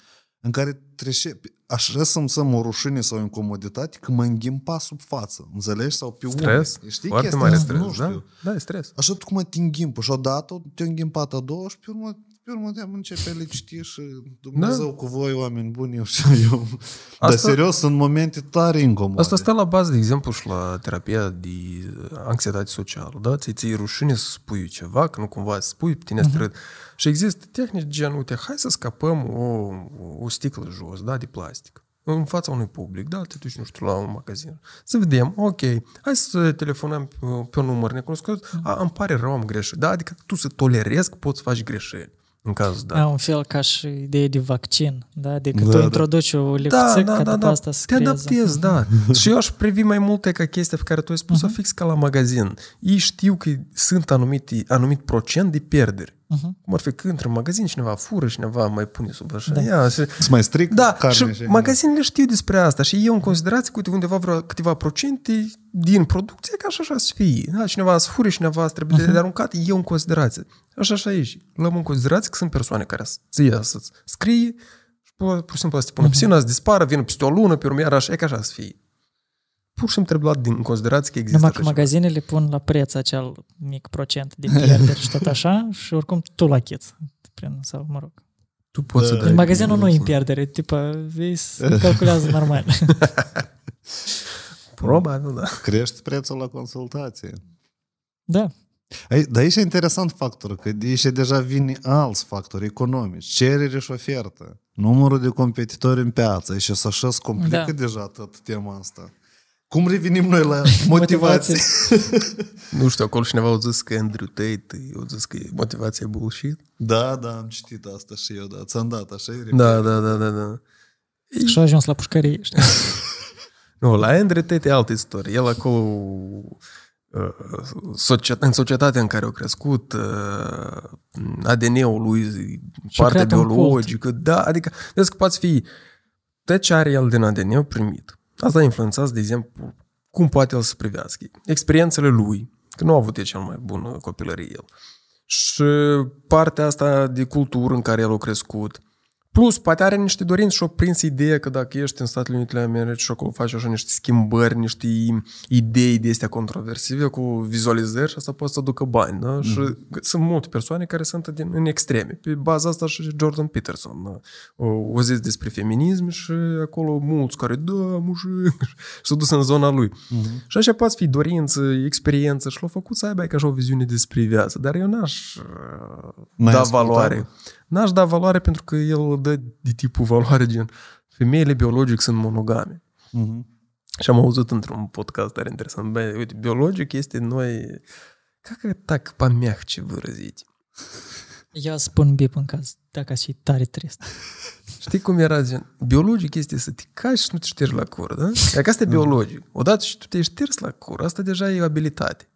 în care trece, așa să-mi să o rușine sau incomoditate că mă înghimpa sub față, înțelegi? Sau pe stres? Știi Foarte mare stres, nu da? știu. da? Da, e stres. Așa tu cum te înghimpă și odată te-a înghimpat a doua și pe urmă pe urmă de începe liciti și da. Dumnezeu da? cu voi, oameni buni, eu și eu. Asta, Dar serios, sunt momente tare incomode. Asta stă la bază, de exemplu, și la terapia de anxietate socială. Da? Ți ți rușine să spui ceva, că nu cumva să spui, pe tine uh-huh. Și există tehnici gen, uite, hai să scapăm o, o sticlă jos, da, de plastic în fața unui public, da, te duci, nu știu, la un magazin. Să vedem, ok, hai să telefonăm pe un număr necunoscut, mhm. a, îmi pare rău, am greșit. Da, adică tu să tolerezi că poți să faci greșeli. În caz, da. un fel ca și ideea de vaccin, da? că da, tu da. introduci o da, lecție da, da, da, da. asta Te adaptezi, da. Mhm. și eu aș privi mai multe ca chestia pe care tu ai spus-o uh-huh. fix ca la magazin. Ei știu că sunt anumite, anumit procent de pierderi. Uh-huh. Cum ar fi că într-un magazin cineva fură, cineva mai pune sub așa. Da. Ia, și, Să mai stric da, carne și, și magazinele știu despre asta și eu în considerație cu undeva vreo câteva procente din producție ca așa, așa să fie. Da, cineva să fură, cineva să trebuie uh-huh. de mhm. aruncat, eu în considerație. Așa așa și Luăm în considerație că sunt persoane care să ia să scrie pur și simplu să te pună uh-huh. piscina, să dispară, vin peste o lună, pe urmă așa, e ca așa să fie pur și simplu luat din considerație că există Numai că magazinele pun la preț acel mic procent din pierderi și tot așa și oricum tu la achiți. Prin, sau, mă rog. Tu poți da, să dai... Magazinul nu e în pierdere, tipă, vezi calculează normal. Probabil, da. Crește prețul la consultație. Da. Dar aici e interesant factor, că aici deja vin alți factori economici, cerere și ofertă, numărul de competitori în piață, și să așa complică da. deja tot tema asta. Cum revenim noi la motivație? nu știu, acolo cineva a zis că Andrew Tate, a zis că motivația e bullshit. Da, da, am citit asta și eu, da. Ți-am dat, așa e? Da, da, da, da, da. Și a ajuns la pușcărie, știi? nu, la Andrew Tate e altă istorie. El acolo uh, în societatea în care au crescut, uh, ADN-ul lui, și partea biologică, da, adică, vezi că poți fi tot ce are el din ADN primit, Asta influențat, de exemplu, cum poate el să privească. Experiențele lui, că nu a avut cel mai bun copilărie el. Și partea asta de cultură în care el a crescut – Plus, poate are niște dorințe și o prins ideea că dacă ești în Statele Unite ale Americii și acolo faci așa niște schimbări, niște idei de astea controversive cu vizualizări și asta poate să aducă bani. Da? Mm. Și mhm. sunt multe persoane care sunt din, în extreme. Pe baza asta și Jordan Peterson da? o, o zis despre feminism și acolo mulți care, da, mușic, și s-au dus în zona lui. Mm-hmm. Și așa poate fi dorință, experiență și l-au făcut să aibă ca așa o viziune despre viață. Dar eu n-aș uh, da ascultat. valoare n-aș da valoare pentru că el dă de tipul valoare gen femeile biologic sunt monogame. Uh-huh. Și am auzit într-un podcast tare interesant, bă, uite, biologic este noi... Как так помягче выразить? Я spun bip în caz, dacă și tare trist. Știi cum era, zi? biologic este să te cași și nu te ștergi la cură, da? Dacă asta e mhm. biologic. Odată și tu te ștergi la cură, asta deja e o abilitate.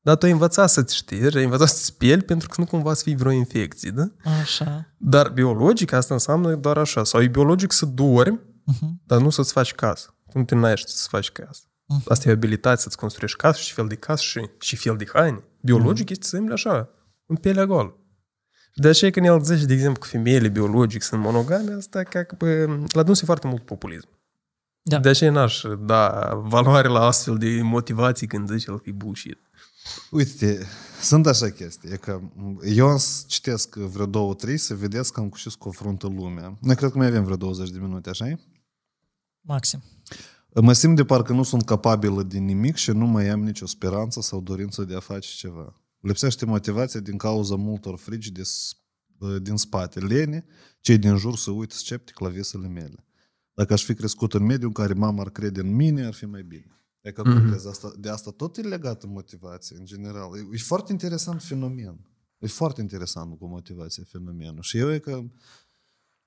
Dar tu ai învățat să-ți ștergi, ai învățat să-ți speli pentru că nu cumva să fii vreo infecție, da? Așa. Dar biologic asta înseamnă doar așa. Sau e biologic să dormi, uh-huh. Mhm. dar nu să-ți faci casă. Nu te naști să-ți faci casă. Uh-huh. Asta e abilitatea să-ți construiești casă și fel de casă și, și fel de haine. Biologic uh-huh. este simplu așa, în pielea goală. de aceea când el zice, de exemplu, că femeile biologic sunt monogame, asta ca că la dânsul foarte mult populism. Da. De aceea n-aș da valoare la astfel de motivații când zice el că e bullshit. Uite, sunt așa chestii. E că eu citesc vreo două, trei să vedeți cam cu ce se confruntă lumea. Noi cred că mai avem vreo 20 de minute, așa -i? Maxim. Mă simt de parcă nu sunt capabilă de nimic și nu mai am nicio speranță sau dorință de a face ceva. Lipsește motivația din cauza multor frici de, din spate. Lene, cei din jur se uită sceptic la visele mele. Dacă aș fi crescut în mediul în care mama ar crede în mine, ar fi mai bine. E că mm-hmm. de, asta, de asta tot e legată motivație, în general. E, e foarte interesant fenomen. E foarte interesant cu motivația fenomenul. Și eu e că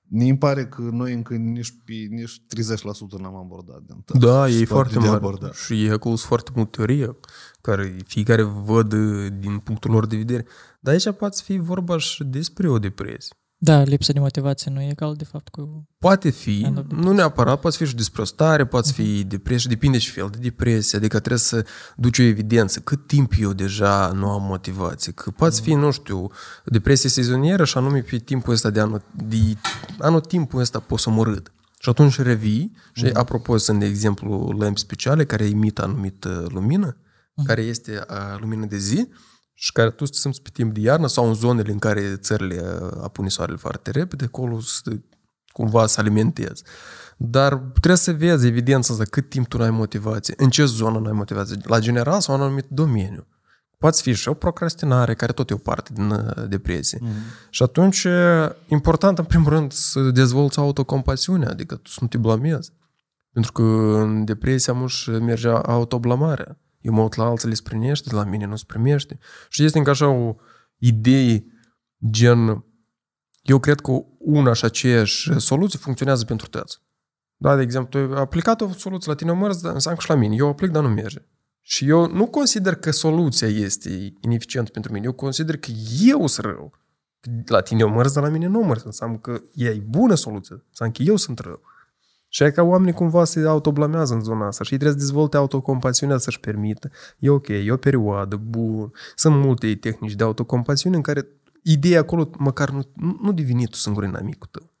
ne pare că noi încă nici, nici 30% n-am abordat din tot. Da, e foarte mare. Abordat. Și e acolo sunt foarte mult teorie care fiecare văd din punctul lor de vedere. Dar aici poate fi vorba și despre o depresie. Da, lipsa de motivație nu e egal, de fapt, cu... Poate fi, nu neapărat, poate fi și desprostare, poate mhm. fi depresie, depinde și fel de depresie, adică trebuie să duci o evidență, cât timp eu deja nu am motivație, că poate mhm. fi, nu știu, depresie sezonieră și anume pe timpul ăsta de anul, de anul timpul ăsta poți să râd. Și atunci revii și, mhm. apropo, sunt de exemplu lămpi speciale care imită anumită uh, lumină, care este uh, lumină de zi, și care tu sunt pe timp de iarnă sau în zonele în care țările uh, apune soarele foarte repede, acolo uh, cumva să alimentezi. Dar trebuie să vezi evidența asta, cât timp tu n-ai motivație, în ce zonă n-ai motivație, la general sau în anumit domeniu. Poate fi și o procrastinare, care tot e o parte din uh, depresie. Mm-hmm. Și atunci, important, în primul rând, să dezvolți autocompasiunea, adică tu să nu te blamezi. Pentru că în depresie amuși merge autoblamarea. Eu mă uit la alții, le primește, la mine nu se Și este încă așa o idee gen... Eu cred că una și aceeași soluție funcționează pentru toți. Da, de exemplu, tu ai aplicat o soluție la tine, o dar înseamnă că și la mine. Eu aplic, dar nu merge. Și eu nu consider că soluția este ineficientă pentru mine. Eu consider că eu sunt rău. La tine o mărți, dar la mine nu mărți. Înseamnă că e bună soluție. Înseamnă că eu sunt rău. Și ca oamenii cumva se autoblamează în zona asta și ei trebuie să dezvolte autocompasiunea să-și permită. E ok, e o perioadă, bun. Sunt multe tehnici de autocompasiune în care ideea acolo măcar nu, nu devine tu singur amicul tău.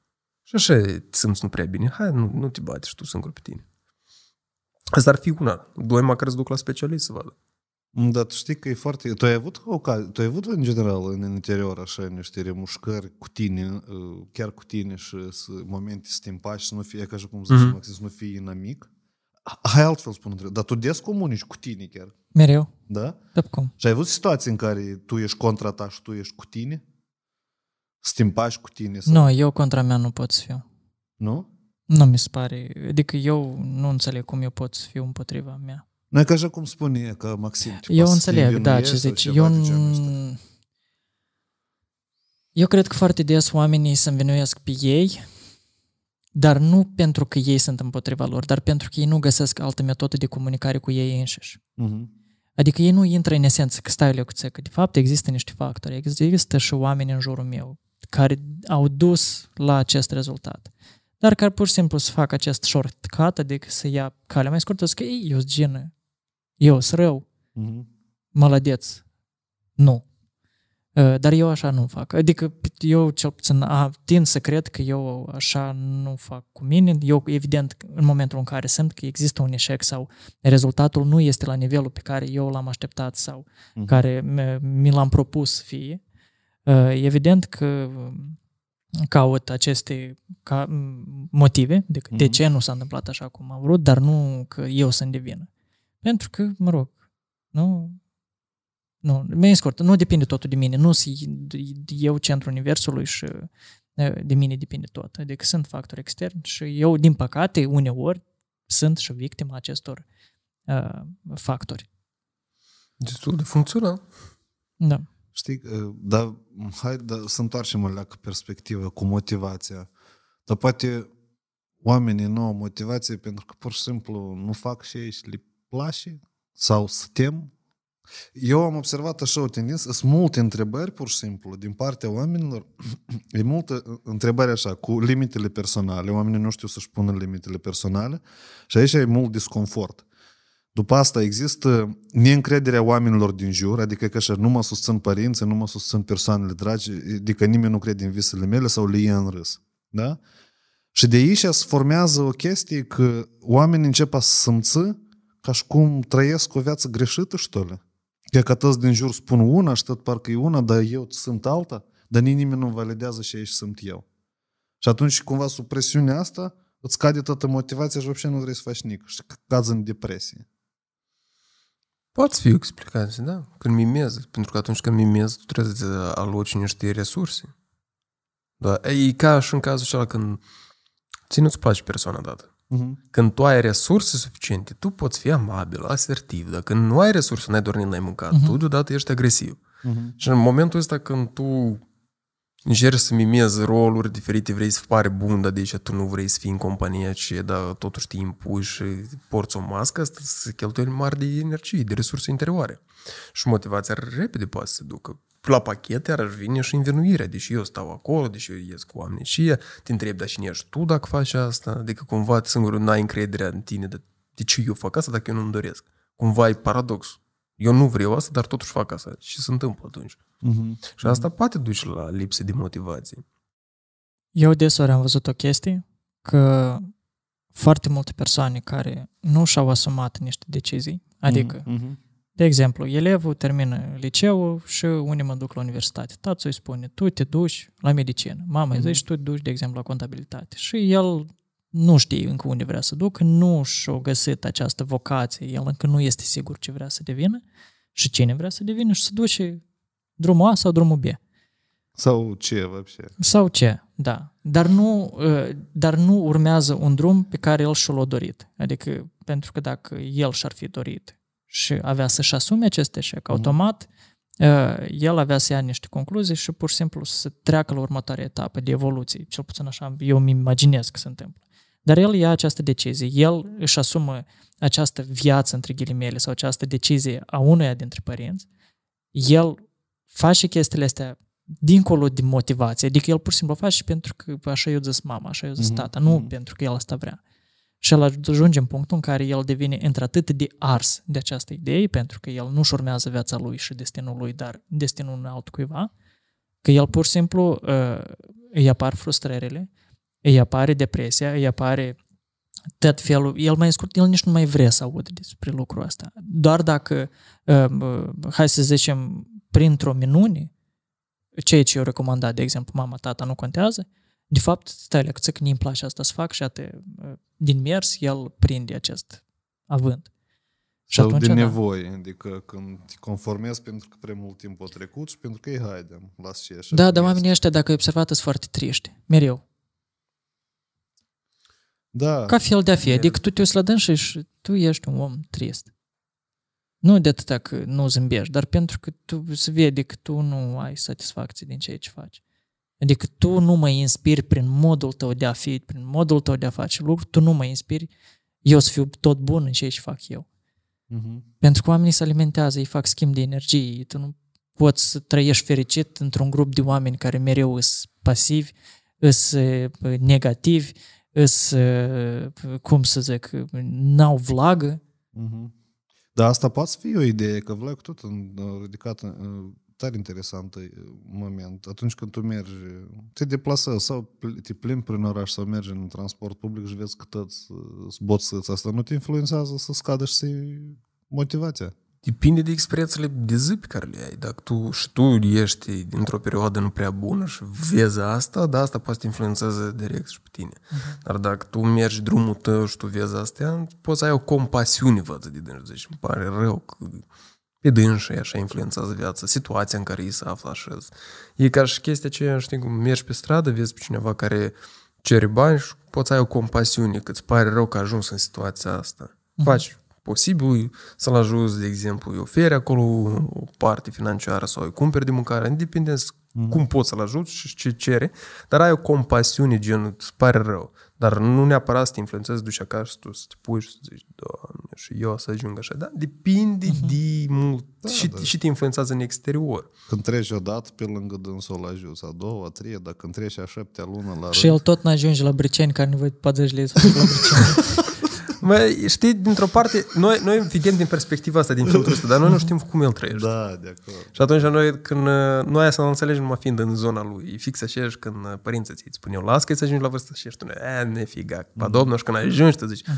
Și așa te simți nu prea bine. Hai, nu, nu te bate și tu singur pe tine. Asta ar fi una. Doi, măcar să duc la specialist să vadă. Da, tu știi că e foarte... Tu ai avut, ocazie, tu ai avut în general în interior așa niște remușcări cu tine, chiar cu tine și momente să te împaci, să nu fie, ca și cum zici, mm-hmm. Maxim, să nu fie inamic? Hai altfel spun întreb, dar tu des comunici cu tine chiar? Mereu. Da? Pe cum. Și ai avut situații în care tu ești contra ta și tu ești cu tine? Să te împaci cu tine? Sau... Nu, eu contra mea nu pot să fiu. Nu? Nu mi se pare. Adică eu nu înțeleg cum eu pot să fiu împotriva mea. Nu ca așa cum spune că Maxim... Tipa, eu înțeleg, da, ce zici. Eu, n- eu cred că foarte des oamenii se învinuiesc pe ei, dar nu pentru că ei sunt împotriva lor, dar pentru că ei nu găsesc altă metodă de comunicare cu ei înșiși. Uh-huh. Adică ei nu intră în esență că stai eu că de fapt există niște factori, există și oameni în jurul meu care au dus la acest rezultat. Dar care pur și simplu să facă acest shortcut, adică să ia calea mai scurtă, să că ei, eu sunt genă, eu sunt rău, mm-hmm. mălădeț, Nu. Ă, dar eu așa nu fac. Adică eu cel puțin tind să cred că eu așa nu fac cu mine. Eu, evident, în momentul în care simt că există un eșec sau rezultatul nu este la nivelul pe care eu l-am așteptat sau mm-hmm. care mi l-am propus să fie, evident că caut aceste motive, de, mm-hmm. de mhm. ce nu s-a întâmplat așa cum am vrut, dar nu că eu sunt de vină. Pentru că, mă rog, nu... Nu, mai scurt, nu depinde totul de mine. Nu sunt eu centrul universului și de mine depinde tot. Adică sunt factori externi și eu, din păcate, uneori sunt și victima acestor uh, factori. Destul de funcțional. Da. Știi, dar hai da, să întoarcem o leacă perspectivă cu motivația. Dar poate oamenii nu au motivație pentru că pur și simplu nu fac și ei și le place sau să tem. Eu am observat așa o tendință, sunt multe întrebări pur și simplu din partea oamenilor. E multă uh, întrebare așa, cu limitele personale. Oamenii nu știu să-și pună limitele personale și aici e mult disconfort. După asta există neîncrederea oamenilor din jur, adică că așa, nu mă susțin părinții, nu mă susțin persoanele dragi, adică nimeni nu crede în visele mele sau le ia în râs. Da? Și de aici se formează o chestie că oamenii încep să simți ca și cum trăiesc o viață greșită, le. Că că toți din jur spun una și tot parcă e una, dar eu sunt alta, dar nimeni nu validează și aici sunt eu. Și atunci cumva sub presiunea asta îți cade toată motivația și vreau nu vrei să faci nic și cazi în depresie. Poți fi explicat, da? Când mimezi. Pentru că atunci când mimezi, tu trebuie să aloci niște resurse. Da? E ca și în cazul acela când ți nu-ți place persoana dată. Uh-huh. Când tu ai resurse suficiente, tu poți fi amabil, asertiv. Dar când nu ai resurse, n-ai dormit, n-ai mâncat, uh-huh. tu deodată ești agresiv. Uh-huh. Și în momentul ăsta când tu Încerci să mimezi roluri diferite, vrei să pare bun, dar deci tu nu vrei să fii în compania ce, dar totuși te impui și porți o mască, asta se cheltuie mari de energie, de resurse interioare. Și motivația repede poate să se ducă. La pachete, ar vine și învenuirea, deci eu stau acolo, deci eu ies cu oameni și te întreb, dar cine ești tu dacă faci asta? Adică cumva singurul n-ai încrederea în tine, de, de ce eu fac asta dacă eu nu-mi doresc? Cumva e paradoxul. Eu nu vreau asta, dar totuși fac asta. Și se întâmplă atunci. Uh-huh. Și asta poate duce la lipsă de motivație. Eu desori am văzut o chestie, că foarte multe persoane care nu și-au asumat niște decizii, adică, mm-hmm. de exemplu, elevul termină liceul și unii mă duc la universitate. Tatăl îi spune, tu te duci la medicină, mama mm-hmm. zice, tu te duci, de exemplu, la contabilitate. Și el nu știe încă unde vrea să ducă, nu și-a găsit această vocație, el încă nu este sigur ce vrea să devină și cine vrea să devină și să duce drumul A sau drumul B. Sau ce, вообще. Sau ce, da. Dar nu, ă, dar nu urmează un drum pe care el și-l-a dorit. Adică, pentru că dacă el și-ar fi dorit și avea să-și asume acest eșec, mm. automat ă, el avea să ia niște concluzii și pur și simplu să treacă la următoarea etapă de evoluție. Cel puțin așa eu îmi imaginez că se întâmplă. Dar el ia această decizie, el își asumă această viață între ghilimele sau această decizie a unuia dintre părinți, el face chestiile astea dincolo de motivație, adică el pur și simplu face pentru că păi, așa eu zis mama, așa eu zis mm-hmm. tata, nu mm-hmm. pentru că el asta vrea. Și el ajunge în punctul în care el devine într-atât de ars de această idee, pentru că el nu-și urmează viața lui și destinul lui, dar destinul unui altcuiva, că el pur și simplu uh, îi apar frustrările, îi apare depresia, îi apare tot felul, el mai scurt, el nici nu mai vrea să audă despre lucrul ăsta. Doar dacă, um, uh, hai să zicem, printr-o minune, ceea ce eu recomandat, de exemplu, mama, tata, nu contează, de fapt, stai lecție că îmi place asta să fac și atât, uh, din mers el prinde acest avânt. Și Sau atunci, de da. nevoie, da. adică când te conformezi pentru că prea mult timp a trecut și pentru că e haide, las și așa. Da, dar oamenii ăștia, dacă ai observat, sunt foarte triști, mereu. Da. Ca fel de-a fi. Adică tu te uiți la dânsă și tu ești un om trist. Nu de atâta că nu zâmbești, dar pentru că tu se vede că tu nu ai satisfacție din ceea ce faci. Adică tu nu mă inspiri prin modul tău de a fi, prin modul tău de a face lucruri, tu nu mă inspiri, eu să fiu tot bun în ceea ce fac eu. Uh-huh. Pentru că oamenii se alimentează, ei fac schimb de energie, tu nu poți să trăiești fericit într-un grup de oameni care mereu sunt pasivi, sunt eh, negativi, îs, uh, cum să zic, n-au vlagă. Uh-huh. Da, asta poate să fie o idee, că vlag tot în uh, ridicat uh, tare interesant moment. Atunci când tu mergi, te deplasezi sau te plimbi prin oraș sau mergi în transport public și vezi cât îți zboți asta, nu te influențează să scadă și motivația depinde de experiențele de zi pe care le ai. Dacă tu și tu ești într-o perioadă nu prea bună și vezi asta, da, asta poate să te influențeze direct și pe tine. Uh-huh. Dar dacă tu mergi drumul tău și tu vezi astea, poți să ai o compasiune față de dânsul. Deci îmi pare rău că pe dânsă așa influențează viața, situația în care ei se află așa. E ca și chestia aceea, știi, cum mergi pe stradă, vezi pe cineva care cere bani și poți să ai o compasiune, că îți pare rău că a ajuns în situația asta. Uh-huh. Faci posibil să-l ajuți, de exemplu, îi oferi acolo o parte financiară sau îi cumperi de mâncare, în mm-hmm. cum poți să-l ajuți și ce cere, dar ai o compasiune gen, îți pare rău, dar nu neapărat să te influențezi, duci acasă tu să te pui și să zici, doamne, și eu să ajung așa, da? Depinde mm-hmm. de mult da, și, da. și te influențează în exterior. Când treci odată pe lângă dânsul, sol ajuți, a doua, a treia, dacă când treci a șaptea lună la Și rând... el tot n-ajunge la briceni care nu văd să la briceni. Mă, știi, dintr-o parte, noi, noi vedem din perspectiva asta, din filtrul ăsta, dar noi nu știm cum el trăiește. Da, de acord. Și atunci noi, când, noi să nu înțelegem numai fiind în zona lui, e fix așa și când părinții ți spun eu, las că să ajungi la vârstă și ești e, ne figa, mhm. domnul, și când ajungi, tu zici, mhm.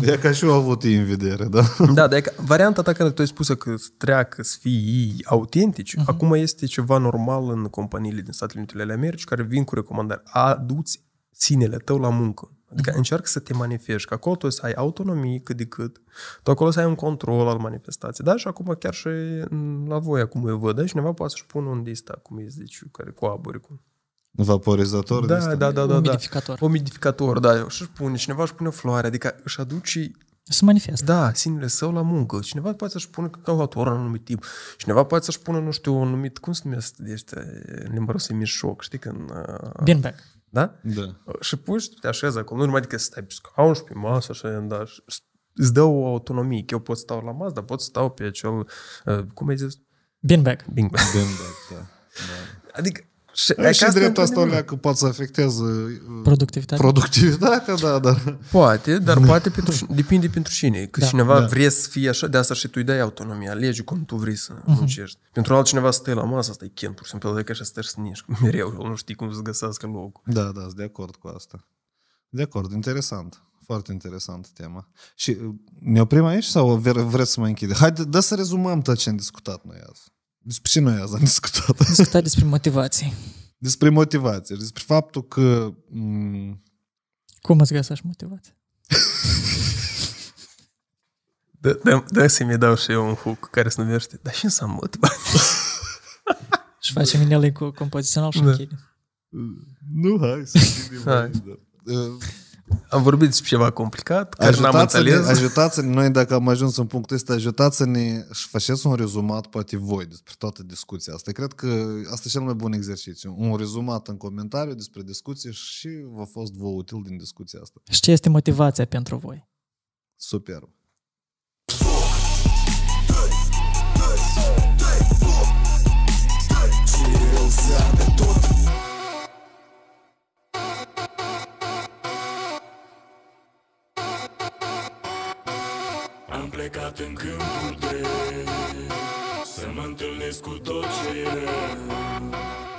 ah. E ca și eu avut în vedere, da? Da, dar varianta ta care tu ai spus că treacă să fii autentici, uh-huh. acum este ceva normal în companiile din Statele Unite ale Americii care vin cu recomandări, aduți sinele tău la muncă. Adică uh mhm. încearcă să te manifesti, că acolo tu să ai autonomie cât de cât, tu acolo să ai un control al manifestației. Da? Și acum chiar și la voi, acum eu văd, da? cineva poate să-și pună un dista, da, cum îi zici, care cu aburi, Vaporizator? Da, da, da, da, da. Umidificator. Umidificator, da. Și-și pune, cineva își pune o floare, adică își aduce să manifestă. Da, sinele său la muncă. Cineva poate să-și pună calculator în un anumit timp. Cineva poate să-și pună, nu știu, un anumit, cum se numește, de deci, ăștia, în limba rusă, mișoc, știi, când... Uh, da? Da. Și pui și te așezi acolo, nu numai că să stai pe scaun și pe masă și da, și îți dă o autonomie, că eu pot stau la masă, dar pot stau pe acel, uh, cum ai zis? Beanbag. Beanbag. Beanbag, da. da. Adică și, e și dreptul asta alea că poate să afecteze uh, productivitatea. productivitatea da, da. Poate, dar poate pentru, depinde pentru cine. Că da. cineva da. vrea să fie așa, de asta și tu îi dai autonomia, alegi cum tu vrei să Uh-huh. Pentru altcineva stai la masă, asta e chem, pur și simplu, dacă așa stai să snești mereu, nu știi cum să găsească locul. Da, da, sunt de acord cu asta. De acord, interesant. Foarte interesant tema. Și uh, ne oprim aici sau vreți să mă închide? Hai, da să rezumăm tot ce am discutat noi azi. Despre ce noi azi am discutat? Am discutat despre motivații. Despre motivație, despre faptul că... M- mm, Cum ați găsești motivație? da, da, da să-mi dau și eu un hook care să numește, dar ce înseamnă motivație? și facem inelui cu compozițional și da. închide. Nu, hai să hai. Da. Uh, am vorbit și ceva complicat, care n-am înțeles. Ajutați-ne, noi dacă am ajuns în punctul ăsta, ajutați-ne și faceți un rezumat, poate voi, despre toată discuția asta. Cred că asta e cel mai bun exercițiu. Un rezumat în comentariu despre discuție și v-a fost vă util din discuția asta. Și ce este motivația pentru voi? Super. Seara plecat în câmpul de Să mă întâlnesc cu tot ce e rău